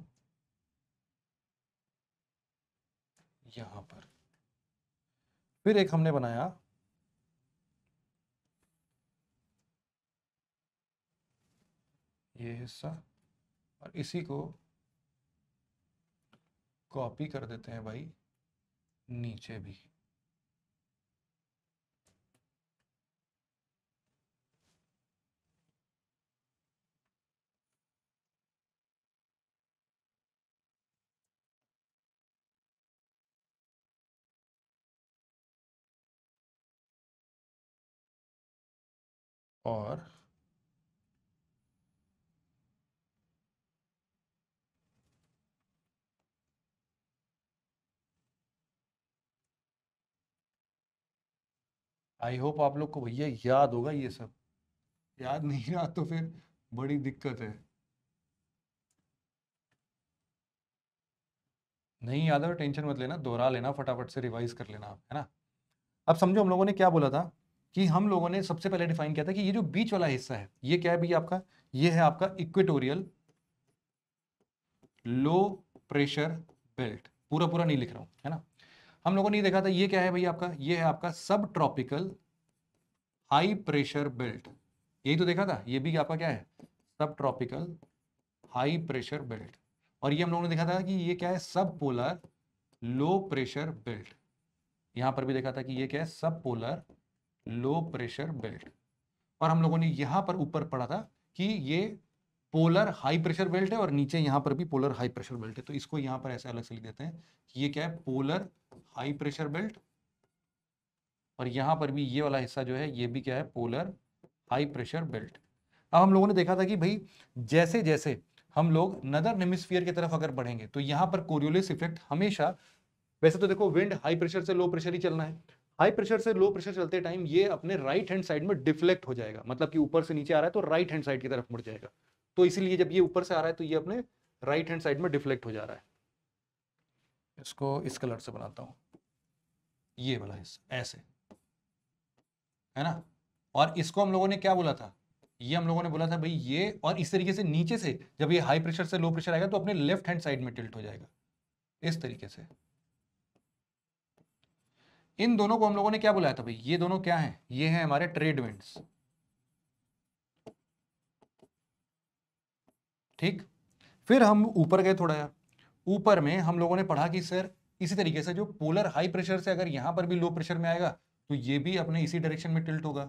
यहाँ पर फिर एक हमने बनाया ये हिस्सा और इसी को कॉपी कर देते हैं भाई नीचे भी और आई होप आप लोग को भैया याद होगा ये सब याद नहीं रहा तो फिर बड़ी दिक्कत है नहीं याद हो टेंशन मत लेना दोहरा लेना फटाफट से रिवाइज कर लेना आप है ना अब समझो हम लोगों ने क्या बोला था कि हम लोगों ने सबसे पहले डिफाइन किया था कि ये जो बीच वाला हिस्सा है ये क्या है भैया आपका ये है आपका इक्वेटोरियल लो प्रेशर बेल्ट पूरा पूरा नहीं लिख रहा हूं है ना हम लोगों ने देखा था ये क्या है भैया आपका ये है आपका सब ट्रॉपिकल हाई प्रेशर बेल्ट यही तो देखा था ये भी आपका क्या है सब ट्रॉपिकल हाई प्रेशर बेल्ट और ये हम लोगों ने देखा था कि ये क्या है सब पोलर लो प्रेशर बेल्ट यहां पर भी देखा था कि ये क्या है सब पोलर लो प्रेशर बेल्ट और हम लोगों ने यहाँ पर ऊपर पढ़ा था कि ये पोलर हाई प्रेशर बेल्ट है और नीचे यहां पर भी पोलर हाई प्रेशर बेल्ट है तो इसको यहाँ पर ऐसे अलग से लिख देते हैं कि ये क्या है पोलर हाई प्रेशर बेल्ट और यहां पर भी ये वाला हिस्सा जो है ये भी क्या है पोलर हाई प्रेशर बेल्ट अब हम लोगों ने देखा था कि भाई जैसे जैसे हम लोग नदर नेमिस्फियर की तरफ अगर बढ़ेंगे तो यहां पर कोरियोलिस इफेक्ट हमेशा वैसे तो देखो विंड हाई प्रेशर से लो प्रेशर ही चलना है हाई प्रेशर से लो प्रेशर चलते टाइम ये अपने राइट हैंड साइड में डिफ्लेक्ट हो जाएगा मतलब कि ऊपर से नीचे आ रहा है तो राइट हैंड साइड की तरफ मुड़ जाएगा तो इसीलिए जब ये ऊपर से आ रहा है तो ये अपने राइट हैंड साइड में डिफ्लेक्ट हो जा रहा है इसको इस कलर से बनाता हूँ ये वाला हिस्सा ऐसे है ना और इसको हम लोगों ने क्या बोला था ये हम लोगों ने बोला था भाई ये और इस तरीके से नीचे से जब ये हाई प्रेशर से लो प्रेशर आएगा तो अपने लेफ्ट हैंड साइड में टिल्ट हो जाएगा इस तरीके से इन दोनों को हम लोगों ने क्या बुलाया था भाई ये दोनों क्या है ये है हमारे ट्रेड विंड्स ठीक फिर हम ऊपर गए थोड़ा यार ऊपर में हम लोगों ने पढ़ा कि सर इसी तरीके से जो पोलर हाई प्रेशर से अगर यहां पर भी लो प्रेशर में आएगा तो ये भी अपने इसी डायरेक्शन में टिल्ट होगा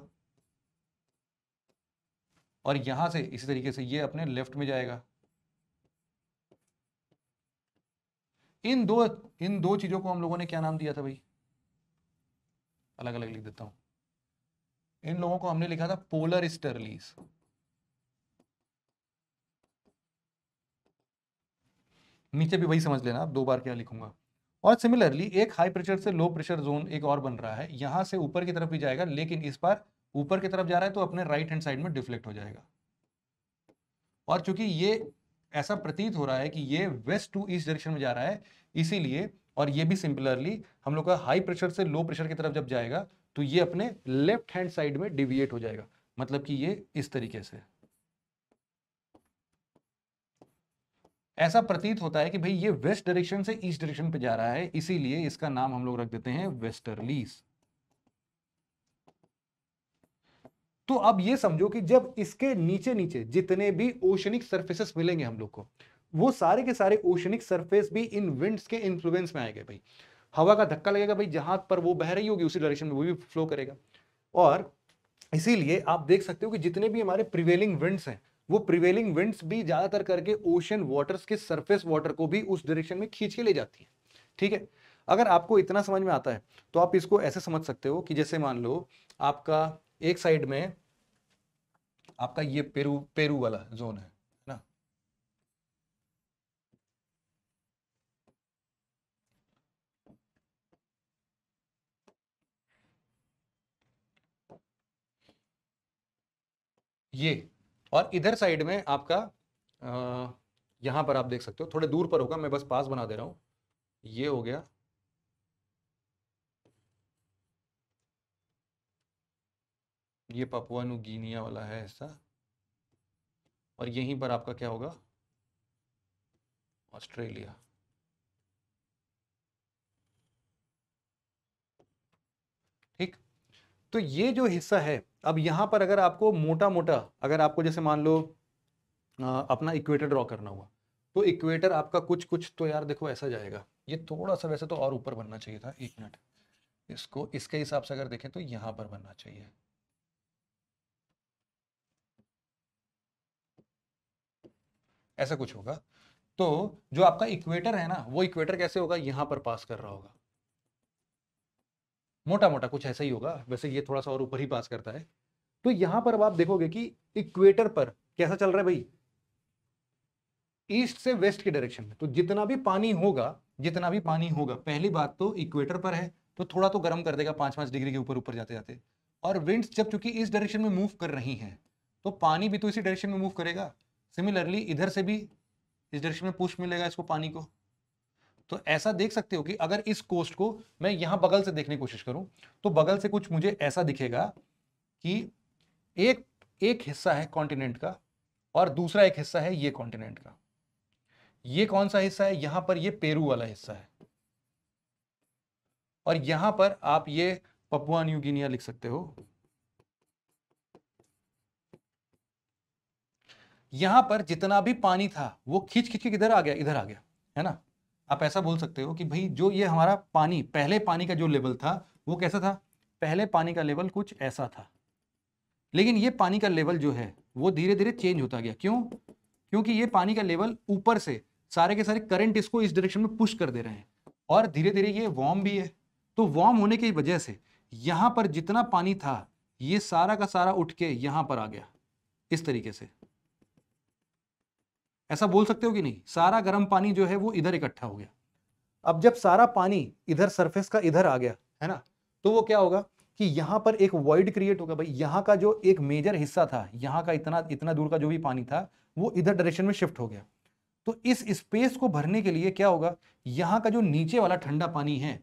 और यहां से इसी तरीके से ये अपने लेफ्ट में जाएगा इन दो इन दो चीजों को हम लोगों ने क्या नाम दिया था भाई अलग अलग लिख देता हूं इन लोगों को हमने लिखा था पोलर स्टर्लीज नीचे भी वही समझ लेना आप दो बार क्या लिखूंगा और सिमिलरली एक हाई प्रेशर से लो प्रेशर जोन एक और बन रहा है यहां से ऊपर की तरफ भी जाएगा लेकिन इस बार ऊपर की तरफ जा रहा है तो अपने राइट हैंड साइड में डिफ्लेक्ट हो जाएगा और चूंकि ये ऐसा प्रतीत हो रहा है कि ये वेस्ट टू ईस्ट डायरेक्शन में जा रहा है इसीलिए और ये भी सिंपलरली हम लोग का हाई प्रेशर से लो प्रेशर की तरफ जब जाएगा तो ये अपने लेफ्ट हैंड साइड में डिविएट हो जाएगा मतलब कि ये इस तरीके से ऐसा प्रतीत होता है कि भाई ये वेस्ट डायरेक्शन से ईस्ट डायरेक्शन पे जा रहा है इसीलिए इसका नाम हम लोग रख देते हैं वेस्टर्लीज तो अब ये समझो कि जब इसके नीचे नीचे जितने भी ओशनिक सर्फेसेस मिलेंगे हम लोग को वो सारे के सारे ओशनिक सरफेस भी इन विंड्स के इन्फ्लुएंस में आएंगे भाई हवा का धक्का लगेगा भाई जहां पर वो बह रही होगी उसी डायरेक्शन में वो भी फ्लो करेगा और इसीलिए आप देख सकते हो कि जितने भी हमारे प्रिवेलिंग विंड्स हैं वो प्रिवेलिंग विंड्स भी ज़्यादातर करके ओशन वाटर्स के सरफेस वाटर को भी उस डायरेक्शन में खींच के ले जाती है ठीक है अगर आपको इतना समझ में आता है तो आप इसको ऐसे समझ सकते हो कि जैसे मान लो आपका एक साइड में आपका ये पेरू पेरू वाला जोन है ये और इधर साइड में आपका आ, यहाँ पर आप देख सकते हो थोड़े दूर पर होगा मैं बस पास बना दे रहा हूँ ये हो गया ये पपुआ गिनिया वाला है ऐसा और यहीं पर आपका क्या होगा ऑस्ट्रेलिया ठीक तो ये जो हिस्सा है अब यहाँ पर अगर आपको मोटा मोटा अगर आपको जैसे मान लो अपना इक्वेटर ड्रॉ करना हुआ तो इक्वेटर आपका कुछ कुछ तो यार देखो ऐसा जाएगा ये थोड़ा सा वैसे तो और ऊपर बनना चाहिए था एक मिनट इसको इसके हिसाब से अगर देखें तो यहाँ पर बनना चाहिए ऐसा कुछ होगा तो जो आपका इक्वेटर है ना वो इक्वेटर कैसे होगा यहां पर पास कर रहा होगा मोटा मोटा कुछ ऐसा ही होगा वैसे ये थोड़ा सा और ऊपर ही पास करता है तो यहां पर अब आप देखोगे कि इक्वेटर पर कैसा चल रहा है भाई ईस्ट से वेस्ट के डायरेक्शन में तो जितना भी पानी होगा जितना भी पानी होगा पहली बात तो इक्वेटर पर है तो थोड़ा तो गर्म कर देगा पांच पांच डिग्री के ऊपर ऊपर जाते जाते और विंड्स जब चूंकि इस डायरेक्शन में मूव कर रही हैं तो पानी भी तो इसी डायरेक्शन में मूव करेगा सिमिलरली इधर से भी इस डायरेक्शन में पुश मिलेगा इसको पानी को तो ऐसा देख सकते हो कि अगर इस कोस्ट को मैं यहां बगल से देखने की कोशिश करूं तो बगल से कुछ मुझे ऐसा दिखेगा कि एक एक हिस्सा है कॉन्टिनेंट का और दूसरा एक हिस्सा है ये कॉन्टिनेंट का ये कौन सा हिस्सा है यहां पर ये पेरू वाला हिस्सा है और यहां पर आप ये पपुआ न्यू गिनिया लिख सकते हो यहां पर जितना भी पानी था वो खींच खींच के किधर आ गया इधर आ गया है ना आप ऐसा बोल सकते हो कि भाई जो ये हमारा पानी पहले पानी का जो लेवल था वो कैसा था पहले पानी का लेवल कुछ ऐसा था लेकिन ये पानी का लेवल जो है वो धीरे धीरे चेंज होता गया क्यों क्योंकि ये पानी का लेवल ऊपर से सारे के सारे करंट इसको इस डायरेक्शन में पुश कर दे रहे हैं और धीरे धीरे ये वार्म भी है तो वार्म होने की वजह से यहाँ पर जितना पानी था ये सारा का सारा उठ के यहाँ पर आ गया इस तरीके से ऐसा बोल सकते हो कि नहीं सारा गर्म पानी जो है वो इधर इकट्ठा हो गया अब जब सारा पानी इधर सरफेस का इधर आ गया है ना तो वो क्या होगा कि यहाँ पर एक वर्ल्ड क्रिएट होगा भाई यहाँ का जो एक मेजर हिस्सा था यहाँ का इतना इतना दूर का जो भी पानी था वो इधर डायरेक्शन में शिफ्ट हो गया तो इस स्पेस को भरने के लिए क्या होगा यहाँ का जो नीचे वाला ठंडा पानी है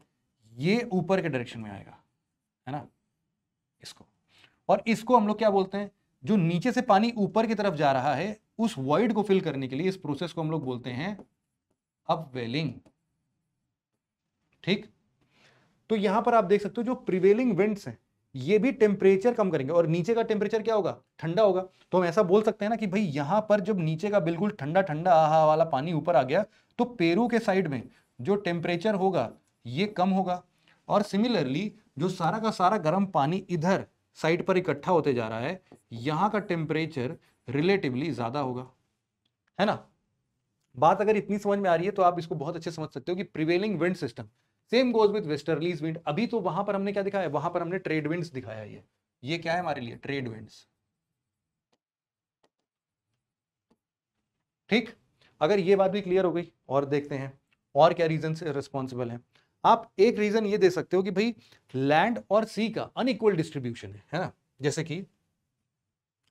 ये ऊपर के डायरेक्शन में आएगा है ना इसको और इसको हम लोग क्या बोलते हैं जो नीचे से पानी ऊपर की तरफ जा रहा है उस वॉइड को फिल करने के लिए इस प्रोसेस को हम लोग बोलते हैं अपवेलिंग ठीक तो यहां पर आप देख सकते हो जो प्रिवेलिंग विंड्स हैं ये भी टेम्परेचर कम करेंगे और नीचे का टेम्परेचर क्या होगा ठंडा होगा तो हम ऐसा बोल सकते हैं ना कि भाई यहां पर जब नीचे का बिल्कुल ठंडा ठंडा आहा वाला पानी ऊपर आ गया तो पेरू के साइड में जो टेम्परेचर होगा ये कम होगा और सिमिलरली जो सारा का सारा गर्म पानी इधर साइड पर इकट्ठा होते जा रहा है यहां का टेम्परेचर रिलेटिवली ज़्यादा होगा है ना बात अगर इतनी समझ में आ रही है तो आप इसको बहुत अच्छे समझ सकते हो कि prevailing wind system same goes with westerlies wind अभी तो वहां पर हमने क्या दिखाया है वहां पर हमने ट्रेड विंड दिखाया ये ये क्या है हमारे लिए ट्रेड विंड ठीक अगर ये बात भी क्लियर हो गई और देखते हैं और क्या रीजन से रिस्पॉन्सिबल है आप एक रीजन ये दे सकते हो कि भाई लैंड और सी का अनइक्वल डिस्ट्रीब्यूशन है, है ना जैसे कि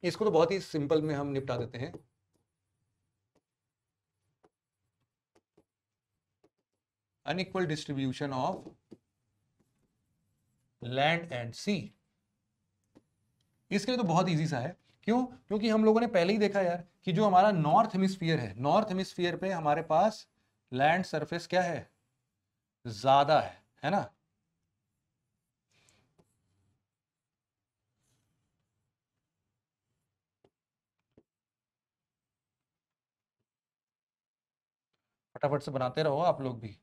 इसको तो बहुत ही सिंपल में हम निपटा देते हैं unequal distribution of land and sea इसके लिए तो बहुत इजी सा है क्यों क्योंकि हम लोगों ने पहले ही देखा यार कि जो हमारा नॉर्थ हेमिस्फीयर है नॉर्थ हेमिस्फीयर पे हमारे पास लैंड सरफेस क्या है ज्यादा है है ना फटाफट से बनाते रहो आप लोग भी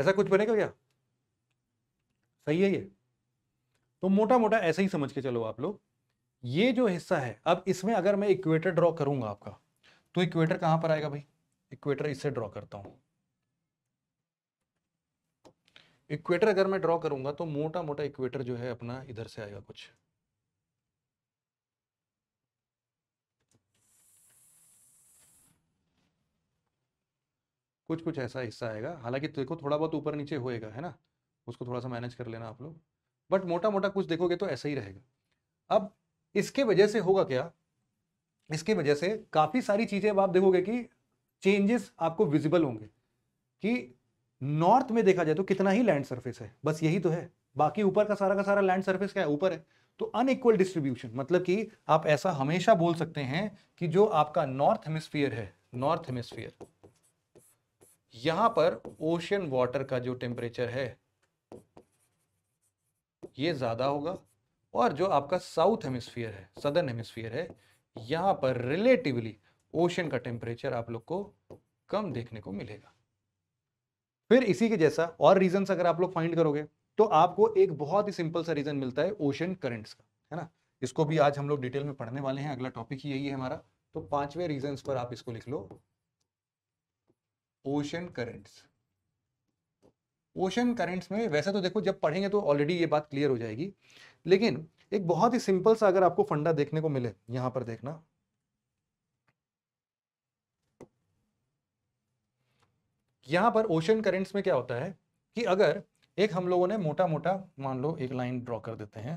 ऐसा कुछ बनेगा क्या सही है ये तो मोटा मोटा ऐसे ही समझ के चलो आप लोग ये जो हिस्सा है अब इसमें अगर मैं इक्वेटर ड्रॉ करूंगा आपका तो इक्वेटर कहां पर आएगा भाई इक्वेटर इससे ड्रॉ करता हूं इक्वेटर अगर मैं ड्रॉ करूंगा तो मोटा मोटा इक्वेटर जो है अपना इधर से आएगा कुछ कुछ कुछ ऐसा हिस्सा आएगा हालांकि देखो थोड़ा बहुत ऊपर नीचे होएगा है ना उसको थोड़ा सा मैनेज कर लेना आप लोग बट मोटा मोटा कुछ देखोगे तो ऐसा ही रहेगा अब इसके वजह से होगा क्या इसके वजह से काफ़ी सारी चीज़ें अब आप देखोगे कि चेंजेस आपको विजिबल होंगे कि नॉर्थ में देखा जाए तो कितना ही लैंड सरफेस है बस यही तो है बाकी ऊपर का सारा का सारा लैंड सरफेस क्या है ऊपर है तो अनइक्वल डिस्ट्रीब्यूशन मतलब कि आप ऐसा हमेशा बोल सकते हैं कि जो आपका नॉर्थ हेमिस्फीयर है नॉर्थ हेमिस्फीयर यहां पर ओशन वाटर का जो टेम्परेचर है ये ज़्यादा होगा और जो आपका साउथ हेमिस्फीयर है सदर्न हेमिस्फीयर है यहां पर रिलेटिवली ओशन का टेम्परेचर आप लोग को कम देखने को मिलेगा फिर इसी के जैसा और रीजन अगर आप लोग फाइंड करोगे तो आपको एक बहुत ही सिंपल सा रीजन मिलता है ओशन करेंट्स का है ना इसको भी आज हम लोग डिटेल में पढ़ने वाले हैं अगला टॉपिक ही यही है हमारा तो पांचवें रीजन पर आप इसको लिख लो ओशन करेंट्स ओशन करेंट्स में वैसे तो देखो जब पढ़ेंगे तो ऑलरेडी ये बात क्लियर हो जाएगी लेकिन एक बहुत ही सिंपल सा अगर आपको फंडा देखने को मिले यहां पर देखना यहाँ पर ओशन करेंट्स में क्या होता है कि अगर एक हम लोगों ने मोटा मोटा मान लो एक लाइन ड्रॉ कर देते हैं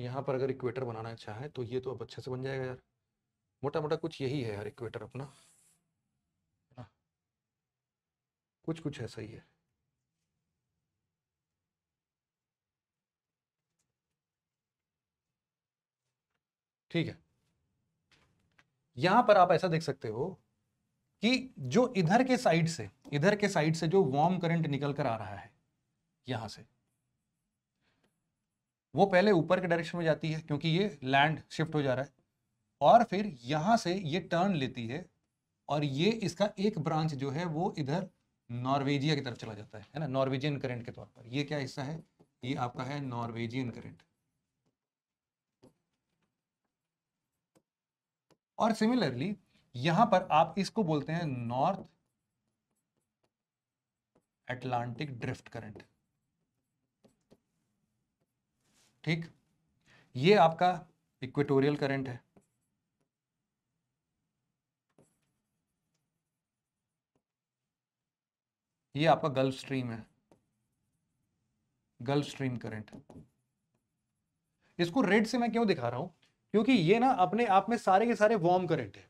यहां पर अगर इक्वेटर बनाना चाहे तो ये तो अब अच्छे से बन जाएगा यार मोटा मोटा कुछ यही है यार इक्वेटर अपना कुछ कुछ ऐसा ही है ठीक है यहां पर आप ऐसा देख सकते हो कि जो इधर के साइड से इधर के साइड से जो वार्म करंट निकल कर आ रहा है यहां से वो पहले ऊपर के डायरेक्शन में जाती है क्योंकि ये लैंड शिफ्ट हो जा रहा है और फिर यहां से ये टर्न लेती है और ये इसका एक ब्रांच जो है वो इधर नॉर्वेजिया की तरफ चला जाता है है ना नॉर्वेजियन करंट के तौर पर ये क्या हिस्सा है ये आपका है नॉर्वेजियन करंट और सिमिलरली यहां पर आप इसको बोलते हैं नॉर्थ एटलांटिक ड्रिफ्ट करंट ठीक ये आपका इक्वेटोरियल करंट है ये आपका गल्फ स्ट्रीम है गल्फ स्ट्रीम करंट इसको रेड से मैं क्यों दिखा रहा हूं क्योंकि ये ना अपने आप में सारे के सारे वार्म करंट है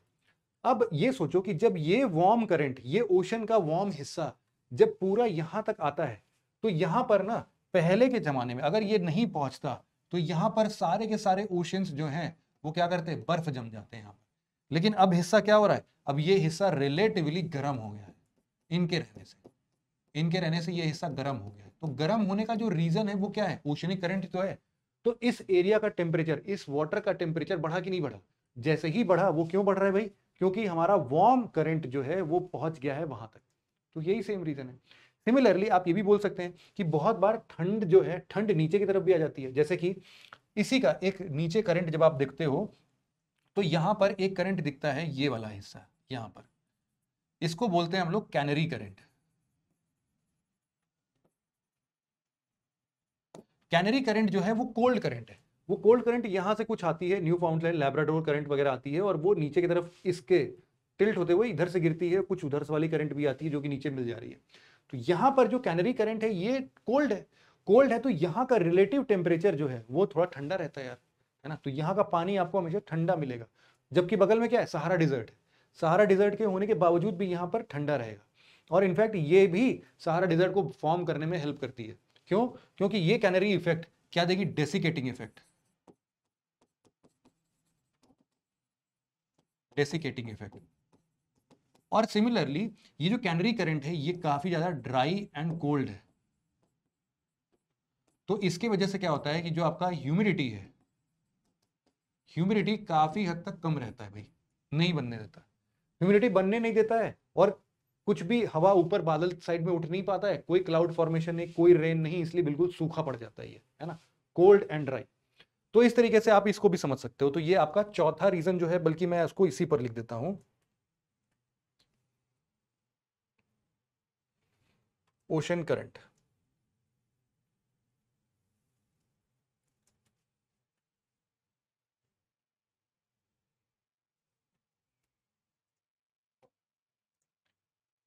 अब ये सोचो कि जब ये वार्म करंट ये ओशन का वार्म हिस्सा जब पूरा यहां तक आता है तो यहां पर ना पहले के जमाने में अगर ये नहीं पहुंचता तो यहां पर सारे के सारे ओशंस जो हैं वो क्या करते हैं बर्फ जम जाते हैं यहाँ पर लेकिन अब हिस्सा क्या हो रहा है अब ये हिस्सा रिलेटिवली गर्म हो गया है इनके रहने से इनके रहने से ये हिस्सा गर्म हो गया तो गर्म होने का जो रीजन है वो क्या है ओशनिक करंट तो है तो इस एरिया का टेम्परेचर इस वाटर का टेम्परेचर बढ़ा कि नहीं बढ़ा जैसे ही बढ़ा वो क्यों बढ़ रहा है भाई क्योंकि हमारा वार्म करंट जो है वो पहुंच गया है वहां तक तो यही सेम रीजन है सिमिलरली आप ये भी बोल सकते हैं कि बहुत बार ठंड जो है ठंड नीचे की तरफ भी आ जाती है जैसे कि इसी का एक नीचे करंट जब आप देखते हो तो यहाँ पर एक करंट दिखता है ये वाला हिस्सा यहाँ पर इसको बोलते हैं हम लोग कैनरी करंट कैनरी करंट जो है वो कोल्ड करंट है वो कोल्ड करंट यहाँ से कुछ आती है न्यू फाउंडलैंड लेबराडोर करंट वगैरह आती है और वो नीचे की तरफ इसके टिल्ट होते हुए इधर से गिरती है कुछ उधर से वाली करंट भी आती है जो कि नीचे मिल जा रही है तो यहाँ पर जो कैनरी करंट है ये कोल्ड है कोल्ड है तो यहाँ का रिलेटिव टेम्परेचर जो है वो थोड़ा ठंडा रहता है यार है ना तो यहाँ का पानी आपको हमेशा ठंडा मिलेगा जबकि बगल में क्या है सहारा डिजर्ट है सहारा डिजर्ट के होने के बावजूद भी यहाँ पर ठंडा रहेगा और इनफैक्ट ये भी सहारा डिजर्ट को फॉर्म करने में हेल्प करती है क्यों क्योंकि ये कैनरी इफेक्ट क्या देगी डेसिकेटिंग इफेक्ट डेसिकेटिंग इफेक्ट और सिमिलरली ये जो कैनरी करंट है ये काफी ज्यादा ड्राई एंड कोल्ड है तो इसकी वजह से क्या होता है कि जो आपका ह्यूमिडिटी है ह्यूमिडिटी काफी हद तक कम रहता है भाई नहीं बनने देता ह्यूमिडिटी बनने नहीं देता है और कुछ भी हवा ऊपर बादल साइड में उठ नहीं पाता है कोई क्लाउड फॉर्मेशन नहीं कोई रेन नहीं इसलिए बिल्कुल सूखा पड़ जाता है ये है ना कोल्ड एंड ड्राई तो इस तरीके से आप इसको भी समझ सकते हो तो ये आपका चौथा रीजन जो है बल्कि मैं इसको इसी पर लिख देता हूं ओशन करंट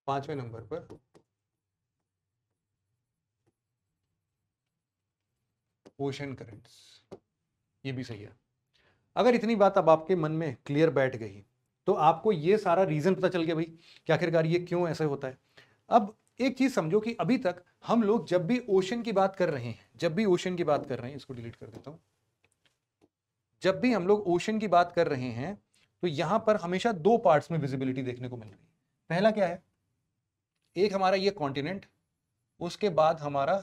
पांचवें नंबर पर ओशन करंट्स ये भी सही है अगर इतनी बात अब आपके मन में क्लियर बैठ गई तो आपको ये सारा रीज़न पता चल गया भाई कि आखिरकार ये क्यों ऐसे होता है अब एक चीज़ समझो कि अभी तक हम लोग जब भी ओशन की बात कर रहे हैं जब भी ओशन की बात कर रहे हैं इसको डिलीट कर देता हूं जब भी हम लोग ओशन की बात कर रहे हैं तो यहां पर हमेशा दो पार्ट्स में विजिबिलिटी देखने को मिल रही है पहला क्या है एक हमारा ये कॉन्टिनेंट उसके बाद हमारा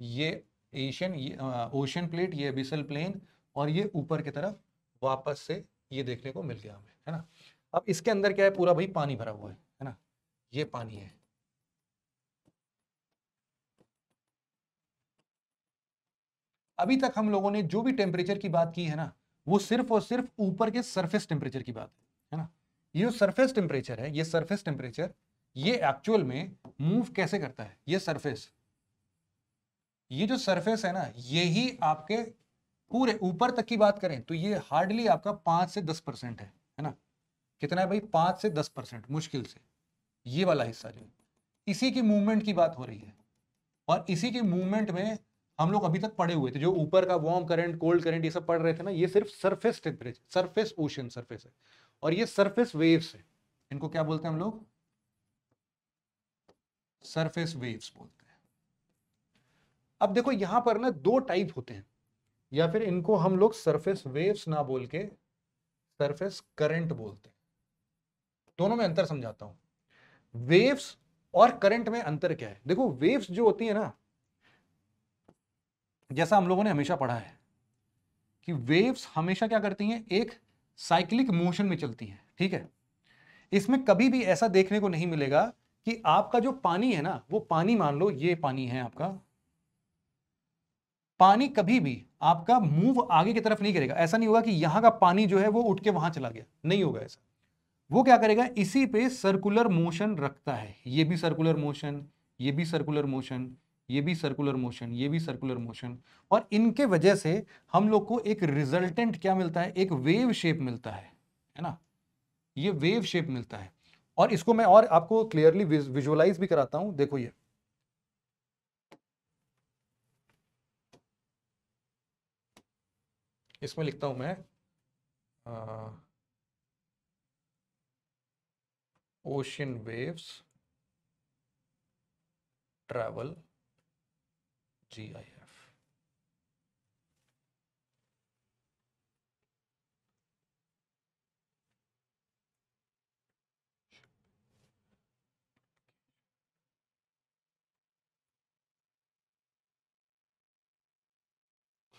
ये एशियन ओशन प्लेट ये बिसल प्लेन और ये ऊपर की तरफ वापस से ये देखने को मिल गया हमें है ना अब इसके अंदर क्या है पूरा भाई पानी भरा हुआ है है ना ये पानी है अभी तक हम लोगों ने जो भी टेम्परेचर की बात की है ना वो सिर्फ और सिर्फ ऊपर के सरफेस टेम्परेचर की बात है है ना ये सरफेस टेम्परेचर है ये सरफेस टेम्परेचर ये एक्चुअल में मूव कैसे करता है ये सरफेस ये जो सरफेस है ना यही आपके पूरे ऊपर तक की बात करें तो ये हार्डली आपका पांच से दस परसेंट है है ना कितना है भाई पांच से दस परसेंट मुश्किल से ये वाला हिस्सा जो है इसी की मूवमेंट की बात हो रही है और इसी के मूवमेंट में हम लोग अभी तक पढ़े हुए थे जो ऊपर का वार्म करंट कोल्ड करंट ये सब पढ़ रहे थे ना ये सिर्फ surface temperature surface ocean surface है और ये सरफेस वेव्स है इनको क्या बोलते हैं हम लोग सरफेस वेव्स बोलते हैं अब देखो यहां पर ना दो टाइप होते हैं या फिर इनको हम लोग सरफेस वेव्स ना बोल के सरफेस करंट बोलते हैं दोनों में अंतर समझाता हूं वेव्स और करंट में अंतर क्या है देखो वेव्स जो होती है ना जैसा हम लोगों ने हमेशा पढ़ा है कि वेव्स हमेशा क्या करती हैं एक साइक्लिक मोशन में चलती हैं ठीक है इसमें कभी भी ऐसा देखने को नहीं मिलेगा कि आपका जो पानी है ना वो पानी मान लो ये पानी है आपका पानी कभी भी आपका मूव आगे की तरफ नहीं करेगा ऐसा नहीं होगा कि यहां का पानी जो है वो उठ के वहां चला गया नहीं होगा ऐसा वो क्या करेगा इसी पे सर्कुलर मोशन रखता है ये भी सर्कुलर मोशन ये भी सर्कुलर मोशन ये भी सर्कुलर मोशन ये भी सर्कुलर मोशन और इनके वजह से हम लोग को एक रिजल्टेंट क्या मिलता है एक वेव शेप मिलता है है ना ये वेव शेप मिलता है और इसको मैं और आपको क्लियरली विजुअलाइज भी कराता हूं देखो ये इसमें लिखता हूं मैं ओशन वेव्स ट्रैवल जी आई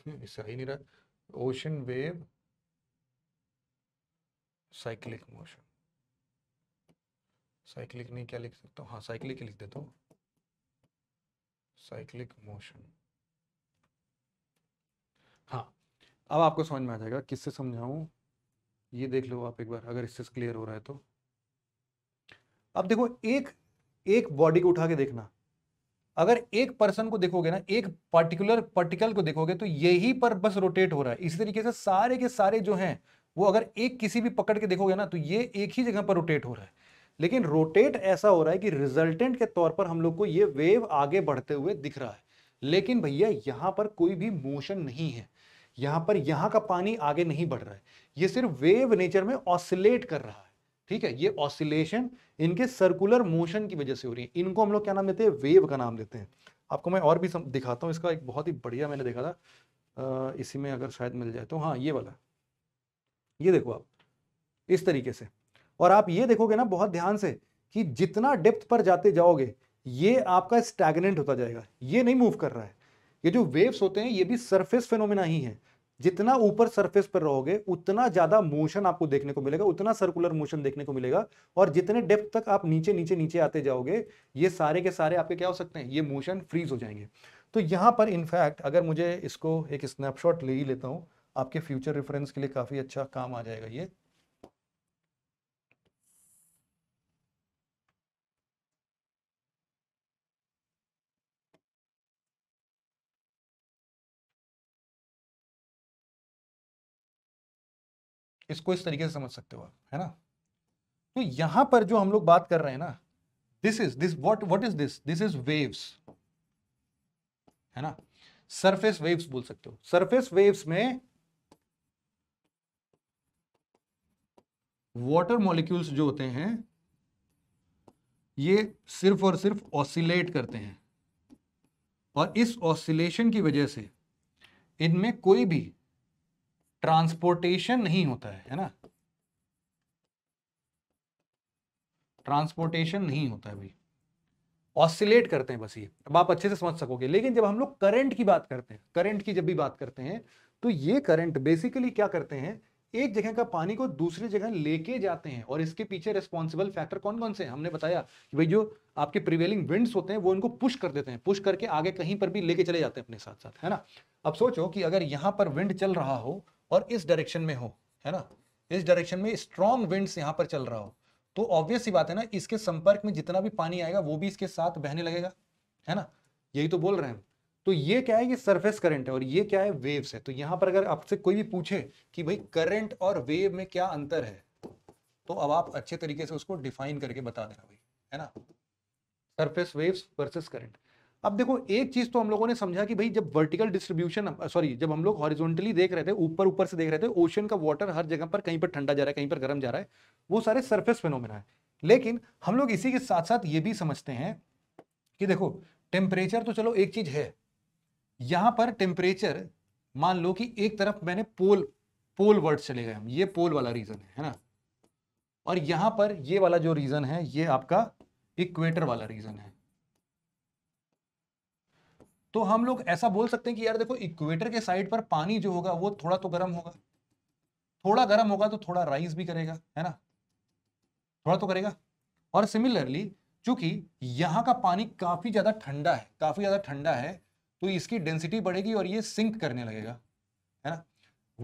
ऐसा ही नहीं रहा ocean wave cyclic motion cyclic नहीं क्या लिख सकता हूँ हाँ साइक्लिक लिख देता हूँ साइक्लिक मोशन हाँ अब आपको समझ में आ जाएगा किससे समझाऊं ये देख लो आप एक बार अगर इससे क्लियर हो रहा है तो अब देखो एक एक बॉडी को उठा के देखना अगर एक पर्सन को देखोगे ना एक पर्टिकुलर पर्टिकल को देखोगे तो यही पर बस रोटेट हो रहा है इसी तरीके से सारे के सारे जो हैं वो अगर एक किसी भी पकड़ के देखोगे ना तो ये एक ही जगह पर रोटेट हो रहा है लेकिन रोटेट ऐसा हो रहा है कि रिजल्टेंट के तौर पर हम लोग को ये वेव आगे बढ़ते हुए दिख रहा है लेकिन भैया यहाँ पर कोई भी मोशन नहीं है यहाँ पर यहाँ का पानी आगे नहीं बढ़ रहा है ये सिर्फ वेव नेचर में ऑसिलेट कर रहा है ठीक है ये ऑसिलेशन इनके सर्कुलर मोशन की वजह से हो रही है इनको हम लोग क्या नाम देते हैं वेव का नाम देते हैं आपको मैं और भी दिखाता हूँ इसका एक बहुत ही बढ़िया मैंने देखा था इसी में अगर शायद मिल जाए तो हाँ ये वाला ये देखो आप इस तरीके से और आप ये देखोगे ना बहुत ध्यान से कि जितना डेप्थ पर जाते जाओगे ये आपका स्टैगनेंट होता जाएगा ये नहीं मूव कर रहा है ये जो वेव्स होते हैं ये भी सरफेस फेनोमेना ही है जितना ऊपर सरफेस पर रहोगे उतना ज्यादा मोशन आपको देखने को मिलेगा उतना सर्कुलर मोशन देखने को मिलेगा और जितने डेप्थ तक आप नीचे नीचे नीचे आते जाओगे ये सारे के सारे आपके क्या हो सकते हैं ये मोशन फ्रीज हो जाएंगे तो यहाँ पर इनफैक्ट अगर मुझे इसको एक स्नैपशॉट ले ही लेता हूँ आपके फ्यूचर रेफरेंस के लिए काफ़ी अच्छा काम आ जाएगा ये इसको इस तरीके से समझ सकते हो आप है ना तो यहां पर जो हम लोग बात कर रहे हैं ना this is this what what is this this is waves है ना सरफेस वेव्स बोल सकते हो सरफेस वेव्स में वाटर मॉलिक्यूल्स जो होते हैं ये सिर्फ और सिर्फ ऑसिलेट करते हैं और इस ऑसिलेशन की वजह से इनमें कोई भी ट्रांसपोर्टेशन नहीं होता है है ना ट्रांसपोर्टेशन नहीं होता है भाई ऑसिलेट करते हैं बस ये अब आप अच्छे से समझ सकोगे लेकिन जब हम लोग करंट की बात करते हैं करंट की जब भी बात करते हैं तो ये करंट बेसिकली क्या करते हैं एक जगह का पानी को दूसरी जगह लेके जाते हैं और इसके पीछे रिस्पॉन्सिबल फैक्टर कौन कौन से हैं हमने बताया कि भाई जो आपके प्रिवेलिंग विंड्स होते हैं वो इनको पुश कर देते हैं पुश करके आगे कहीं पर भी लेके चले जाते हैं अपने साथ साथ है ना अब सोचो कि अगर यहाँ पर विंड चल रहा हो और इस डायरेक्शन में हो है ना इस डायरेक्शन में स्ट्रॉन्ग विंड्स यहाँ पर चल रहा हो तो ऑब्वियस ही बात है ना इसके संपर्क में जितना भी पानी आएगा वो भी इसके साथ बहने लगेगा है ना यही तो बोल रहे हैं तो ये क्या है ये सरफेस करंट है और ये क्या है वेव्स है तो यहाँ पर अगर आपसे कोई भी पूछे कि भाई करंट और वेव में क्या अंतर है तो अब आप अच्छे तरीके से उसको डिफाइन करके बता देना भाई है ना सरफेस वेव्स वर्सेस करंट अब देखो एक चीज तो हम लोगों ने समझा कि भाई जब वर्टिकल डिस्ट्रीब्यूशन सॉरी जब हम लोग हॉरिजॉन्टली देख रहे थे ऊपर ऊपर से देख रहे थे ओशन का वाटर हर जगह पर कहीं पर ठंडा जा रहा है कहीं पर गर्म जा रहा है वो सारे सरफेस फिनोमिना है लेकिन हम लोग इसी के साथ साथ ये भी समझते हैं कि देखो टेम्परेचर तो चलो एक चीज है यहां पर टेम्परेचर मान लो कि एक तरफ मैंने पोल पोल वर्ड चले गए हम ये पोल वाला रीजन है, है ना और यहां पर ये वाला जो रीजन है ये आपका इक्वेटर वाला रीजन है तो हम लोग ऐसा बोल सकते हैं कि यार देखो इक्वेटर के साइड पर पानी जो होगा वो थोड़ा तो गर्म होगा थोड़ा गर्म होगा तो थोड़ा राइज भी करेगा है ना थोड़ा तो करेगा और सिमिलरली चूंकि यहाँ का पानी काफ़ी ज़्यादा ठंडा है काफ़ी ज़्यादा ठंडा है तो इसकी डेंसिटी बढ़ेगी और ये सिंक करने लगेगा है ना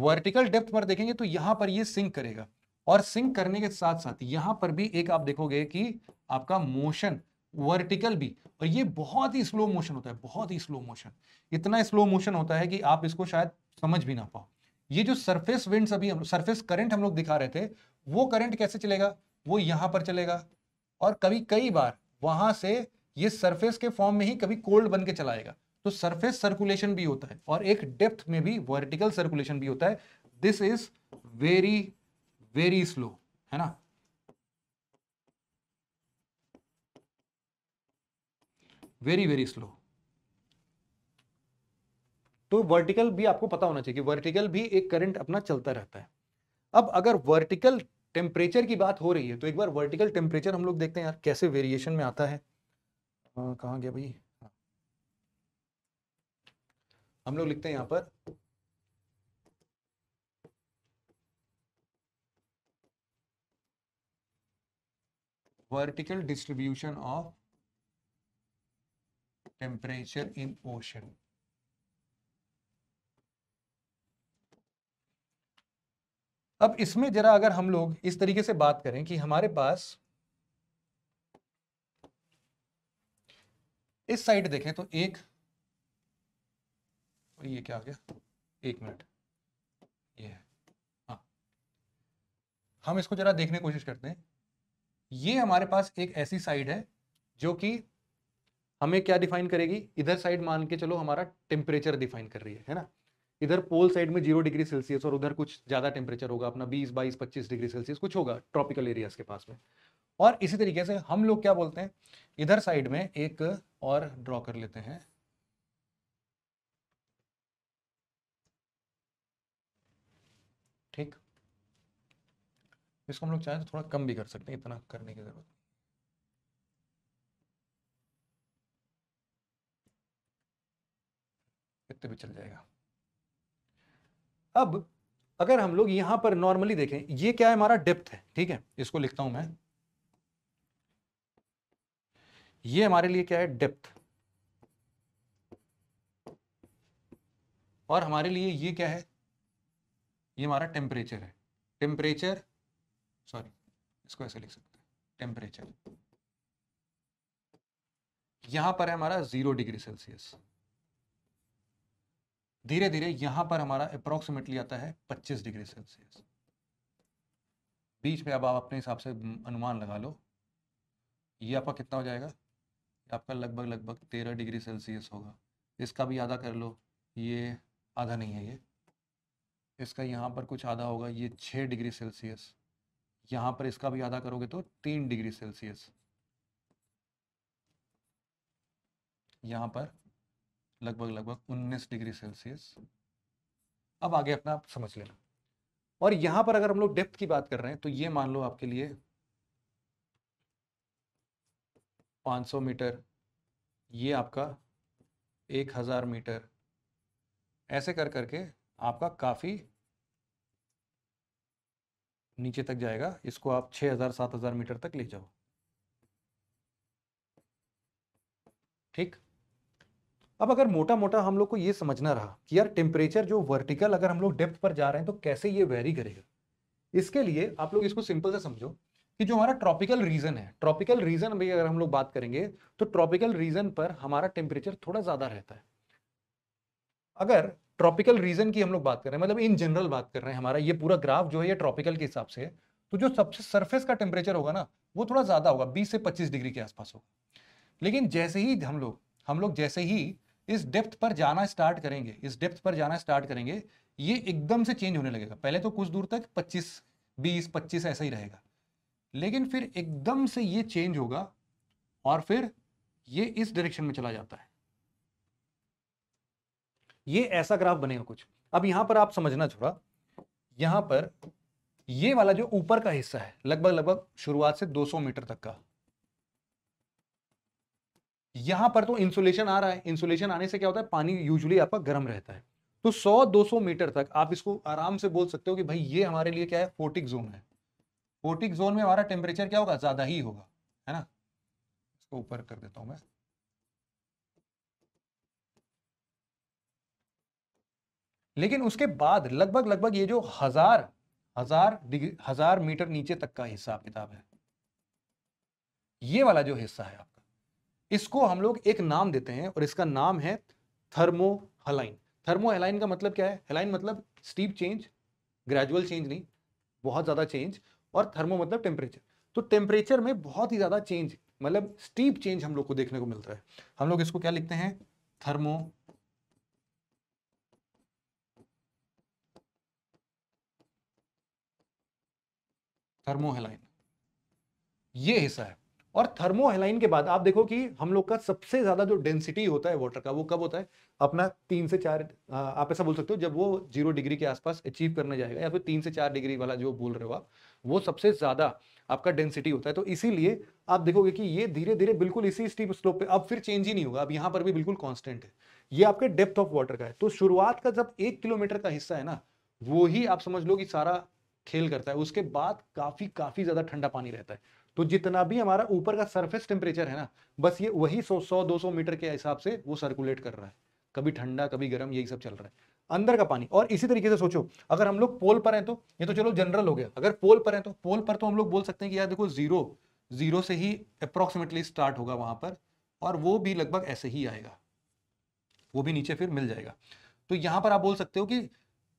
वर्टिकल डेप्थ पर देखेंगे तो यहाँ पर ये सिंक करेगा और सिंक करने के साथ साथ यहाँ पर भी एक आप देखोगे कि आपका मोशन वर्टिकल भी और ये बहुत ही स्लो मोशन होता है बहुत ही स्लो मोशन इतना स्लो मोशन होता है कि आप इसको शायद समझ भी ना पाओ ये जो सरफेस विंड्स अभी हम सरफेस करंट हम लोग दिखा रहे थे वो करंट कैसे चलेगा वो यहाँ पर चलेगा और कभी कई बार वहां से ये सरफेस के फॉर्म में ही कभी कोल्ड बन के चलाएगा तो सरफेस सर्कुलेशन भी होता है और एक डेप्थ में भी वर्टिकल सर्कुलेशन भी होता है this is very very slow है ना वेरी वेरी स्लो तो वर्टिकल भी आपको पता होना चाहिए कि वर्टिकल भी एक करंट अपना चलता रहता है अब अगर वर्टिकल टेम्परेचर की बात हो रही है तो एक बार वर्टिकल टेम्परेचर हम लोग देखते हैं यार कैसे वेरिएशन में आता है कहा गया भाई हाँ। हम लोग लिखते हैं यहां पर vertical distribution of temperature in ocean. अब इसमें जरा अगर हम लोग इस तरीके से बात करें कि हमारे पास इस साइड देखें तो एक ये क्या हो गया एक मिनट ये है हाँ हम इसको जरा देखने की कोशिश करते हैं ये हमारे पास एक ऐसी साइड है जो कि हमें क्या डिफाइन करेगी इधर साइड मान के चलो हमारा टेम्परेचर डिफाइन कर रही है है ना इधर पोल साइड में जीरो डिग्री सेल्सियस और उधर कुछ ज़्यादा टेम्परेचर होगा अपना बीस बाईस पच्चीस डिग्री सेल्सियस कुछ होगा ट्रॉपिकल एरियाज के पास में और इसी तरीके से हम लोग क्या बोलते हैं इधर साइड में एक और ड्रॉ कर लेते हैं ठीक इसको हम लोग चाहें तो थोड़ा कम भी कर सकते हैं इतना करने की ज़रूरत सकते हुए चल जाएगा अब अगर हम लोग यहां पर नॉर्मली देखें ये क्या है हमारा डेप्थ है ठीक है इसको लिखता हूं मैं ये हमारे लिए क्या है डेप्थ और हमारे लिए ये क्या है ये हमारा टेम्परेचर है टेम्परेचर सॉरी इसको ऐसे लिख सकते हैं टेम्परेचर यहां पर है हमारा जीरो डिग्री सेल्सियस धीरे धीरे यहाँ पर हमारा अप्रोक्सीमेटली आता है 25 डिग्री सेल्सियस बीच में अब आप अपने हिसाब से अनुमान लगा लो ये आपका कितना हो जाएगा आपका लगभग लगभग तेरह डिग्री सेल्सियस होगा इसका भी आधा कर लो ये आधा नहीं है ये इसका यहाँ पर कुछ आधा होगा ये छः डिग्री सेल्सियस यहाँ पर इसका भी आधा करोगे तो तीन डिग्री सेल्सियस यहाँ पर लगभग लगभग 19 डिग्री सेल्सियस अब आगे अपना आप समझ लेना और यहां पर अगर हम लोग डेप्थ की बात कर रहे हैं तो ये मान लो आपके लिए 500 मीटर ये आपका 1000 मीटर ऐसे कर करके आपका काफ़ी नीचे तक जाएगा इसको आप 6000 7000 मीटर तक ले जाओ ठीक अब अगर मोटा मोटा हम लोग को ये समझना रहा कि यार टेम्परेचर जो वर्टिकल अगर हम लोग डेप्थ पर जा रहे हैं तो कैसे ये वेरी करेगा इसके लिए आप लोग इसको सिंपल से समझो कि जो हमारा ट्रॉपिकल रीजन है ट्रॉपिकल रीजन भी अगर हम लोग बात करेंगे तो ट्रॉपिकल रीजन पर हमारा टेम्परेचर थोड़ा ज़्यादा रहता है अगर ट्रॉपिकल रीजन की हम लोग बात कर रहे हैं मतलब इन जनरल बात कर रहे हैं हमारा ये पूरा ग्राफ जो है ये ट्रॉपिकल के हिसाब से तो जो सबसे सरफेस का टेम्परेचर होगा ना वो थोड़ा ज़्यादा होगा बीस से पच्चीस डिग्री के आसपास होगा लेकिन जैसे ही हम लोग हम लोग जैसे ही इस डेप्थ पर जाना स्टार्ट करेंगे इस डेप्थ पर जाना स्टार्ट करेंगे ये एकदम से चेंज होने लगेगा पहले तो कुछ दूर तक 25 20 25 ऐसा ही रहेगा लेकिन फिर एकदम से ये चेंज होगा और फिर ये इस डायरेक्शन में चला जाता है ये ऐसा ग्राफ बनेगा कुछ अब यहां पर आप समझना थोड़ा यहां पर ये वाला जो ऊपर का हिस्सा है लगभग लगभग शुरुआत से 200 मीटर तक का यहां पर तो इंसुलेशन आ रहा है इंसुलेशन आने से क्या होता है पानी यूजुअली आपका गर्म रहता है तो 100-200 मीटर तक आप इसको आराम से बोल सकते हो कि भाई ये हमारे लिए क्या है फोर्टिक जोन है फोर्टिक जोन में हमारा टेम्परेचर क्या होगा ज्यादा ही होगा है ना इसको ऊपर कर देता हूं मैं लेकिन उसके बाद लगभग लगभग ये जो हजार हजार डिग्री हजार मीटर नीचे तक का हिसाब किताब है ये वाला जो हिस्सा है आपका इसको हम लोग एक नाम देते हैं और इसका नाम है थर्मोहलाइन थर्मोहलाइन का मतलब क्या है हेलाइन मतलब स्टीप चेंज ग्रेजुअल चेंज नहीं बहुत ज़्यादा चेंज और थर्मो मतलब टेम्परेचर तो टेम्परेचर में बहुत ही ज़्यादा चेंज मतलब स्टीप चेंज हम लोग को देखने को मिलता है हम लोग इसको क्या लिखते हैं थर्मो थर्मोहेलाइन ये हिस्सा है और थर्मोहेलाइन के बाद आप देखो कि हम लोग का सबसे ज्यादा जो डेंसिटी होता है वाटर का वो कब होता है अपना तीन से चार आप ऐसा बोल सकते हो जब वो जीरो डिग्री के आसपास अचीव करने जाएगा या फिर तीन से चार डिग्री वाला जो बोल रहे हो आप वो सबसे ज्यादा आपका डेंसिटी होता है तो इसीलिए आप देखोगे कि ये धीरे धीरे बिल्कुल इसी स्टीप स्लोप पे अब फिर चेंज ही नहीं होगा अब यहाँ पर भी बिल्कुल कॉन्स्टेंट है ये आपके डेप्थ ऑफ वाटर का है तो शुरुआत का जब एक किलोमीटर का हिस्सा है ना वो ही आप समझ लो कि सारा खेल करता है उसके बाद काफी काफी ज्यादा ठंडा पानी रहता है तो जितना भी हमारा ऊपर का सरफेस टेम्परेचर है ना बस ये वही सौ सौ दो सौ मीटर के हिसाब से वो सर्कुलेट कर रहा है कभी ठंडा कभी गर्म यही सब चल रहा है अंदर का पानी और इसी तरीके से सोचो अगर हम लोग पोल पर हैं तो ये तो चलो जनरल हो गया अगर पोल पर हैं तो पोल पर तो हम लोग बोल सकते हैं कि यार देखो जीरो जीरो से ही अप्रोक्सीमेटली स्टार्ट होगा वहां पर और वो भी लगभग ऐसे ही आएगा वो भी नीचे फिर मिल जाएगा तो यहां पर आप बोल सकते हो कि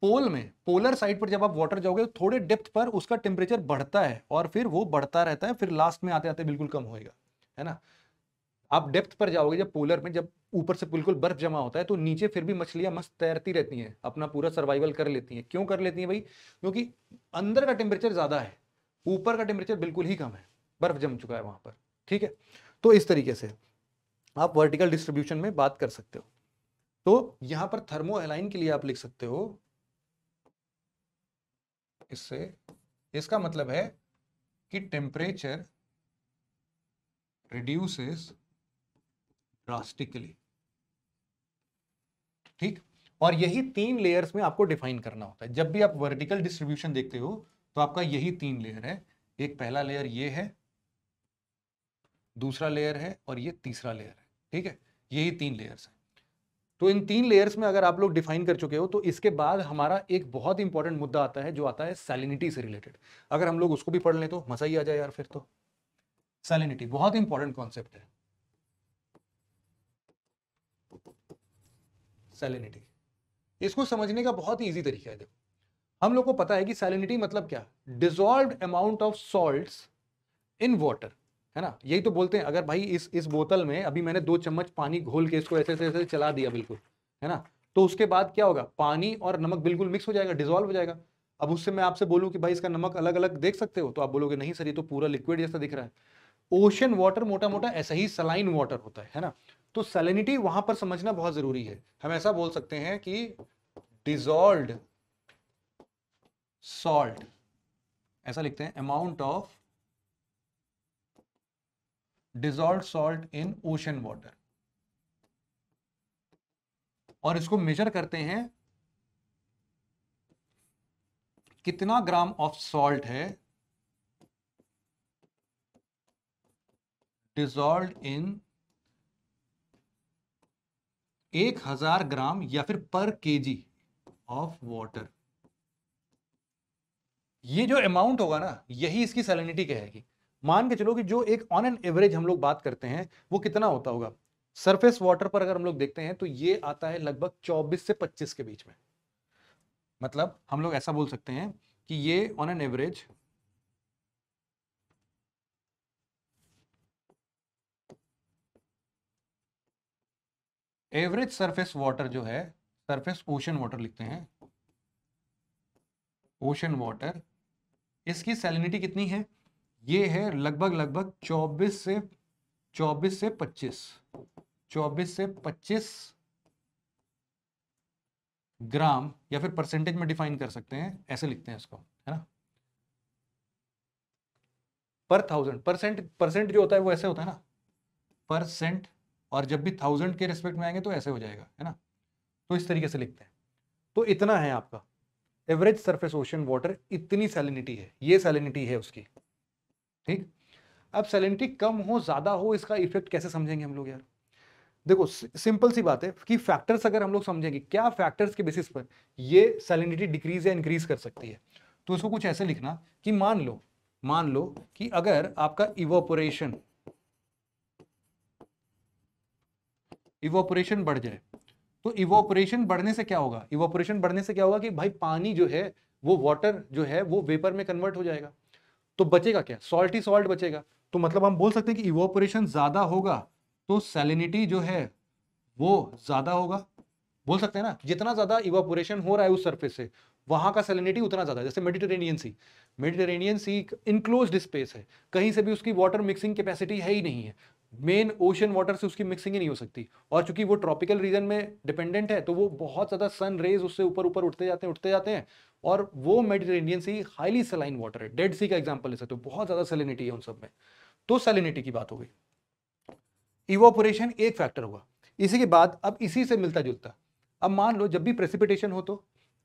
पोल में पोलर साइड पर जब आप वाटर जाओगे तो थोड़े डेप्थ पर उसका टेम्परेचर बढ़ता है और फिर वो बढ़ता रहता है फिर लास्ट में आते आते बिल्कुल कम होएगा है ना आप डेप्थ पर जाओगे जब पोलर में जब ऊपर से बिल्कुल बर्फ जमा होता है तो नीचे फिर भी मछलियां मस्त तैरती रहती हैं अपना पूरा सर्वाइवल कर लेती हैं क्यों कर लेती हैं भाई क्योंकि अंदर का टेम्परेचर ज़्यादा है ऊपर का टेम्परेचर बिल्कुल ही कम है बर्फ जम चुका है वहां पर ठीक है तो इस तरीके से आप वर्टिकल डिस्ट्रीब्यूशन में बात कर सकते हो तो यहाँ पर थर्मो एलाइन के लिए आप लिख सकते हो इससे इसका मतलब है कि टेम्परेचर रिड्यूसेस ड्रास्टिकली ठीक और यही तीन लेयर्स में आपको डिफाइन करना होता है जब भी आप वर्टिकल डिस्ट्रीब्यूशन देखते हो तो आपका यही तीन लेयर है एक पहला लेयर ये है दूसरा लेयर है और ये तीसरा लेयर है ठीक है यही तीन लेयर्स हैं तो इन तीन लेयर्स में अगर आप लोग डिफाइन कर चुके हो तो इसके बाद हमारा एक बहुत इंपॉर्टेंट मुद्दा आता है जो आता है सैलिनिटी से रिलेटेड अगर हम लोग उसको भी पढ़ लें तो मजा ही आ जाए यार फिर तो सैलिनिटी बहुत इंपॉर्टेंट कॉन्सेप्ट है सैलिनिटी इसको समझने का बहुत ही ईजी तरीका है देखो हम लोग को पता है कि सैलिनिटी मतलब क्या dissolve amount of salt in water है ना यही तो बोलते हैं अगर भाई इस इस बोतल में अभी मैंने दो चम्मच पानी घोल के इसको ऐसे ऐसे ऐसे चला दिया बिल्कुल है ना तो उसके बाद क्या होगा पानी और नमक बिल्कुल मिक्स हो जाएगा डिजोल्व हो जाएगा अब उससे मैं आपसे बोलूँ कि भाई इसका नमक अलग अलग देख सकते हो तो आप बोलोगे नहीं सर ये तो पूरा लिक्विड जैसा दिख रहा है ओशन वाटर मोटा मोटा ऐसा ही सलाइन वाटर होता है है ना तो सलिनिटी वहां पर समझना बहुत जरूरी है हम ऐसा बोल सकते हैं कि डिजोल्व सॉल्ट ऐसा लिखते हैं amount of dissolve salt in ocean water और इसको मेजर करते हैं कितना ग्राम ऑफ सॉल्ट है डिजॉल्व इन एक हजार ग्राम या फिर पर केजी ऑफ वाटर ये जो अमाउंट होगा ना यही इसकी सैलिनिटी कहेगी मान के चलो कि जो एक ऑन एन एवरेज हम लोग बात करते हैं वो कितना होता होगा सरफेस वाटर पर अगर हम लोग देखते हैं तो ये आता है लगभग 24 से 25 के बीच में मतलब हम लोग ऐसा बोल सकते हैं कि ये on an average average surface water जो है सरफेस ओशन वाटर लिखते हैं ओशन वाटर इसकी सैलिनिटी कितनी है ये है लगभग लगभग 24 से 24 से 25 24 से 25 ग्राम या फिर परसेंटेज में डिफाइन कर सकते हैं ऐसे लिखते हैं इसको है ना पर थाउजेंड परसेंट परसेंट जो होता है वो ऐसे होता है ना परसेंट और जब भी थाउजेंड के रिस्पेक्ट में आएंगे तो ऐसे हो जाएगा है ना तो इस तरीके से लिखते हैं तो इतना है आपका एवरेज सरफेस ओशन वाटर इतनी सैलिनिटी है ये सैलिनिटी है उसकी ठीक अब सैलिनिटी कम हो ज़्यादा हो इसका इफेक्ट कैसे समझेंगे हम लोग यार देखो सिंपल सी बात है कि फैक्टर्स अगर हम लोग समझेंगे क्या फैक्टर्स के बेसिस पर ये सैलिनिटी डिक्रीज या इंक्रीज कर सकती है तो इसको कुछ ऐसे लिखना कि मान लो मान लो कि अगर आपका इवोपोरेशन इवोपोरेशन बढ़ जाए तो इवोपोरेशन बढ़ने से क्या होगा इवोपोरेशन बढ़ने से क्या होगा कि भाई पानी जो है वो वाटर जो है वो वेपर में कन्वर्ट हो जाएगा तो बचेगा क्या सॉल्ट ही सॉल्ट बचेगा तो मतलब हम बोल सकते हैं कि इवोपोरेशन ज़्यादा होगा तो सैलिनिटी जो है वो ज़्यादा होगा बोल सकते हैं ना जितना ज़्यादा इवापोरेशन हो रहा है उस सर्फेस से वहां का सैलिनिटी उतना ज़्यादा जैसे Mediterranean sea Mediterranean sea enclose space है कहीं से भी उसकी वाटर मिक्सिंग कैपेसिटी है ही नहीं है मेन ओशन वाटर से उसकी मिक्सिंग ही नहीं हो सकती और चूंकि वो ट्रॉपिकल रीजन में डिपेंडेंट है तो वो बहुत ज़्यादा सन रेज उससे ऊपर ऊपर उठते जाते हैं उठते जाते हैं और वो Mediterranean sea highly saline water है डेड सी का एग्जाम्पल ले सकते हो बहुत ज़्यादा सेलिनिटी है उन सब में तो सेलिनिटी की बात हो गई इवोपोरेशन एक फैक्टर हुआ इसी के बाद अब इसी से मिलता जुलता अब मान लो जब भी प्रेसिपिटेशन हो तो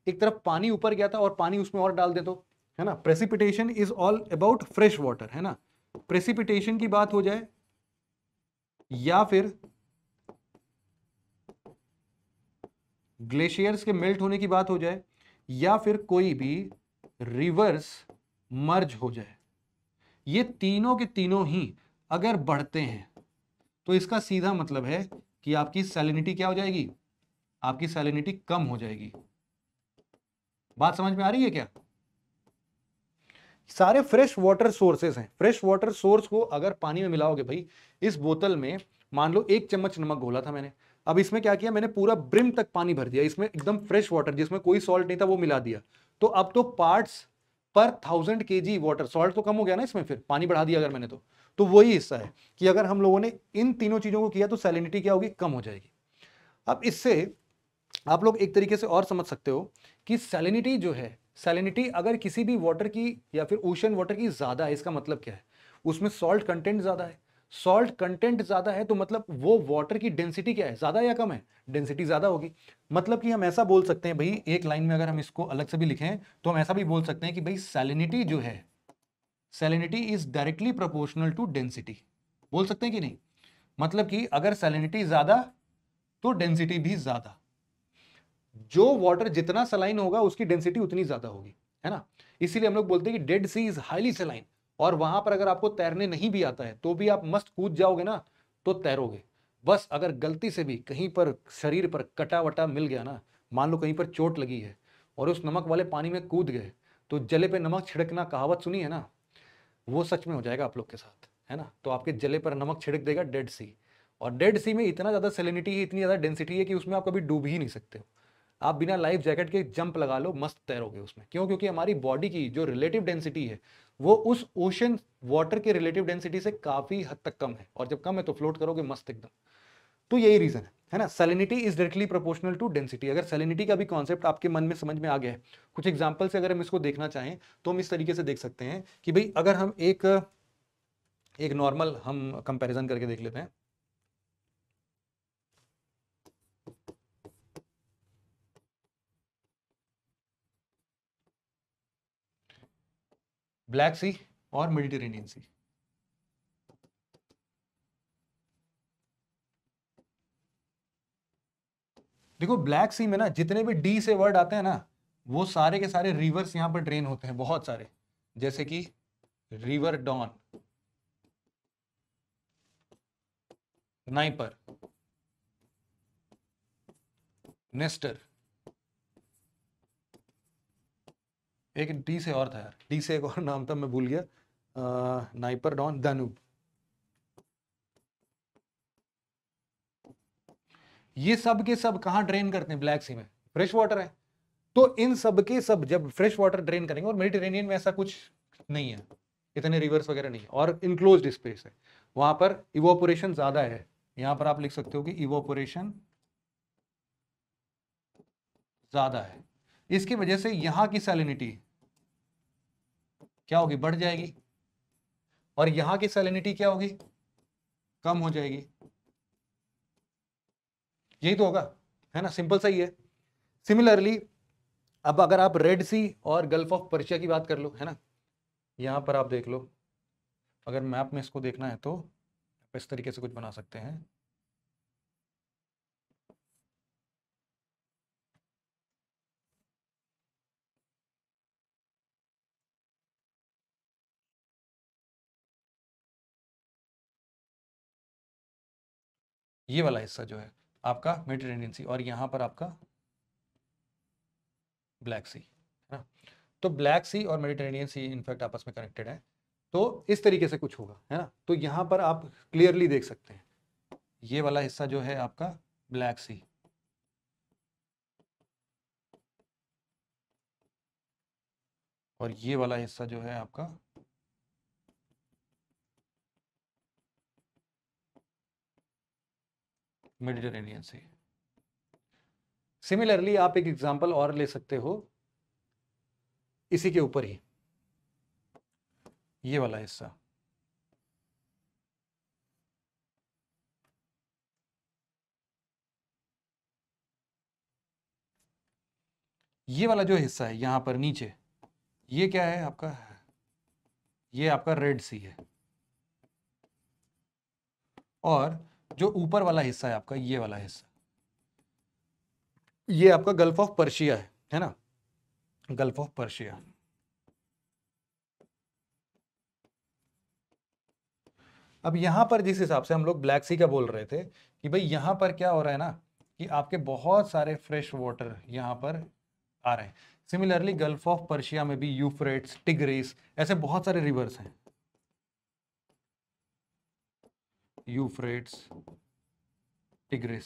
एक तरफ पानी ऊपर गया था और पानी उसमें और डाल दे तो है ना precipitation is all about fresh water है ना प्रेसिपिटेशन की बात हो जाए या फिर ग्लेशियर्स के मेल्ट होने की बात हो जाए या फिर कोई भी रिवर्स मर्ज हो जाए ये तीनों के तीनों ही अगर बढ़ते हैं तो इसका सीधा मतलब है कि आपकी सैलिनिटी क्या हो जाएगी आपकी सैलिनिटी कम हो जाएगी बात समझ में आ रही है क्या सारे फ्रेश वाटर सोर्सेस हैं फ्रेश वाटर सोर्स को अगर पानी में मिलाओगे भाई इस बोतल में मान लो एक चम्मच नमक घोला था मैंने अब इसमें क्या किया मैंने पूरा ब्रिम तक पानी भर दिया इसमें एकदम फ्रेश वाटर जिसमें कोई सॉल्ट नहीं था वो मिला दिया तो अब तो पार्ट्स पर थाउजेंड के जी वाटर सॉल्ट तो कम हो गया ना इसमें फिर पानी बढ़ा दिया अगर मैंने तो तो वही हिस्सा है कि अगर हम लोगों ने इन तीनों चीज़ों को किया तो सैलिनिटी क्या होगी कम हो जाएगी अब इससे आप लोग एक तरीके से और समझ सकते हो कि सैलिनिटी जो है सैलिनिटी अगर किसी भी वाटर की या फिर ओशन वाटर की ज़्यादा है इसका मतलब क्या है उसमें सॉल्ट कंटेंट ज़्यादा है सॉल्ट कंटेंट ज़्यादा है तो मतलब वो वाटर की डेंसिटी क्या है ज़्यादा या कम है डेंसिटी ज़्यादा होगी मतलब कि हम ऐसा बोल सकते हैं भाई एक लाइन में अगर हम इसको अलग से भी लिखें तो हम ऐसा भी बोल सकते हैं कि भाई सैलिनिटी जो है salinity is directly proportional to density बोल सकते हैं कि नहीं मतलब कि अगर सैलिनिटी ज़्यादा तो डेंसिटी भी ज़्यादा जो वाटर जितना सलाइन होगा उसकी डेंसिटी उतनी ज़्यादा होगी है ना इसीलिए हम लोग बोलते हैं कि dead sea is highly saline और वहां पर अगर आपको तैरने नहीं भी आता है तो भी आप मस्त कूद जाओगे ना तो तैरोगे बस अगर गलती से भी कहीं पर शरीर पर कटा वटा मिल गया ना मान लो कहीं पर चोट लगी है और उस नमक वाले पानी में कूद गए तो जले पे नमक छिड़कना कहावत सुनी है ना वो सच में हो जाएगा आप लोग के साथ है ना तो आपके जले पर नमक छिड़क देगा डेड सी और डेड सी में इतना ज़्यादा सेलिनिटी है इतनी ज़्यादा डेंसिटी है कि उसमें आप कभी डूब ही नहीं सकते हो आप बिना लाइफ जैकेट के जंप लगा लो मस्त तैरोगे उसमें क्यों क्योंकि हमारी बॉडी की जो रिलेटिव डेंसिटी है वो उस ओशन वाटर के रिलेटिव डेंसिटी से काफ़ी हद तक कम है और जब कम है तो फ्लोट करोगे मस्त एकदम तो यही रीज़न है है ना salinity is directly proportional to density अगर सेलिनिटी का भी कॉन्सेप्ट आपके मन में समझ में आ गया है कुछ एग्जाम्पल से अगर हम इसको देखना चाहें तो हम इस तरीके से देख सकते हैं कि भाई अगर हम एक एक नॉर्मल हम कंपेरिजन करके देख लेते हैं ब्लैक सी और मेडिटेरेनियन सी देखो ब्लैक सी में ना जितने भी डी से वर्ड आते हैं ना वो सारे के सारे रिवर्स यहां पर ड्रेन होते हैं बहुत सारे जैसे कि रिवर डॉन नाइपर नेस्टर एक डी से और था यार डी से एक और नाम था मैं भूल गया आ, नाइपर डॉन दानूब ये सब के सब कहाँ ड्रेन करते हैं ब्लैक सी में फ्रेश वाटर है तो इन सब के सब जब फ्रेश वाटर ड्रेन करेंगे और मेडिटेरेनियन में ऐसा कुछ नहीं है इतने रिवर्स वगैरह नहीं है और इनक्लोज स्पेस है वहां पर इवोपोरेशन ज्यादा है यहां पर आप लिख सकते हो कि इवोपोरेशन ज्यादा है इसकी वजह से यहां की सैलिनिटी क्या होगी बढ़ जाएगी और यहां की सैलिनिटी क्या होगी कम हो जाएगी यही तो होगा है ना सिंपल सही है सिमिलरली अब अगर आप रेड सी और गल्फ ऑफ पर्शिया की बात कर लो है ना यहां पर आप देख लो अगर मैप में इसको देखना है तो इस तरीके से कुछ बना सकते हैं ये वाला हिस्सा जो है आपका मेडिटेरेनियन सी और यहाँ पर आपका ब्लैक सी है ना तो ब्लैक सी और मेडिटेरेनियन सी इनफैक्ट आपस में कनेक्टेड है तो इस तरीके से कुछ होगा है ना तो यहाँ पर आप क्लियरली देख सकते हैं ये वाला हिस्सा जो है आपका ब्लैक सी और ये वाला हिस्सा जो है आपका मेडिटेरेनियन सी सिमिलरली आप एक एग्जाम्पल और ले सकते हो इसी के ऊपर ही ये वाला हिस्सा ये वाला जो हिस्सा है यहां पर नीचे ये क्या है आपका ये आपका रेड सी है और जो ऊपर वाला हिस्सा है आपका ये वाला हिस्सा ये आपका गल्फ ऑफ पर्शिया है है ना गल्फ ऑफ पर्शिया अब यहां पर जिस हिसाब से हम लोग ब्लैक सी का बोल रहे थे कि भाई यहां पर क्या हो रहा है ना कि आपके बहुत सारे फ्रेश वाटर यहां पर आ रहे हैं सिमिलरली गल्फ ऑफ पर्शिया में भी यूफ्रेट्स टिग्रेस ऐसे बहुत सारे रिवर्स हैं यूफ्रेट्स टिग्रिस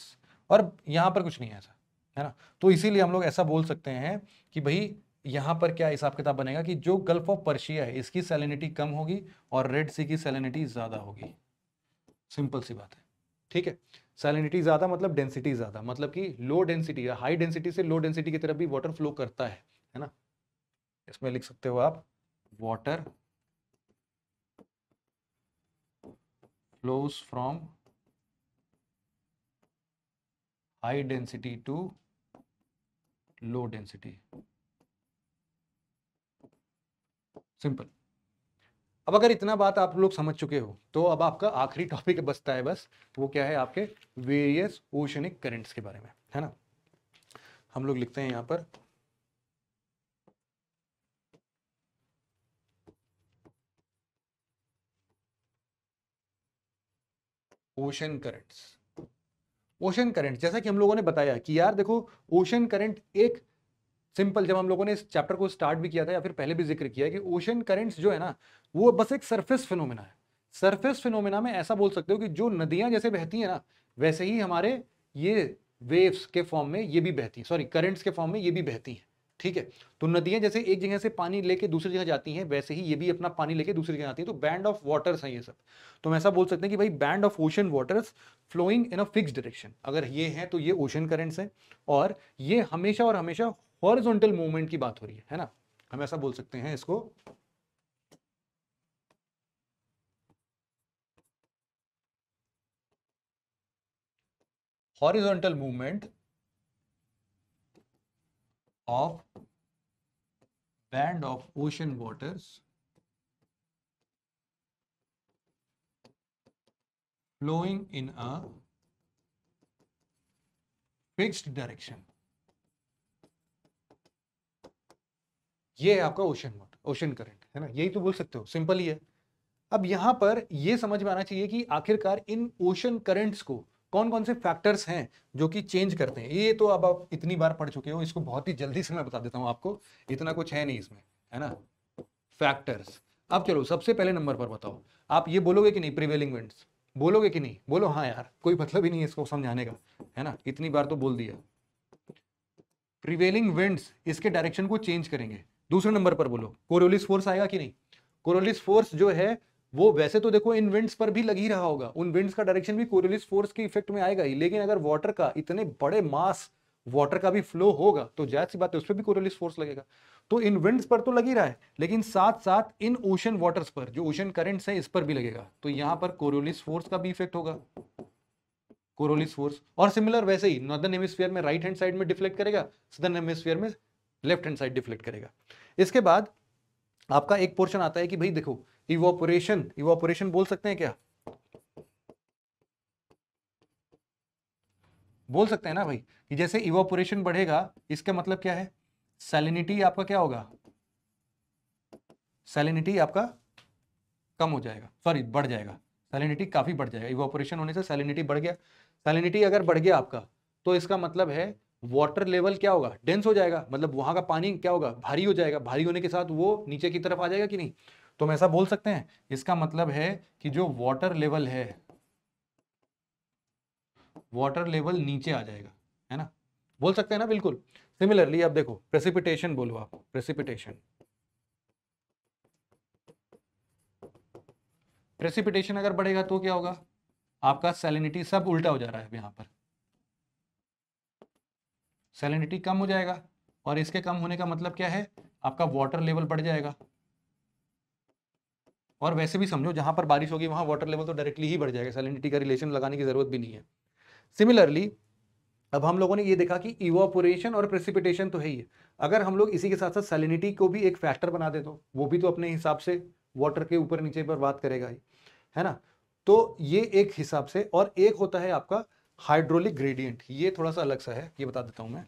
और यहाँ पर कुछ नहीं है ऐसा है ना तो इसीलिए हम लोग ऐसा बोल सकते हैं कि भाई यहाँ पर क्या हिसाब किताब बनेगा कि जो गल्फ ऑफ पर्शिया है इसकी सैलिनिटी कम होगी और रेड सी की सैलिनिटी ज़्यादा होगी सिंपल सी बात है ठीक है सैलिनिटी ज़्यादा मतलब डेंसिटी ज़्यादा मतलब कि लो डेंसिटी या हाई डेंसिटी से लो डेंसिटी की तरफ भी वाटर फ्लो करता है है ना इसमें लिख सकते हो आप water flows from high density to low density simple अब अगर इतना बात आप लोग समझ चुके हो तो अब आपका आखिरी टॉपिक बचता है बस वो क्या है आपके वेरियस ओशनिक करेंट्स के बारे में है ना हम लोग लिखते हैं यहाँ पर ओशन करंट्स ओशन करंट जैसा कि हम लोगों ने बताया कि यार देखो ओशन करंट एक सिंपल जब हम लोगों ने इस चैप्टर को स्टार्ट भी किया था या फिर पहले भी जिक्र किया कि ओशन करंट्स जो है ना वो बस एक सरफेस फिनोमिना है सरफेस फिनोमिना में ऐसा बोल सकते हो कि जो नदियां जैसे बहती हैं ना वैसे ही हमारे ये वेव्स के फॉर्म में ये भी बहती हैं सॉरी करंट्स के फॉर्म में ये भी बहती हैं ठीक है तो नदियां जैसे एक जगह से पानी लेके दूसरी जगह जाती हैं वैसे ही ये भी अपना पानी लेके दूसरी जगह आती है तो बैंड ऑफ वाटर्स हैं ये सब तो हम ऐसा बोल सकते हैं कि भाई band of ocean waters flowing in a fixed direction अगर ये है तो ये ओशन करेंट्स हैं और ये हमेशा और हमेशा हॉरिजोंटल मूवमेंट की बात हो रही है है ना हम ऐसा बोल सकते हैं इसको horizontal movement of band of ocean waters flowing in a fixed direction ये आपका ओशन वाटर ओशन करंट है ना यही तो बोल सकते हो सिंपल ही है अब यहां पर यह समझ में आना चाहिए कि आखिरकार इन ओशन करंट्स को कौन कौन से फैक्टर्स हैं जो कि चेंज करते हैं ये तो अब आप इतनी बार पढ़ चुके हो इसको बहुत ही जल्दी से मैं बता देता हूं आपको इतना कुछ है नहीं इसमें है ना फैक्टर्स अब चलो सबसे पहले नंबर पर बताओ आप ये बोलोगे कि नहीं प्रिवेलिंग विंड्स बोलोगे कि नहीं बोलो हाँ यार कोई मतलब ही नहीं है इसको समझाने का है ना इतनी बार तो बोल दिया प्रिवेलिंग विंड्स इसके डायरेक्शन को चेंज करेंगे दूसरे नंबर पर बोलो कोरोलिस फोर्स आएगा कि नहीं कोरोलिस फोर्स जो है वो वैसे तो देखो इन विंड्स पर भी लग ही रहा होगा उन विंड्स का डायरेक्शन भी कोरियोलिस फोर्स के इफेक्ट में आएगा ही लेकिन अगर वाटर का इतने बड़े मास वाटर का भी फ्लो होगा तो जायज सी बात है उस पर भी कोरियोलिस फोर्स लगेगा तो इन विंड्स पर तो लग ही रहा है लेकिन साथ साथ इन ओशन वाटर्स पर जो ओशन करेंट्स है इस पर भी लगेगा तो यहां पर कोरिलिस फोर्स का भी इफेक्ट होगा कोरोलिस फोर्स और सिमिलर वैसे ही नॉर्दर्न हेमिस्फीयर में राइट हैंड साइड में डिफ्लेक्ट करेगा सदर्न हेमिस्फीयर में लेफ्ट हैंड साइड डिफ्लेक्ट करेगा इसके बाद आपका एक पोर्शन आता है कि भाई देखो इवोपोरेशन इवोपोरेशन बोल सकते हैं क्या बोल सकते हैं ना भाई कि जैसे इवोपोरेशन बढ़ेगा इसका मतलब क्या है सैलिनिटी आपका क्या होगा सैलिनिटी आपका कम हो जाएगा सॉरी बढ़ जाएगा सैलिनिटी काफ़ी बढ़ जाएगा इवोपोरेशन होने से सैलिनिटी बढ़ गया सैलिनिटी अगर बढ़ गया आपका तो इसका मतलब है वाटर लेवल क्या होगा डेंस हो जाएगा मतलब वहां का पानी क्या होगा भारी हो जाएगा भारी होने के साथ वो नीचे की तरफ आ जाएगा कि नहीं तो हम ऐसा बोल सकते हैं इसका मतलब है कि जो वाटर लेवल है वाटर लेवल नीचे आ जाएगा है ना बोल सकते हैं ना बिल्कुल सिमिलरली आप देखो प्रेसिपिटेशन बोलो आप प्रेसिपिटेशन प्रेसिपिटेशन अगर बढ़ेगा तो क्या होगा आपका सैलिनिटी सब उल्टा हो जा रहा है यहां पर सैलिनिटी कम हो जाएगा और इसके कम होने का मतलब क्या है आपका वाटर लेवल बढ़ जाएगा और वैसे भी समझो जहाँ पर बारिश होगी वहाँ वाटर लेवल तो डायरेक्टली ही बढ़ जाएगा सैलिनिटी का रिलेशन लगाने की ज़रूरत भी नहीं है सिमिलरली अब हम लोगों ने ये देखा कि इवापोरेशन और प्रेसिपिटेशन तो है ही अगर हम लोग इसी के साथ साथ सैलिनिटी को भी एक फैक्टर बना दे तो वो भी तो अपने हिसाब से वाटर के ऊपर नीचे पर बात करेगा ही है ना तो ये एक हिसाब से और एक होता है आपका हाइड्रोलिक ग्रेडियंट ये थोड़ा सा अलग सा है ये बता देता हूँ मैं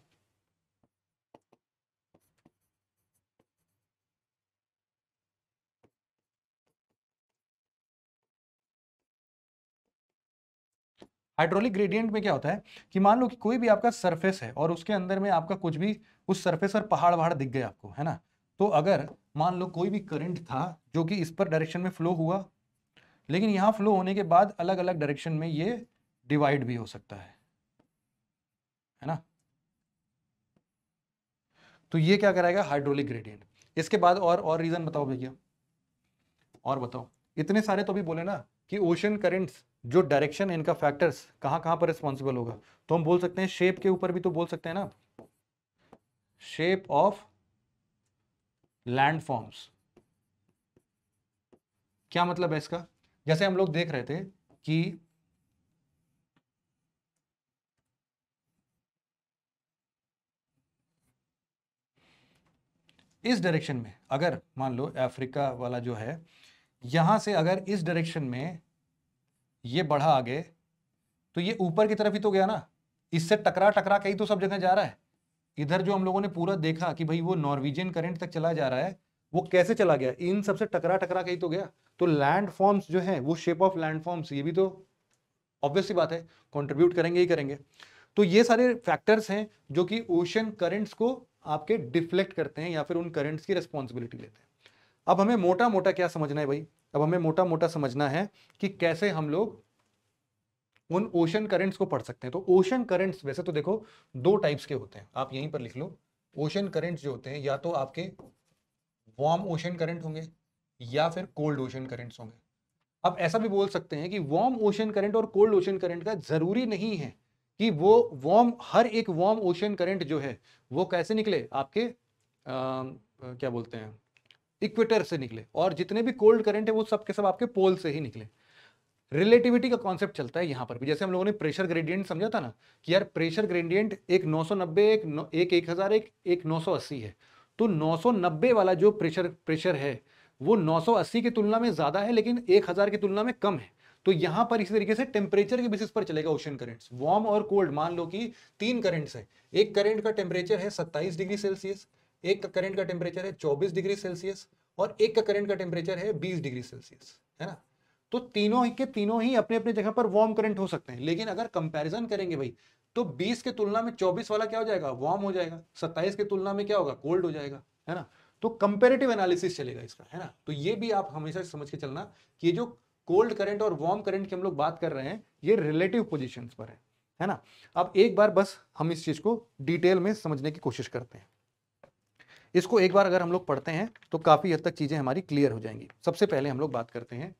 हाइड्रोलिक ग्रेडियंट में क्या होता है कि मान लो कि कोई भी आपका सरफेस है और उसके अंदर में आपका कुछ भी उस सरफेस पर पहाड़ वहाड़ दिख गए आपको है ना तो अगर मान लो कोई भी करंट था जो कि इस पर डायरेक्शन में फ्लो हुआ लेकिन यहाँ फ्लो होने के बाद अलग अलग डायरेक्शन में ये डिवाइड भी हो सकता है है ना तो ये क्या कराएगा हाइड्रोलिक ग्रेडियंट इसके बाद और और रीजन बताओ भैया और बताओ इतने सारे तो भी बोले ना कि ओशन करेंट्स जो डायरेक्शन इनका फैक्टर्स कहां कहां पर रिस्पॉन्सिबल होगा तो हम बोल सकते हैं शेप के ऊपर भी तो बोल सकते हैं ना शेप ऑफ लैंड फॉर्म्स क्या मतलब है इसका जैसे हम लोग देख रहे थे कि इस डायरेक्शन में अगर मान लो अफ्रीका वाला जो है यहां से अगर इस डायरेक्शन में ये बढ़ा आगे तो ये ऊपर की तरफ ही तो गया ना इससे टकरा टकरा कहीं तो सब जगह जा रहा है इधर जो हम लोगों ने पूरा देखा कि भाई वो नॉर्वेजियन करंट तक चला जा रहा है वो कैसे चला गया इन सबसे टकरा टकरा कहीं तो गया तो लैंड फॉर्म्स जो है वो शेप ऑफ लैंड फॉर्म्स ये भी तो ऑब्वियसली बात है कॉन्ट्रीब्यूट करेंगे ही करेंगे तो ये सारे फैक्टर्स हैं जो कि ओशन करेंट्स को आपके डिफ्लेक्ट करते हैं या फिर उन करेंट्स की रिस्पॉन्सिबिलिटी लेते हैं अब हमें मोटा मोटा क्या समझना है भाई अब हमें मोटा मोटा समझना है कि कैसे हम लोग उन ओशन करंट्स को पढ़ सकते हैं तो ओशन करंट्स वैसे तो देखो दो टाइप्स के होते हैं आप यहीं पर लिख लो ओशन करंट्स जो होते हैं या तो आपके वार्म ओशन करंट होंगे या फिर कोल्ड ओशन करंट्स होंगे आप ऐसा भी बोल सकते हैं कि वार्म ओशन करंट और कोल्ड ओशन करंट का ज़रूरी नहीं है कि वो वार्म हर एक वार्म ओशन करंट जो है वो कैसे निकले आपके आ, क्या बोलते हैं इक्वेटर से निकले और जितने भी कोल्ड करंट है वो सब के सब आपके पोल से ही निकले रिलेटिविटी का कॉन्सेप्ट चलता है यहाँ पर भी जैसे हम लोगों ने प्रेशर ग्रेडियंट समझा था ना कि यार प्रेशर ग्रेडियंट एक नौ सौ नौ, एक एक हज़ार एक एक अस्सी है तो नब्बे वाला जो प्रेशर प्रेशर है वो नौ सौ अस्सी की तुलना में ज़्यादा है लेकिन एक हजार की तुलना में कम है तो यहाँ पर इसी तरीके से टेम्परेचर के बेसिस पर चलेगा ओशन करेंट्स वार्म और कोल्ड मान लो कि तीन करेंट्स है एक करेंट का टेम्परेचर है सत्ताईस डिग्री सेल्सियस एक का करंट का टेम्परेचर है 24 डिग्री सेल्सियस और एक का करंट का टेम्परेचर है 20 डिग्री सेल्सियस है ना तो तीनों के तीनों ही अपने अपने जगह पर वार्म करंट हो सकते हैं लेकिन अगर कंपैरिजन करेंगे भाई तो 20 के तुलना में 24 वाला क्या हो जाएगा वार्म हो जाएगा सत्ताईस के तुलना में क्या होगा कोल्ड हो जाएगा है ना तो कंपेरेटिव एनालिसिस चलेगा इसका है ना तो ये भी आप हमेशा समझ के चलना कि जो कोल्ड करंट और वार्म करंट की हम लोग बात कर रहे हैं ये रिलेटिव पोजिशन पर है है ना अब एक बार बस हम इस चीज़ को डिटेल में समझने की कोशिश करते हैं इसको एक बार अगर हम लोग पढ़ते हैं तो काफ़ी हद तक चीज़ें हमारी क्लियर हो जाएंगी सबसे पहले हम लोग बात करते हैं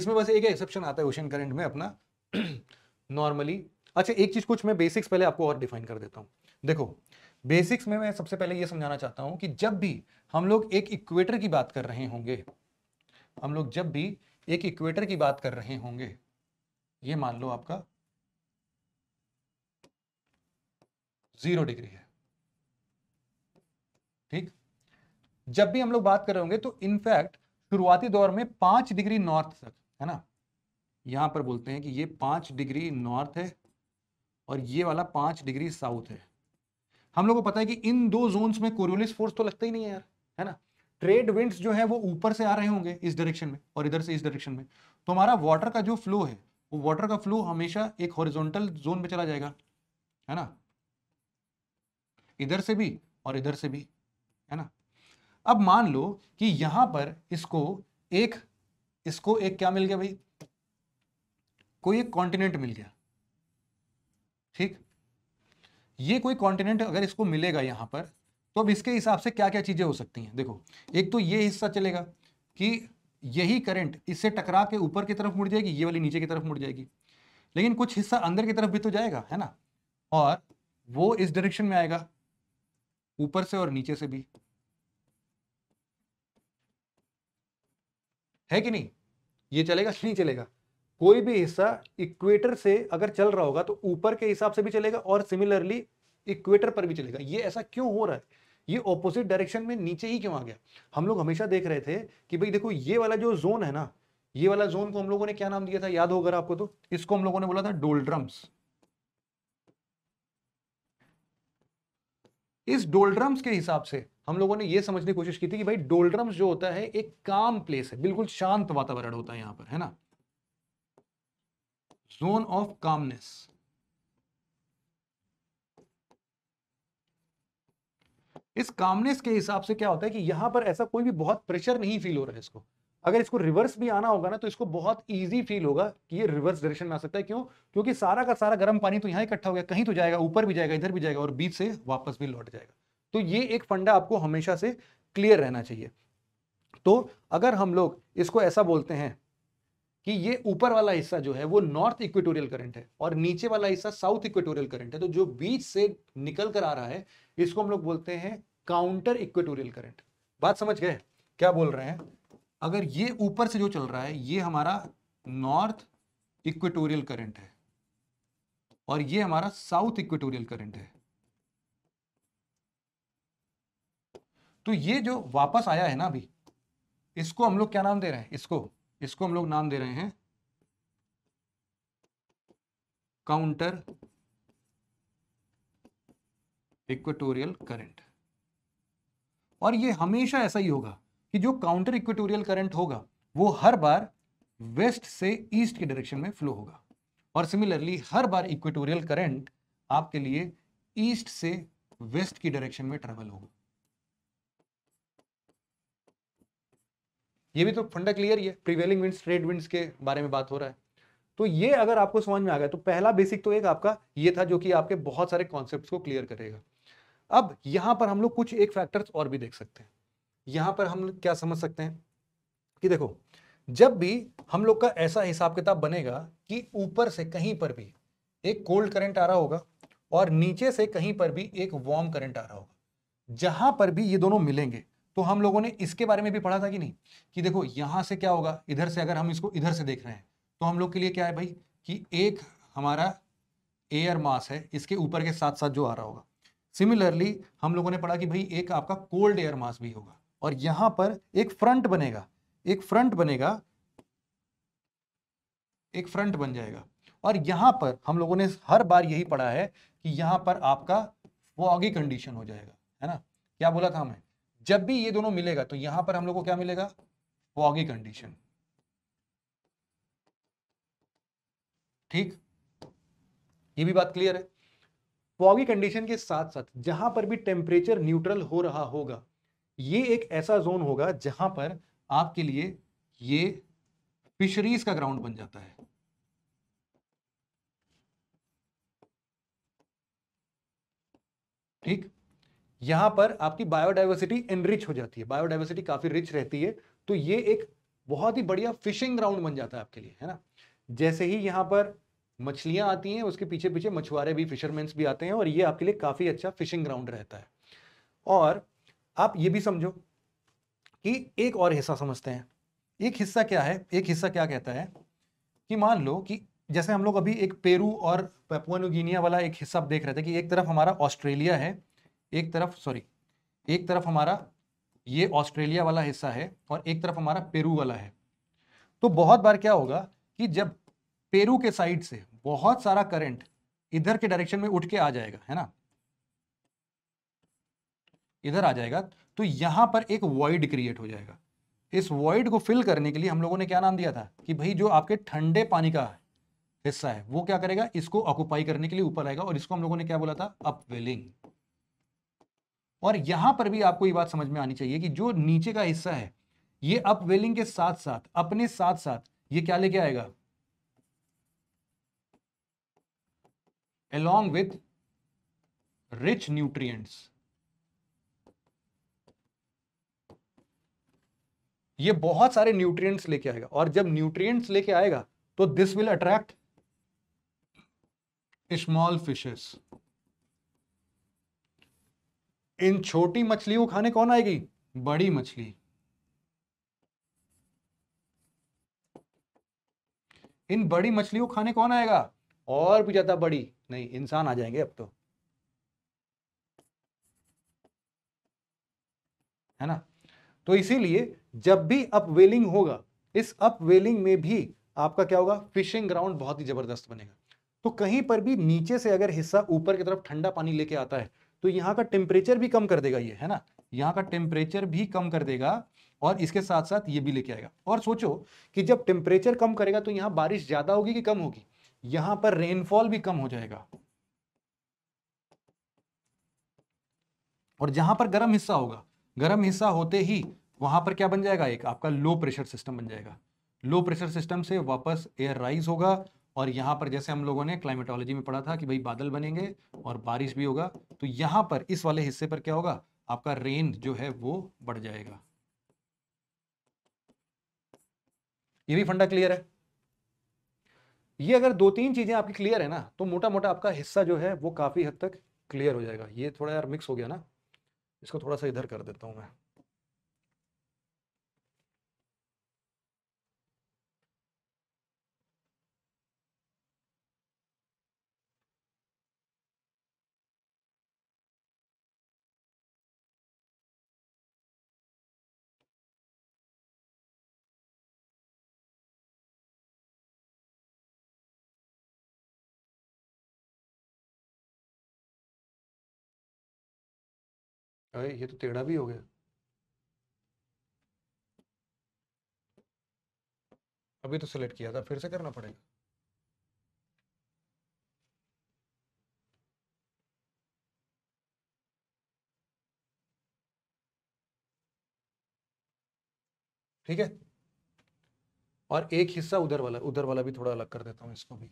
इसमें बस एक एक्सेप्शन आता है ओशन करंट में अपना नॉर्मली अच्छा एक चीज़ कुछ मैं बेसिक्स पहले आपको और डिफाइन कर देता हूँ देखो बेसिक्स में मैं सबसे पहले ये समझाना चाहता हूँ कि जब भी हम लोग एक इक्वेटर की बात कर रहे होंगे हम लोग जब भी एक इक्वेटर की बात कर रहे होंगे ये मान लो आपका जीरो डिग्री है ठीक जब भी हम लोग बात कर रहे होंगे तो इनफैक्ट शुरुआती दौर में पांच डिग्री नॉर्थ तक है ना यहां पर बोलते हैं कि ये पांच डिग्री नॉर्थ है और ये वाला पांच डिग्री साउथ है हम लोग को पता है कि इन दो जोन्स में कोरियोलिस फोर्स तो लगता ही नहीं है यार है ना ट्रेड विंड्स जो है वो ऊपर से आ रहे होंगे इस डायरेक्शन में और इधर से इस डायरेक्शन में तो हमारा वाटर का जो फ्लो है वो वाटर का फ्लो हमेशा एक हॉरिजॉन्टल जोन में चला जाएगा है ना इधर से भी और इधर से भी है ना अब मान लो कि यहां पर इसको एक इसको एक क्या मिल गया भाई कोई एक कॉन्टिनेंट मिल गया ठीक ये कोई कॉन्टिनेंट अगर इसको मिलेगा यहां पर तो अब इसके हिसाब से क्या क्या चीज़ें हो सकती हैं देखो एक तो ये हिस्सा चलेगा कि यही करंट इससे टकरा के ऊपर की तरफ मुड़ जाएगी ये वाली नीचे की तरफ मुड़ जाएगी लेकिन कुछ हिस्सा अंदर की तरफ भी तो जाएगा है ना और वो इस डायरेक्शन में आएगा ऊपर से और नीचे से भी है कि नहीं ये चलेगा नहीं चलेगा कोई भी हिस्सा इक्वेटर से अगर चल रहा होगा तो ऊपर के हिसाब से भी चलेगा और सिमिलरली इक्वेटर पर भी चलेगा ये ऐसा क्यों हो रहा है ये ऑपोजिट डायरेक्शन में नीचे ही क्यों आ गया हम लोग हमेशा देख रहे थे कि भाई देखो ये वाला जो जोन है ना ये वाला जोन को हम लोगों ने क्या नाम दिया था याद होगा आपको तो इसको हम लोगों ने बोला था डोल्ड्रम्स इस डोल्ड्रम्स के हिसाब से हम लोगों ने ये समझने की कोशिश की थी कि भाई डोल्ड्रम्स जो होता है एक काम प्लेस है बिल्कुल शांत वातावरण होता है यहाँ पर है ना जोन ऑफ कामनेस इस कामनेस के हिसाब से क्या होता है कि यहां पर ऐसा कोई भी बहुत प्रेशर नहीं फील हो रहा है इसको अगर इसको रिवर्स भी आना होगा ना तो इसको बहुत ईजी फील होगा कि ये रिवर्स डायरेक्शन में आ सकता है क्यों क्योंकि सारा का सारा गर्म पानी तो यहाँ इकट्ठा हो गया कहीं तो जाएगा ऊपर भी जाएगा इधर भी जाएगा और बीच से वापस भी लौट जाएगा तो ये एक फंडा आपको हमेशा से क्लियर रहना चाहिए तो अगर हम लोग इसको ऐसा बोलते हैं कि ये ऊपर वाला हिस्सा जो है वो नॉर्थ इक्वेटोरियल करंट है और नीचे वाला हिस्सा साउथ इक्वेटोरियल करंट है तो जो बीच से निकल कर आ रहा है इसको हम लोग बोलते हैं काउंटर इक्वेटोरियल करंट बात समझ गए क्या बोल रहे हैं अगर ये ऊपर से जो चल रहा है ये हमारा नॉर्थ इक्वेटोरियल करंट है और ये हमारा साउथ इक्वेटोरियल करंट है तो ये जो वापस आया है ना अभी इसको हम लोग क्या नाम दे रहे हैं इसको इसको हम लोग नाम दे रहे हैं काउंटर इक्वेटोरियल करंट और ये हमेशा ऐसा ही होगा कि जो काउंटर इक्वेटोरियल करंट होगा वो हर बार वेस्ट से ईस्ट के डायरेक्शन में फ्लो होगा और सिमिलरली हर बार इक्वेटोरियल करंट आपके लिए ईस्ट से वेस्ट की डायरेक्शन में ट्रेवल होगा ये भी तो फंडा क्लियर ही है प्रीवेलिंग विंड्स ट्रेड विंड्स के बारे में बात हो रहा है तो ये अगर आपको समझ में आ गया तो पहला बेसिक तो एक आपका ये था जो कि आपके बहुत सारे कॉन्सेप्ट को क्लियर करेगा अब यहाँ पर हम लोग कुछ एक फैक्टर्स और भी देख सकते हैं यहां पर हम क्या समझ सकते हैं कि देखो जब भी हम लोग का ऐसा हिसाब किताब बनेगा कि ऊपर से कहीं पर भी एक कोल्ड करंट आ रहा होगा और नीचे से कहीं पर भी एक वार्म करंट आ रहा होगा जहां पर भी ये दोनों मिलेंगे तो हम लोगों ने इसके बारे में भी पढ़ा था कि नहीं कि देखो यहां से क्या होगा इधर से अगर हम इसको इधर से देख रहे हैं तो हम लोग के लिए क्या है भाई कि एक हमारा एयर मास है इसके ऊपर के साथ साथ जो आ रहा होगा सिमिलरली हम लोगों ने पढ़ा कि भाई एक आपका कोल्ड एयर मास भी होगा और यहाँ पर एक फ्रंट बनेगा एक फ्रंट बनेगा एक फ्रंट बन जाएगा और यहाँ पर हम लोगों ने हर बार यही पढ़ा है कि यहाँ पर आपका फॉगी कंडीशन हो जाएगा है ना क्या बोला था हमें जब भी ये दोनों मिलेगा तो यहां पर हम लोग को क्या मिलेगा फॉगी कंडीशन ठीक ये भी बात क्लियर है फॉगी कंडीशन के साथ साथ जहां पर भी टेम्परेचर न्यूट्रल हो रहा होगा ये एक ऐसा जोन होगा जहां पर आपके लिए ये फिशरीज का ग्राउंड बन जाता है ठीक यहाँ पर आपकी बायोडाइवर्सिटी एनरिच हो जाती है बायोडाइवर्सिटी काफ़ी रिच रहती है तो ये एक बहुत ही बढ़िया फिशिंग ग्राउंड बन जाता है आपके लिए है ना जैसे ही यहाँ पर मछलियां आती हैं उसके पीछे पीछे मछुआरे भी फिशरमैन भी आते हैं और ये आपके लिए काफ़ी अच्छा फिशिंग ग्राउंड रहता है और आप ये भी समझो कि एक और हिस्सा समझते हैं एक हिस्सा क्या है एक हिस्सा क्या कहता है कि मान लो कि जैसे हम लोग अभी एक पेरू और पेपुआनुगिनिया वाला एक हिस्सा देख रहे थे कि एक तरफ हमारा ऑस्ट्रेलिया है एक तरफ सॉरी एक तरफ हमारा ये ऑस्ट्रेलिया वाला हिस्सा है और एक तरफ हमारा पेरू वाला है तो बहुत बार क्या होगा कि जब पेरू के साइड से बहुत सारा करंट इधर के डायरेक्शन में उठ के आ जाएगा है ना इधर आ जाएगा तो यहां पर एक वॉइड क्रिएट हो जाएगा इस वॉइड को फिल करने के लिए हम लोगों ने क्या नाम दिया था कि भाई जो आपके ठंडे पानी का हिस्सा है वो क्या करेगा इसको ऑक्यूपाई करने के लिए ऊपर आएगा और इसको हम लोगों ने क्या बोला था अपविलिंग और यहां पर भी आपको ये बात समझ में आनी चाहिए कि जो नीचे का हिस्सा है ये अपवेलिंग के साथ साथ अपने साथ साथ ये क्या लेके आएगा एलोंग विथ रिच nutrients ये बहुत सारे न्यूट्रिएंट्स लेके आएगा और जब न्यूट्रिएंट्स लेके आएगा तो this will attract small fishes इन छोटी मछलियों को खाने कौन आएगी बड़ी मछली इन बड़ी मछलियों को खाने कौन आएगा और भी ज्यादा बड़ी नहीं इंसान आ जाएंगे अब तो है ना तो इसीलिए जब भी अपवेलिंग होगा इस अपवेलिंग में भी आपका क्या होगा फिशिंग ग्राउंड बहुत ही जबरदस्त बनेगा तो कहीं पर भी नीचे से अगर हिस्सा ऊपर की तरफ ठंडा पानी लेके आता है तो यहाँ का टेम्परेचर भी कम कर देगा ये है ना यहाँ का टेम्परेचर भी कम कर देगा और इसके साथ साथ ये भी लेके आएगा और सोचो कि जब टेम्परेचर कम करेगा तो यहाँ बारिश ज़्यादा होगी कि कम होगी यहाँ पर रेनफॉल भी कम हो जाएगा और जहां पर गर्म हिस्सा होगा गर्म हिस्सा होते ही वहां पर क्या बन जाएगा एक आपका लो प्रेशर सिस्टम बन जाएगा लो प्रेशर सिस्टम से वापस एयर राइज होगा और यहाँ पर जैसे हम लोगों ने क्लाइमेटोलॉजी में पढ़ा था कि भाई बादल बनेंगे और बारिश भी होगा तो यहाँ पर इस वाले हिस्से पर क्या होगा आपका रेन जो है वो बढ़ जाएगा ये भी फंडा क्लियर है ये अगर दो तीन चीजें आपकी क्लियर है ना तो मोटा मोटा आपका हिस्सा जो है वो काफी हद तक क्लियर हो जाएगा ये थोड़ा यार मिक्स हो गया ना इसको थोड़ा सा इधर कर देता हूँ मैं अरे ये तो टेढ़ा भी हो गया अभी तो सिलेक्ट किया था फिर से करना पड़ेगा ठीक है और एक हिस्सा उधर वाला उधर वाला भी थोड़ा अलग कर देता हूँ इसको भी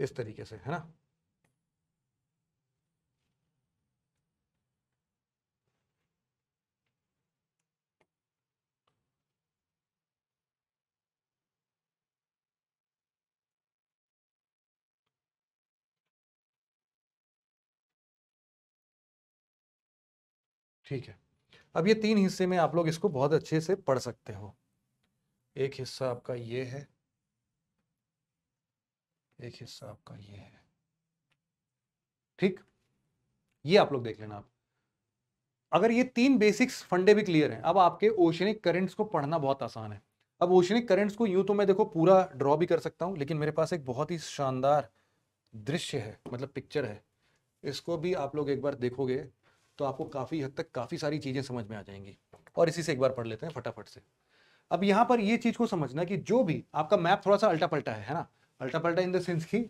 इस तरीके से है ना ठीक है अब ये तीन हिस्से में आप लोग इसको बहुत अच्छे से पढ़ सकते हो एक हिस्सा आपका ये है एक हिस्सा आपका ये है ठीक ये आप लोग देख लेना आप अगर ये तीन बेसिक्स फंडे भी क्लियर हैं अब आपके ओशनिक करंट्स को पढ़ना बहुत आसान है अब ओशनिक करंट्स को यूं तो मैं देखो पूरा ड्रॉ भी कर सकता हूं लेकिन मेरे पास एक बहुत ही शानदार दृश्य है मतलब पिक्चर है इसको भी आप लोग एक बार देखोगे तो आपको काफ़ी हद तक काफ़ी सारी चीज़ें समझ में आ जाएंगी और इसी से एक बार पढ़ लेते हैं फटाफट से अब यहां पर यह चीज़ को समझना कि जो भी आपका मैप थोड़ा सा अल्टा पलटा है, है ना अल्टा पल्टा इन द सेंस की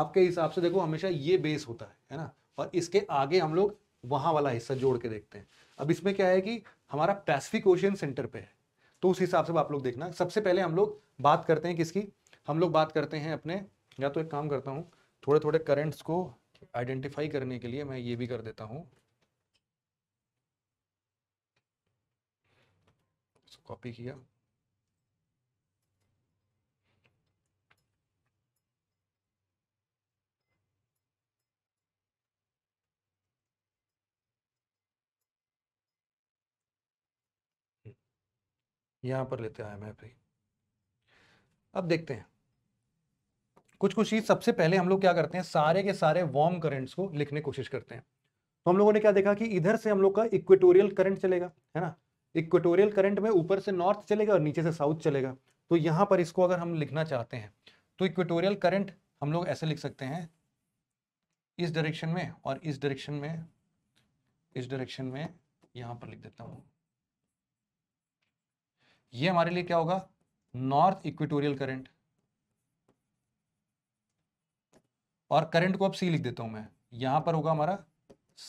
आपके हिसाब से देखो हमेशा ये बेस होता है है ना और इसके आगे हम लोग वहाँ वाला हिस्सा जोड़ के देखते हैं अब इसमें क्या है कि हमारा पैसिफिक ओशियन सेंटर पे है तो उस हिसाब से आप लोग देखना सबसे पहले हम लोग बात करते हैं किसकी हम लोग बात करते हैं अपने या तो एक काम करता हूँ थोड़े थोड़े करेंट्स को आइडेंटिफाई करने के लिए मैं ये भी कर देता हूँ कॉपी किया यहाँ पर लेते मैं भाई अब देखते हैं कुछ कुछ चीज सबसे पहले हम लोग क्या करते हैं सारे के सारे वार्म करंट्स को लिखने की कोशिश करते हैं तो हम लोगों ने क्या देखा कि इधर से हम लोग का इक्वेटोरियल करंट चलेगा है ना इक्वेटोरियल करंट में ऊपर से नॉर्थ चलेगा और नीचे से साउथ चलेगा तो यहाँ पर इसको अगर हम लिखना चाहते हैं तो इक्वेटोरियल करंट हम लोग ऐसे लिख सकते हैं इस डायरेक्शन में और इस डायरेक्शन में इस डायरेक्शन में यहाँ पर लिख देता हूँ ये हमारे लिए क्या होगा नॉर्थ इक्वेटोरियल करंट और करंट को अब सी लिख देता हूं मैं यहां पर होगा हमारा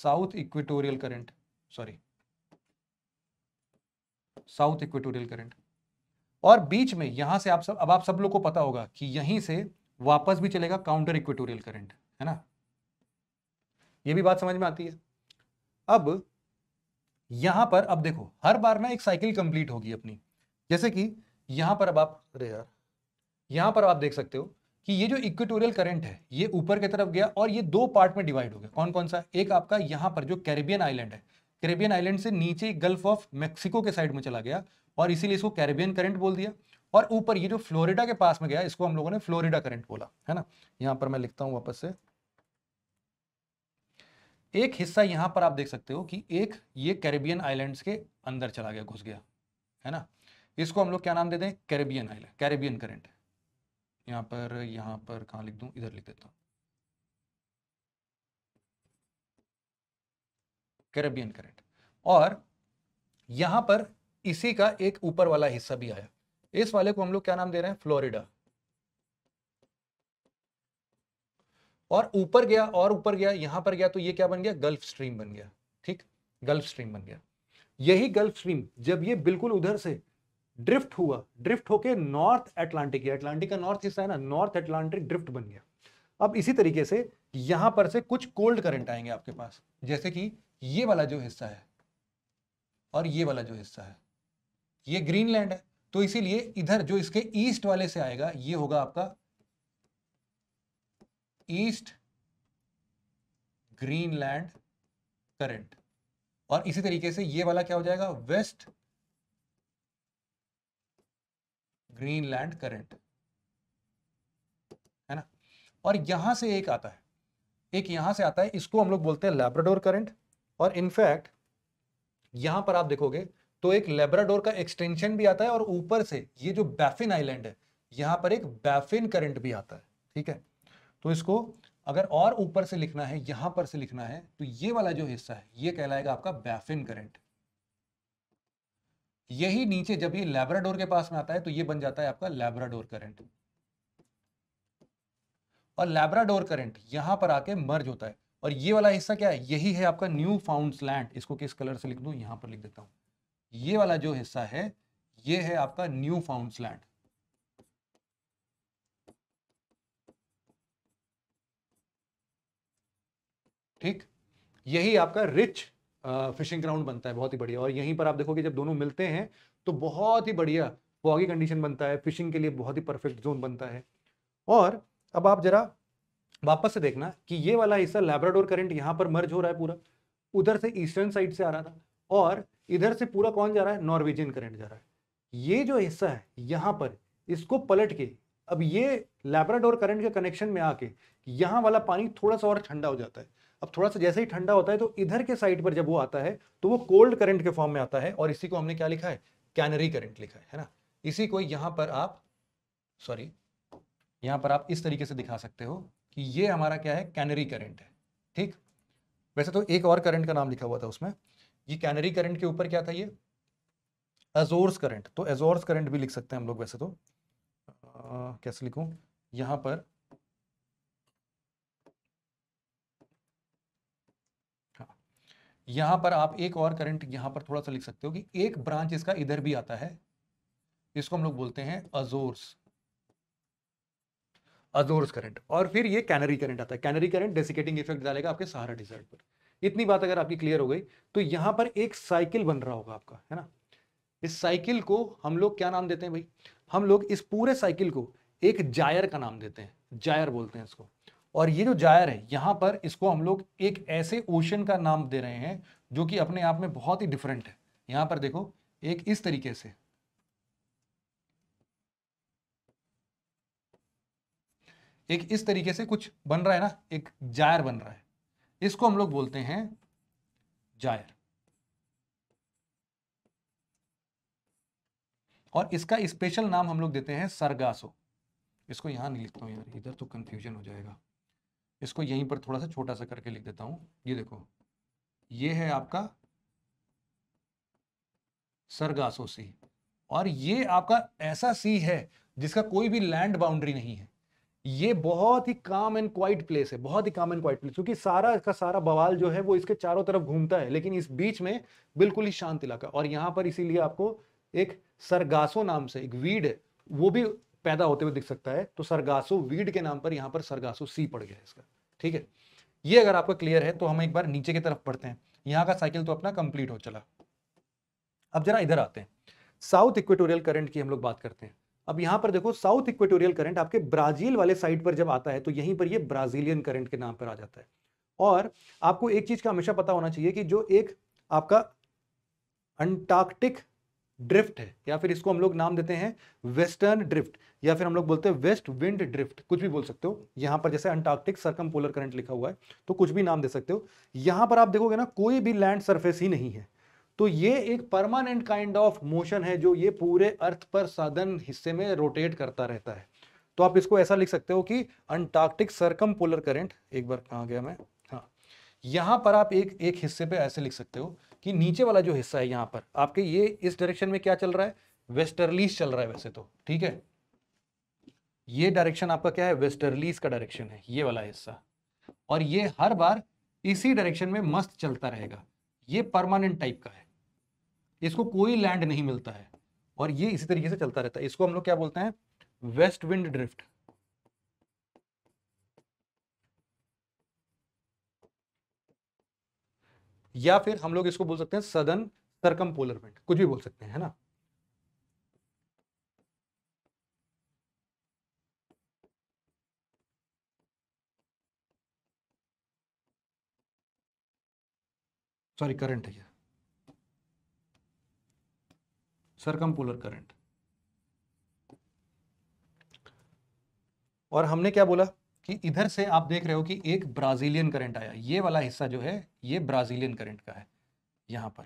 south equatorial current sorry south equatorial current और बीच में यहां से आप सब अब आप सब लोग को पता होगा कि यहीं से वापस भी चलेगा काउंटर इक्वेटोरियल करंट है ना ये भी बात समझ में आती है अब यहां पर अब देखो हर बार ना एक साइकिल कंप्लीट होगी अपनी जैसे कि यहां पर अब आप अरे यार यहाँ पर आप देख सकते हो कि ये जो इक्वेटोरियल करंट है ये ऊपर की तरफ गया और ये दो पार्ट में डिवाइड हो गया कौन कौन सा एक आपका यहां पर जो कैरेबियन आइलैंड है कैरेबियन आइलैंड से नीचे गल्फ ऑफ मेक्सिको के साइड में चला गया और इसीलिए इसको कैरेबियन करंट बोल दिया और ऊपर ये जो फ्लोरिडा के पास में गया इसको हम लोगों ने फ्लोरिडा करंट बोला है ना यहां पर मैं लिखता हूं वापस से एक हिस्सा यहां पर आप देख सकते हो कि एक ये कैरेबियन आइलैंड्स के अंदर चला गया घुस गया है ना इसको हम लोग क्या नाम दे दें कैरेबियन आइल कैरेबियन करेंट यहाँ पर यहाँ पर कहा लिख दू इधर लिख देता हूँ कैरेबियन करेंट और यहां पर इसी का एक ऊपर वाला हिस्सा भी आया इस वाले को हम लोग क्या नाम दे रहे हैं फ्लोरिडा और ऊपर गया और ऊपर गया यहां पर गया तो ये क्या बन गया गल्फ स्ट्रीम बन गया ठीक गल्फ स्ट्रीम बन गया यही गल्फ स्ट्रीम जब ये बिल्कुल उधर से ड्रिफ्ट हुआ ड्रिफ्ट होके नॉर्थ एटलांटिक अटलांटिक का नॉर्थ हिस्सा है ना नॉर्थ एटलांटिक ड्रिफ्ट बन गया अब इसी तरीके से यहां पर से कुछ कोल्ड करंट आएंगे आपके पास जैसे कि ये वाला जो हिस्सा है और ये वाला जो हिस्सा है ये ग्रीनलैंड है तो इसीलिए इधर जो इसके ईस्ट वाले से आएगा ये होगा आपका ईस्ट ग्रीनलैंड करंट और इसी तरीके से ये वाला क्या हो जाएगा वेस्ट ग्रीनलैंड करंट है ना और यहां से एक आता है एक यहां से आता है इसको हम लोग बोलते हैं लेब्राडोर करंट और इनफैक्ट यहां पर आप देखोगे तो एक लेब्राडोर का एक्सटेंशन भी आता है और ऊपर से ये जो बैफिन आइलैंड है यहां पर एक बैफिन करंट भी आता है ठीक है तो इसको अगर और ऊपर से लिखना है यहां पर से लिखना है तो ये वाला जो हिस्सा है ये कहलाएगा आपका बैफिन करंट यही नीचे जब ये लेबराडोर के पास में आता है तो ये बन जाता है आपका लेबराडोर करंट और लेबराडोर करंट यहां पर आके मर्ज होता है और ये वाला हिस्सा क्या है यही है आपका न्यू फाउंड लैंड इसको किस कलर से लिख दू यहां पर लिख देता हूं ये वाला जो हिस्सा है ये है आपका न्यू फाउंड लैंड ठीक यही आपका रिच फिशिंग ग्राउंड बनता है बहुत ही बढ़िया और यहीं पर आप देखोगे जब दोनों मिलते हैं तो बहुत ही बढ़िया फॉगी कंडीशन बनता है फिशिंग के लिए बहुत ही परफेक्ट जोन बनता है और अब आप जरा वापस से देखना कि ये वाला हिस्सा लेब्राडोर करंट यहाँ पर मर्ज हो रहा है पूरा उधर से ईस्टर्न साइड से आ रहा था और इधर से पूरा कौन जा रहा है नॉर्वेजियन करंट जा रहा है ये जो हिस्सा है यहाँ पर इसको पलट के अब ये लेब्राडोर करंट के कनेक्शन में आके यहाँ वाला पानी थोड़ा सा और ठंडा हो जाता है अब थोड़ा सा जैसे ही ठंडा होता है तो इधर के साइड पर जब वो आता है तो वो कोल्ड करंट के फॉर्म में आता है और इसी को हमने क्या लिखा है कैनरी करंट लिखा है है ना इसी को यहां पर आप सॉरी यहां पर आप इस तरीके से दिखा सकते हो कि ये हमारा क्या है कैनरी करंट है ठीक वैसे तो एक और करंट का नाम लिखा हुआ था उसमें ये कैनरी करंट के ऊपर क्या था ये एजोर्स करंट तो एजोर्स करंट भी लिख सकते हैं हम लोग वैसे तो आ, कैसे लिखूँ यहां पर यहां पर आप एक और करंट यहां पर थोड़ा सा लिख सकते हो कि एक ब्रांच इसका इधर भी आता है इसको हम लोग बोलते हैं अजोर्स अजोर्स करंट और फिर ये कैनरी करंट आता है कैनरी करंट डेसिकेटिंग इफेक्ट डालेगा आपके सहारा डिजर्ट पर इतनी बात अगर आपकी क्लियर हो गई तो यहां पर एक साइकिल बन रहा होगा आपका है ना इस साइकिल को हम लोग क्या नाम देते हैं भाई हम लोग इस पूरे साइकिल को एक जायर का नाम देते हैं जायर बोलते हैं इसको और ये जो जायर है यहाँ पर इसको हम लोग एक ऐसे ओशन का नाम दे रहे हैं जो कि अपने आप में बहुत ही डिफरेंट है यहाँ पर देखो एक इस तरीके से एक इस तरीके से कुछ बन रहा है ना एक जायर बन रहा है इसको हम लोग बोलते हैं जायर और इसका स्पेशल नाम हम लोग देते हैं सरगासो इसको यहां नहीं लिखता हूं यार इधर तो कंफ्यूजन हो जाएगा इसको यहीं पर थोड़ा सा छोटा सा करके लिख देता हूं ये देखो ये है आपका सरगासो सी और ये आपका ऐसा सी है जिसका कोई भी लैंड बाउंड्री नहीं है ये बहुत ही काम एंड क्वाइट प्लेस है बहुत ही काम एंड क्वाइट प्लेस क्योंकि सारा का सारा बवाल जो है वो इसके चारों तरफ घूमता है लेकिन इस बीच में बिल्कुल ही शांत इलाका और यहां पर इसीलिए आपको एक सरगासो नाम से एक वीड है वो भी पैदा होते हुए दिख सकता है तो सरगासो वीड के नाम पर यहाँ पर सरगासो सी पड़ गया इसका ठीक है ये अगर आपका क्लियर है तो हम एक बार नीचे की तरफ पढ़ते हैं यहाँ का साइकिल तो अपना कंप्लीट हो चला अब जरा इधर आते हैं साउथ इक्वेटोरियल करंट की हम लोग बात करते हैं अब यहां पर देखो साउथ इक्वेटोरियल करंट आपके ब्राजील वाले साइड पर जब आता है तो यहीं पर ये ब्राजीलियन करंट के नाम पर आ जाता है और आपको एक चीज का हमेशा पता होना चाहिए कि जो एक आपका अंटार्कटिक ड्रिफ्ट है या फिर इसको हम लोग नाम देते हैं वेस्टर्न ड्रिफ्ट या फिर हम लोग बोलते हैं वेस्ट विंड ड्रिफ्ट कुछ भी बोल सकते हो यहां पर जैसे अंटार्कटिक सरकम पोलर करंट लिखा हुआ है तो कुछ भी नाम दे सकते हो यहां पर आप देखोगे ना कोई भी लैंड सरफेस ही नहीं है तो ये एक परमानेंट काइंड ऑफ मोशन है जो ये पूरे अर्थ पर साधन हिस्से में रोटेट करता रहता है तो आप इसको ऐसा लिख सकते हो कि अंटार्कटिक सरकम पोलर करेंट एक बार कहा गया मैं हाँ यहां पर आप एक एक हिस्से पे ऐसे लिख सकते हो कि नीचे वाला जो हिस्सा है यहां पर आपके ये इस डायरेक्शन में क्या चल रहा है वेस्टर्लीज चल रहा है वैसे तो ठीक है ये डायरेक्शन आपका क्या है वेस्टर्लीज का डायरेक्शन है ये वाला हिस्सा और ये हर बार इसी डायरेक्शन में मस्त चलता रहेगा ये परमानेंट टाइप का है इसको कोई लैंड नहीं मिलता है और ये इसी तरीके से चलता रहता है इसको हम लोग क्या बोलते हैं वेस्ट विंड ड्रिफ्ट या फिर हम लोग इसको बोल सकते हैं सदन सरकम बेल्ट कुछ भी बोल सकते हैं है ना सॉरी करंट है सरकम पोलर करंट और हमने क्या बोला कि इधर से आप देख रहे हो कि एक ब्राज़ीलियन करंट आया ये वाला हिस्सा जो है ये ब्राज़ीलियन करंट का है यहां पर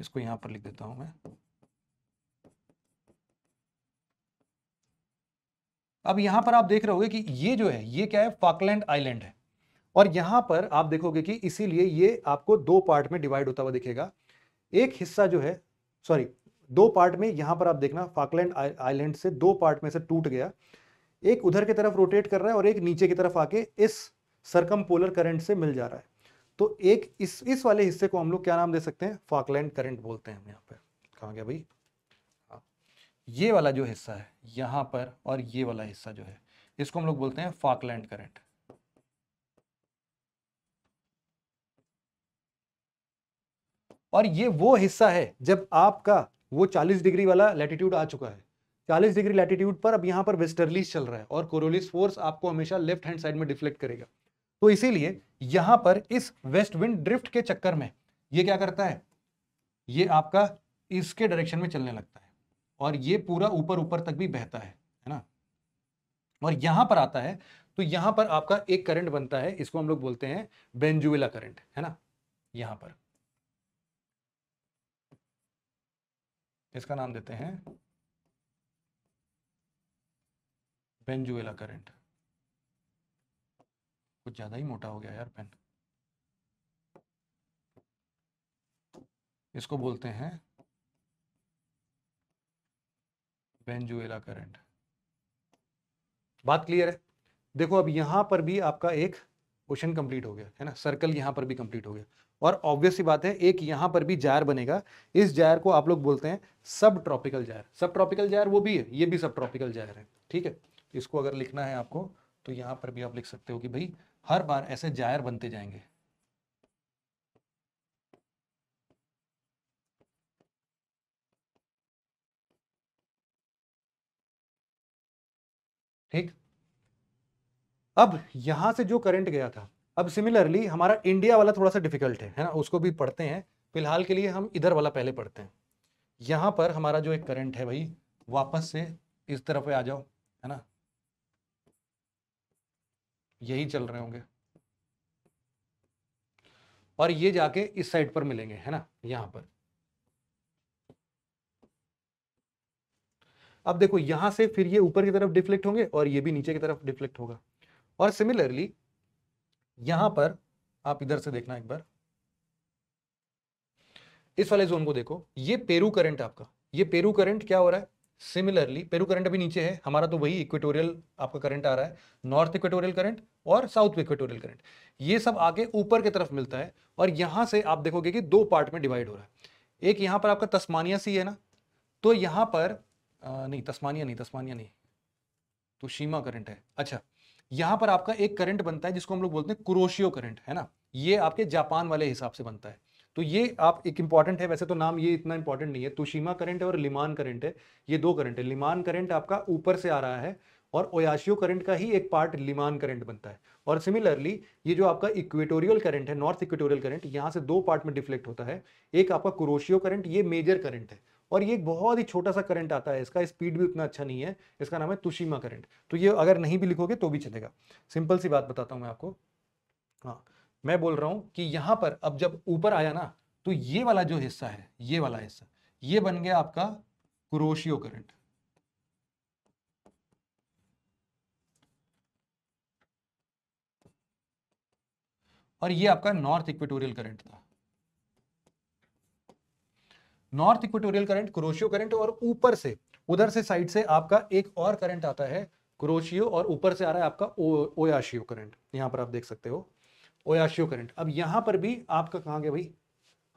इसको यहां पर लिख देता हूं मैं अब यहां पर आप देख रहे होगे कि ये जो है ये क्या है फाकलैंड आइलैंड है और यहां पर आप देखोगे कि इसीलिए ये आपको दो पार्ट में डिवाइड होता हुआ दिखेगा एक हिस्सा जो है सॉरी दो पार्ट में यहां पर आप देखना फाकलैंड आइलैंड से दो पार्ट में से टूट गया एक उधर की तरफ रोटेट कर रहा है और एक नीचे की तरफ आके इस सरकम पोलर करंट से मिल जा रहा है तो एक इस इस वाले हिस्से को हम लोग क्या नाम दे सकते हैं फाकलैंड करंट बोलते हैं हम यहाँ पर कहा गया भाई हाँ। ये वाला जो हिस्सा है यहां पर और ये वाला हिस्सा जो है इसको हम लोग बोलते हैं फाकलैंड करंट और ये वो हिस्सा है जब आपका वो 40 डिग्री वाला लेटीट्यूड आ चुका है 40 डिग्री लैटिट्यूड पर अब यहाँ पर वेस्टर्लीस चल रहा है और कोरोलिस फोर्स आपको हमेशा लेफ्ट हैंड साइड में डिफ्लेक्ट करेगा तो इसीलिए यहां पर इस वेस्ट विंड ड्रिफ्ट के चक्कर में ये क्या करता है ये आपका इसके डायरेक्शन में चलने लगता है और ये पूरा ऊपर ऊपर तक भी बहता है है ना और यहां पर आता है तो यहां पर आपका एक करंट बनता है इसको हम लोग बोलते हैं बेंजुएला करंट है ना यहां पर इसका नाम देते हैं बेंजुएला करंट कुछ ज्यादा ही मोटा हो गया यार पेन इसको बोलते हैं बेंजुएला करंट बात क्लियर है देखो अब यहां पर भी आपका एक क्वेश्चन कंप्लीट हो गया है ना सर्कल यहां पर भी कंप्लीट हो गया और ऑब्वियस बात है एक यहां पर भी जायर बनेगा इस जायर को आप लोग बोलते हैं sub tropical gyre sub tropical gyre वो भी है ये भी सब ट्रॉपिकल जायर है ठीक है इसको अगर लिखना है आपको तो यहां पर भी आप लिख सकते हो कि भाई हर बार ऐसे जायर बनते जाएंगे ठीक अब यहां से जो करंट गया था अब सिमिलरली हमारा इंडिया वाला थोड़ा सा डिफिकल्ट है है ना उसको भी पढ़ते हैं फिलहाल के लिए हम इधर वाला पहले पढ़ते हैं यहां पर हमारा जो एक करंट है भाई वापस से इस तरफ आ जाओ है ना यही चल रहे होंगे और ये जाके इस साइड पर मिलेंगे है ना यहां पर अब देखो यहां से फिर ये ऊपर की तरफ डिफ्लेक्ट होंगे और ये भी नीचे की तरफ डिफ्लेक्ट होगा और सिमिलरली यहां पर आप इधर से देखना एक बार इस वाले जोन को देखो ये पेरू करंट आपका ये पेरू करंट क्या हो रहा है सिमिलरली पेरू करंट अभी नीचे है हमारा तो वही इक्वेटोरियल आपका करंट आ रहा है नॉर्थ इक्वेटोरियल करंट और साउथ इक्वेटोरियल करंट ये सब आके ऊपर की तरफ मिलता है और यहाँ से आप देखोगे कि दो पार्ट में डिवाइड हो रहा है एक यहाँ पर आपका तस्मानिया सी है ना तो यहाँ पर आ, नहीं तस्मानिया नहीं तस्मानिया नहीं तो शीमा करंट है अच्छा यहाँ पर आपका एक करंट बनता है जिसको हम लोग बोलते हैं क्रोशियो करंट है ना ये आपके जापान वाले हिसाब से बनता है तो ये आप एक इंपॉर्टेंट है वैसे तो नाम ये इतना इंपॉर्टेंट नहीं है तुशीमा करंट है और लिमान करंट है ये दो करंट है लिमान करंट आपका ऊपर से आ रहा है और ओयाशियो करंट का ही एक पार्ट लिमान करंट बनता है और सिमिलरली ये जो आपका इक्वेटोरियल करंट है नॉर्थ इक्वेटोरियल करंट यहाँ से दो पार्ट में डिफ्लेक्ट होता है एक आपका क्रोशियो करंट ये मेजर करंट है और ये एक बहुत ही छोटा सा करंट आता है इसका स्पीड भी उतना अच्छा नहीं है इसका नाम है तुशीमा करंट तो ये अगर नहीं भी लिखोगे तो भी चलेगा सिंपल सी बात बताता हूँ मैं आपको हाँ मैं बोल रहा हूं कि यहां पर अब जब ऊपर आया ना तो ये वाला जो हिस्सा है ये वाला हिस्सा ये बन गया आपका क्रोशियो करंट और ये आपका नॉर्थ इक्वेटोरियल करंट था north equatorial current Kuroshio current और ऊपर से उधर से साइड से आपका एक और करंट आता है क्रोशियो और ऊपर से आ रहा है आपका ओ, ओयाशियो करंट यहां पर आप देख सकते हो ओयाशियो करंट अब यहां पर भी आपका कहां गया भाई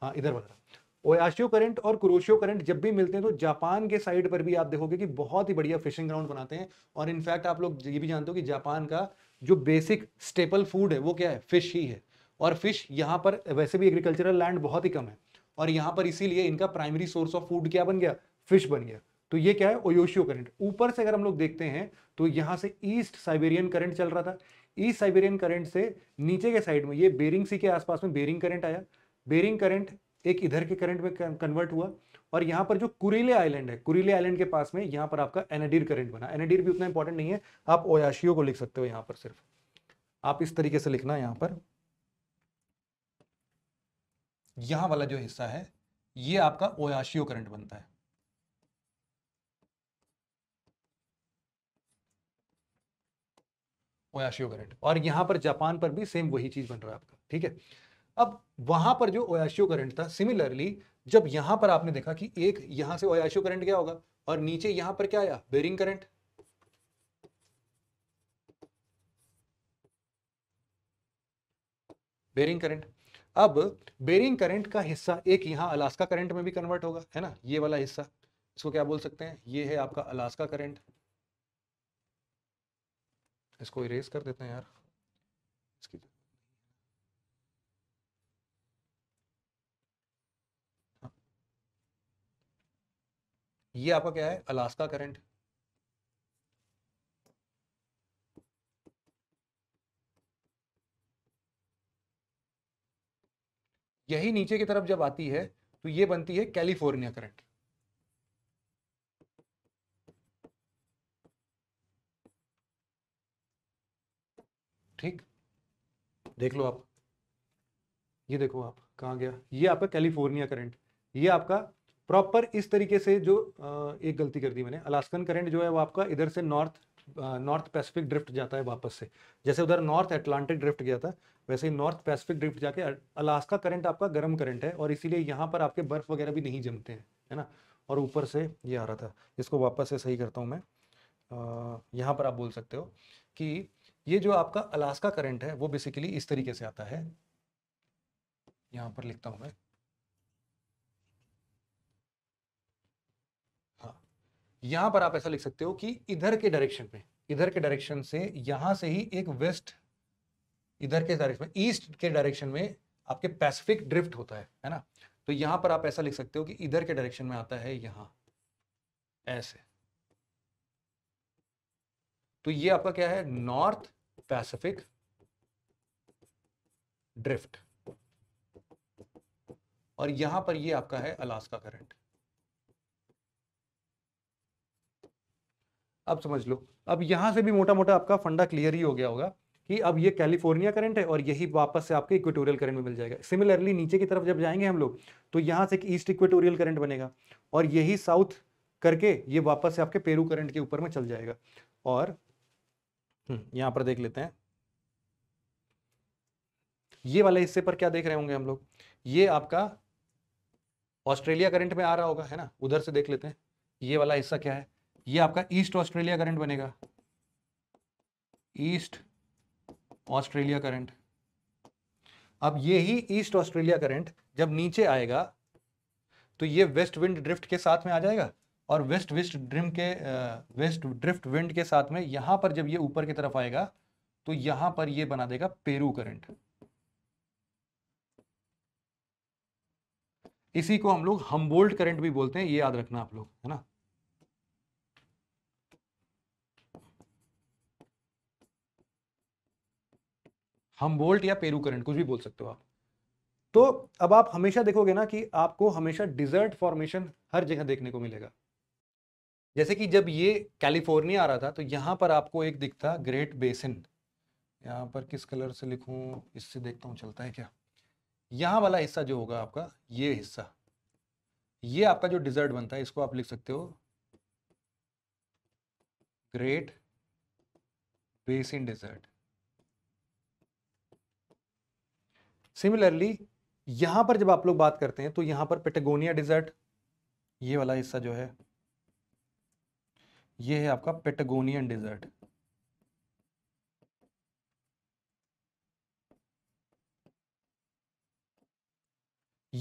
हाँ इधर वगैरह ओयाशियो करंट और क्रोशियो करंट जब भी मिलते हैं तो जापान के साइड पर भी आप देखोगे कि बहुत ही बढ़िया फिशिंग ग्राउंड बनाते हैं और इनफैक्ट आप लोग ये भी जानते हो कि जापान का जो बेसिक स्टेपल फूड है वो क्या है फिश ही है और फिश यहाँ पर वैसे भी एग्रीकल्चरल लैंड बहुत ही कम है और यहाँ पर इसीलिए इनका प्राइमरी सोर्स ऑफ फूड क्या बन गया फिश बन गया तो ये क्या है ओयोशियो करंट ऊपर से अगर हम लोग देखते हैं तो यहाँ से ईस्ट साइबेरियन करंट चल रहा था ईस्ट साइबेरियन करंट से नीचे के साइड में ये बेरिंग सी के आसपास में बेरिंग करंट आया बेरिंग करंट एक इधर के करंट में कन्वर्ट हुआ और यहाँ पर जो कुरीले आइलैंड है कुरीले आइलैंड के पास में यहाँ पर आपका एनाडीर करंट बना एनाडीर भी उतना इंपॉर्टेंट नहीं है आप ओयाशियो को लिख सकते हो यहाँ पर सिर्फ आप इस तरीके से लिखना यहाँ पर यहाँ वाला जो हिस्सा है ये आपका ओयाशियो करंट बनता है ओयाशियो करेंट और यहाँ पर जापान पर भी सेम वही चीज़ बन रहा है आपका ठीक है अब वहाँ पर जो ओयाशियो करंट था सिमिलरली जब यहाँ पर आपने देखा कि एक यहाँ से ओयाशियो करंट क्या होगा और नीचे यहाँ पर क्या आया बेरिंग करंट बेरिंग करंट अब बेरिंग करंट का हिस्सा एक यहां अलास्का करंट में भी कन्वर्ट होगा है ना ये वाला हिस्सा इसको क्या बोल सकते हैं ये है आपका अलास्का करंट इसको इरेज कर देते हैं यार इसकी ये आपका क्या है अलास्का करंट यही नीचे की तरफ जब आती है तो ये बनती है कैलिफोर्निया करंट ठीक देख लो आप ये देखो आप कहाँ गया ये आपका कैलिफोर्निया करंट ये आपका प्रॉपर इस तरीके से जो एक गलती कर दी मैंने अलास्कन करंट जो है वो आपका इधर से नॉर्थ नॉर्थ पैसिफिक ड्रिफ्ट जाता है वापस से जैसे उधर नॉर्थ एटलांटिक ड्रिफ्ट गया था वैसे ही नॉर्थ पैसिफिक ड्रिफ्ट जाके अलास्का करंट आपका गर्म करंट है और इसीलिए यहाँ पर आपके बर्फ वगैरह भी नहीं जमते हैं है ना और ऊपर से ये आ रहा था इसको वापस से सही करता हूँ मैं यहाँ पर आप बोल सकते हो कि ये जो आपका अलास्का करंट है वो बेसिकली इस तरीके से आता है यहां पर लिखता हूं मैं हाँ यहां पर आप ऐसा लिख सकते हो कि इधर के डायरेक्शन में इधर के डायरेक्शन से यहां से ही एक वेस्ट इधर के डायरेक्शन में ईस्ट के डायरेक्शन में आपके पैसिफिक ड्रिफ्ट होता है है ना तो यहां पर आप ऐसा लिख सकते हो कि इधर के डायरेक्शन में आता है यहां ऐसे तो ये आपका क्या है नॉर्थ पैसिफिक ड्रिफ्ट और यहां पर ये आपका है अलास्का करंट अब समझ लो अब यहां से भी मोटा मोटा आपका फंडा क्लियर ही हो गया होगा कि अब ये कैलिफोर्निया करंट है और यही वापस से आपके इक्वेटोरियल करंट में मिल जाएगा सिमिलरली नीचे की तरफ जब जाएंगे हम लोग तो यहां से एक ईस्ट इक्वेटोरियल करंट बनेगा और यही साउथ करके ये वापस से आपके पेरू करंट के ऊपर में चल जाएगा और हम्म, यहां पर देख लेते हैं ये वाले हिस्से पर क्या देख रहे होंगे हम लोग ये आपका ऑस्ट्रेलिया करंट में आ रहा होगा है ना उधर से देख लेते हैं ये वाला हिस्सा क्या है ये आपका ईस्ट ऑस्ट्रेलिया करंट बनेगा ईस्ट ऑस्ट्रेलिया करंट अब ये ही ईस्ट ऑस्ट्रेलिया करंट जब नीचे आएगा तो ये वेस्ट विंड ड्रिफ्ट के साथ में आ जाएगा और वेस्ट वेस्ट ड्रिम के वेस्ट ड्रिफ्ट विंड के साथ में यहां पर जब ये ऊपर की तरफ आएगा तो यहां पर ये बना देगा पेरू करंट इसी को हम लोग हमबोल्ट करंट भी बोलते हैं ये याद रखना आप लोग है ना हमबोल्ट या पेरू करंट कुछ भी बोल सकते हो आप तो अब आप हमेशा देखोगे ना कि आपको हमेशा डिजर्ट फॉर्मेशन हर जगह देखने को मिलेगा जैसे कि जब ये कैलिफोर्निया आ रहा था तो यहाँ पर आपको एक दिखता ग्रेट बेसिन यहाँ पर किस कलर से लिखूँ इससे देखता हूँ चलता है क्या यहाँ वाला हिस्सा जो होगा आपका ये हिस्सा ये आपका जो डिजर्ट बनता है इसको आप लिख सकते हो ग्रेट बेसिन डिजर्ट सिमिलरली यहां पर जब आप लोग बात करते हैं तो यहां पर पेटेगोनिया डिजर्ट ये वाला हिस्सा जो है ये है आपका पेटगोनियन डेजर्ट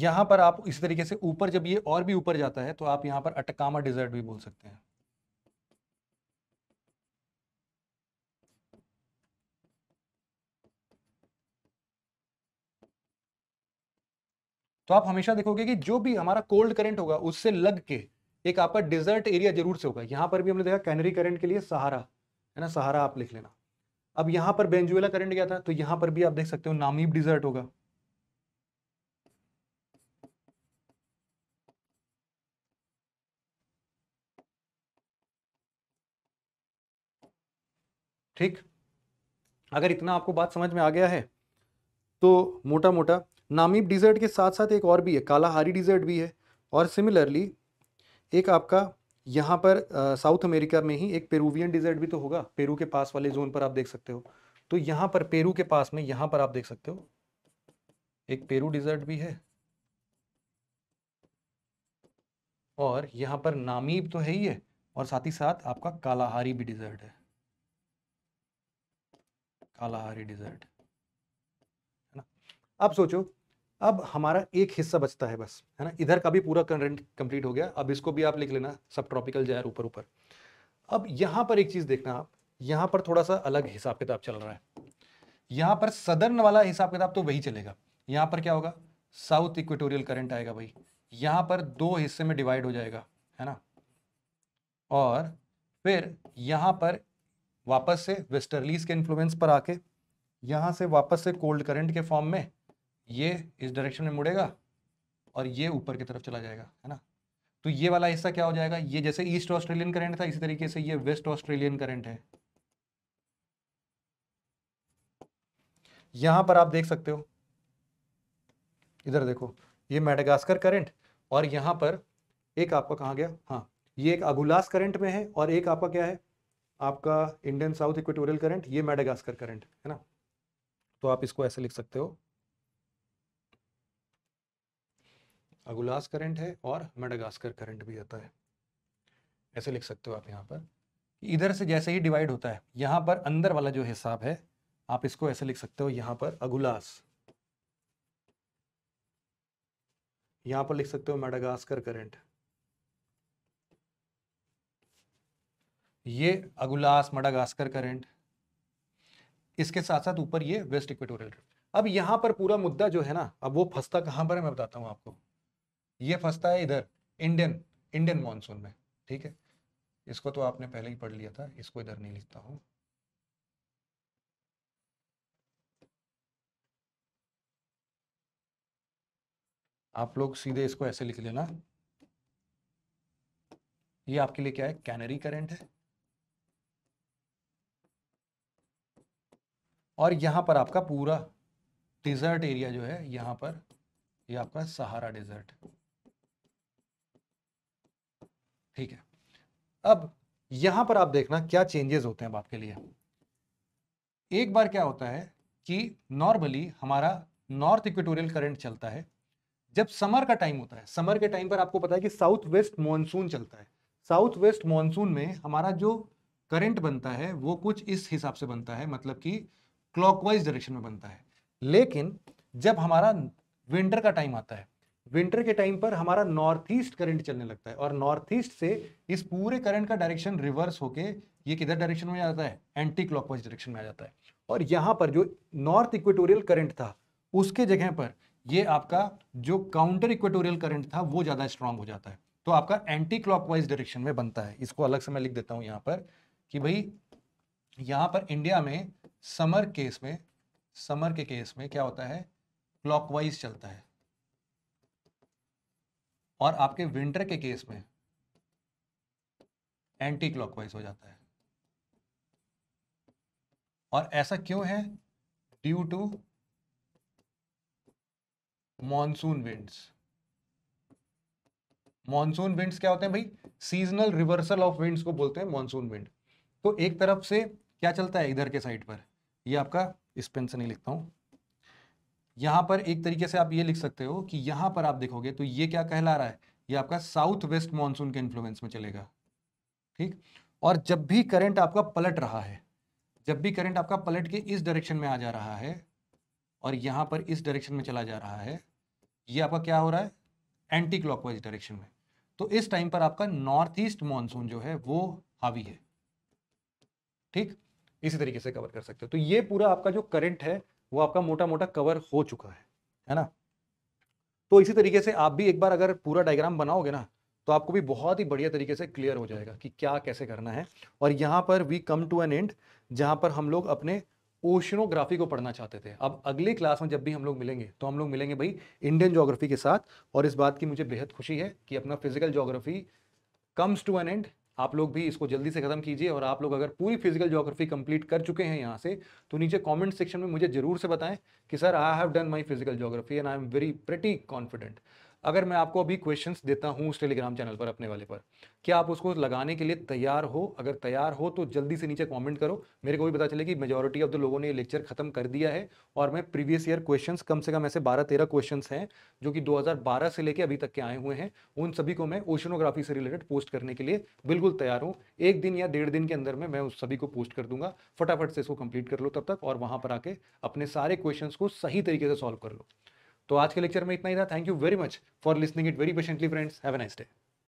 यहां पर आप इस तरीके से ऊपर जब ये और भी ऊपर जाता है तो आप यहां पर अटकामा डेजर्ट भी बोल सकते हैं तो आप हमेशा देखोगे कि जो भी हमारा कोल्ड करंट होगा उससे लग के एक आपका डिजर्ट एरिया जरूर से होगा यहाँ पर भी हमने देखा कैनरी करंट के लिए सहारा है ना सहारा आप लिख लेना अब यहाँ पर बेंजुएला करंट गया था तो यहाँ पर भी आप देख सकते हो नामीब डिजर्ट होगा ठीक अगर इतना आपको बात समझ में आ गया है तो मोटा मोटा नामीब डिजर्ट के साथ साथ एक और भी है कालाहारी डिजर्ट भी है और सिमिलरली एक आपका यहाँ पर साउथ अमेरिका में ही एक पेरूवियन डिजर्ट भी तो होगा पेरू के पास वाले जोन पर आप देख सकते हो तो यहाँ पर पेरू के पास में यहाँ पर आप देख सकते हो एक पेरू डिजर्ट भी है और यहाँ पर नामीब तो है ही है और साथ ही साथ आपका कालाहारी भी डिजर्ट है कालाहारी डिजर्ट है ना आप सोचो अब हमारा एक हिस्सा बचता है बस है ना इधर का भी पूरा करंट कंप्लीट हो गया अब इसको भी आप लिख लेना सब ट्रॉपिकल जहर ऊपर ऊपर अब यहाँ पर एक चीज़ देखना आप यहाँ पर थोड़ा सा अलग हिसाब किताब चल रहा है यहाँ पर सदर्न वाला हिसाब किताब तो वही चलेगा यहां पर क्या होगा साउथ इक्वेटोरियल करंट आएगा भाई यहाँ पर दो हिस्से में डिवाइड हो जाएगा है ना और फिर यहां पर वापस से वेस्टर्लीज के इन्फ्लुएंस पर आके यहाँ से वापस से कोल्ड करंट के फॉर्म में ये इस डायरेक्शन में मुड़ेगा और ये ऊपर की तरफ चला जाएगा है ना तो ये वाला हिस्सा क्या हो जाएगा ये जैसे ईस्ट ऑस्ट्रेलियन करंट था इसी तरीके से ये वेस्ट ऑस्ट्रेलियन करंट है यहां पर आप देख सकते हो इधर देखो ये मेडागास्कर करंट और यहां पर एक आपका कहा गया हाँ ये एक अगुलास करंट में है और एक आपका क्या है आपका इंडियन साउथ इक्वेटोरियल करंट ये मेडागास्कर करंट है ना तो आप इसको ऐसे लिख सकते हो अगुलास करंट है और मेडागास्कर करंट भी आता है ऐसे लिख सकते हो आप यहाँ पर इधर से जैसे ही डिवाइड होता है यहाँ पर अंदर वाला जो हिसाब है आप इसको ऐसे लिख सकते हो यहाँ पर अगुलास यहाँ पर लिख सकते हो मेडागास्कर करंट ये अगुलास मडागास्कर करंट इसके साथ साथ ऊपर ये वेस्ट इक्वेटोरियल अब यहाँ पर पूरा मुद्दा जो है ना अब वो फंसता कहाँ पर है मैं बताता हूँ आपको ये फंसता है इधर इंडियन इंडियन मानसून में ठीक है इसको तो आपने पहले ही पढ़ लिया था इसको इधर नहीं लिखता हूं आप लोग सीधे इसको ऐसे लिख लेना ये आपके लिए क्या है कैनरी करंट है और यहां पर आपका पूरा डिजर्ट एरिया जो है यहां पर ये यह आपका सहारा डिजर्ट ठीक है अब यहां पर आप देखना क्या चेंजेस होते हैं अब आपके लिए एक बार क्या होता है कि नॉर्मली हमारा नॉर्थ इक्वेटोरियल करंट चलता है जब समर का टाइम होता है समर के टाइम पर आपको पता है कि साउथ वेस्ट मानसून चलता है साउथ वेस्ट मानसून में हमारा जो करंट बनता है वो कुछ इस हिसाब से बनता है मतलब कि क्लॉकवाइज डायरेक्शन में बनता है लेकिन जब हमारा विंटर का टाइम आता है विंटर के टाइम पर हमारा नॉर्थ ईस्ट करंट चलने लगता है और नॉर्थ ईस्ट से इस पूरे करंट का डायरेक्शन रिवर्स होके ये किधर डायरेक्शन में जाता है एंटी क्लॉकवाइज डायरेक्शन में आ जाता है और यहाँ पर जो नॉर्थ इक्वेटोरियल करंट था उसके जगह पर ये आपका जो काउंटर इक्वेटोरियल करंट था वो ज़्यादा स्ट्रांग हो जाता है तो आपका एंटी क्लॉकवाइज डायरेक्शन में बनता है इसको अलग से मैं लिख देता हूँ यहाँ पर कि भाई यहाँ पर इंडिया में समर केस में समर के केस में क्या होता है क्लॉकवाइज चलता है और आपके विंटर के केस में एंटी क्लॉकवाइज हो जाता है और ऐसा क्यों है due to monsoon winds monsoon winds क्या होते हैं भाई सीजनल रिवर्सल ऑफ विंड्स को बोलते हैं मॉनसून विंड तो एक तरफ से क्या चलता है इधर के साइड पर ये आपका स्पेंसन ही नहीं लिखता हूं यहां पर एक तरीके से आप ये लिख सकते हो कि यहाँ पर आप देखोगे तो ये क्या कहला रहा है ये आपका साउथ वेस्ट मानसून के इन्फ्लुएंस में चलेगा ठीक और जब भी करंट आपका पलट रहा है जब भी करंट आपका पलट के इस डायरेक्शन में आ जा रहा है और यहां पर इस डायरेक्शन में चला जा रहा है ये आपका क्या हो रहा है एंटी क्लॉकवाइज डायरेक्शन में तो इस टाइम पर आपका नॉर्थ ईस्ट मानसून जो है वो हावी है ठीक इसी तरीके से कवर कर सकते हो तो ये पूरा आपका जो करंट है वो आपका मोटा मोटा कवर हो चुका है है ना तो इसी तरीके से आप भी एक बार अगर पूरा डायग्राम बनाओगे ना तो आपको भी बहुत ही बढ़िया तरीके से क्लियर हो जाएगा कि क्या कैसे करना है और यहाँ पर we come to an end जहाँ पर हम लोग अपने ओशनोग्राफी को पढ़ना चाहते थे अब अगली क्लास में जब भी हम लोग मिलेंगे तो हम लोग मिलेंगे भाई इंडियन जोग्राफी के साथ और इस बात की मुझे बेहद खुशी है कि अपना physical geography comes to an end आप लोग भी इसको जल्दी से खत्म कीजिए और आप लोग अगर पूरी फिजिकल जोग्राफी कंप्लीट कर चुके हैं यहाँ से तो नीचे कमेंट सेक्शन में मुझे जरूर से बताएं कि sir I have done my physical geography and I am very pretty confident अगर मैं आपको अभी क्वेश्चन देता हूँ उस टेलीग्राम चैनल पर अपने वाले पर क्या आप उसको लगाने के लिए तैयार हो अगर तैयार हो तो जल्दी से नीचे कॉमेंट करो मेरे को भी पता चले कि मेजोरिटी ऑफ द लोगों ने ये लेक्चर खत्म कर दिया है और मैं प्रीवियस ईयर क्वेश्चन कम से कम ऐसे बारह तेरह क्वेश्चन हैं जो कि बारह से लेकर अभी तक के आए हुए हैं उन सभी को मैं ओशनोग्राफी से रिलेटेड पोस्ट करने के लिए बिल्कुल तैयार हूँ एक दिन या डेढ़ दिन के अंदर में मैं उस सभी को पोस्ट कर दूंगा फटाफट से इसको कंप्लीट कर लो तब तक और वहाँ पर आके अपने सारे क्वेश्चंस को सही तरीके से सॉल्व कर लो तो आज के लेक्चर में इतना ही था thank you very much for listening it very patiently friends have a nice day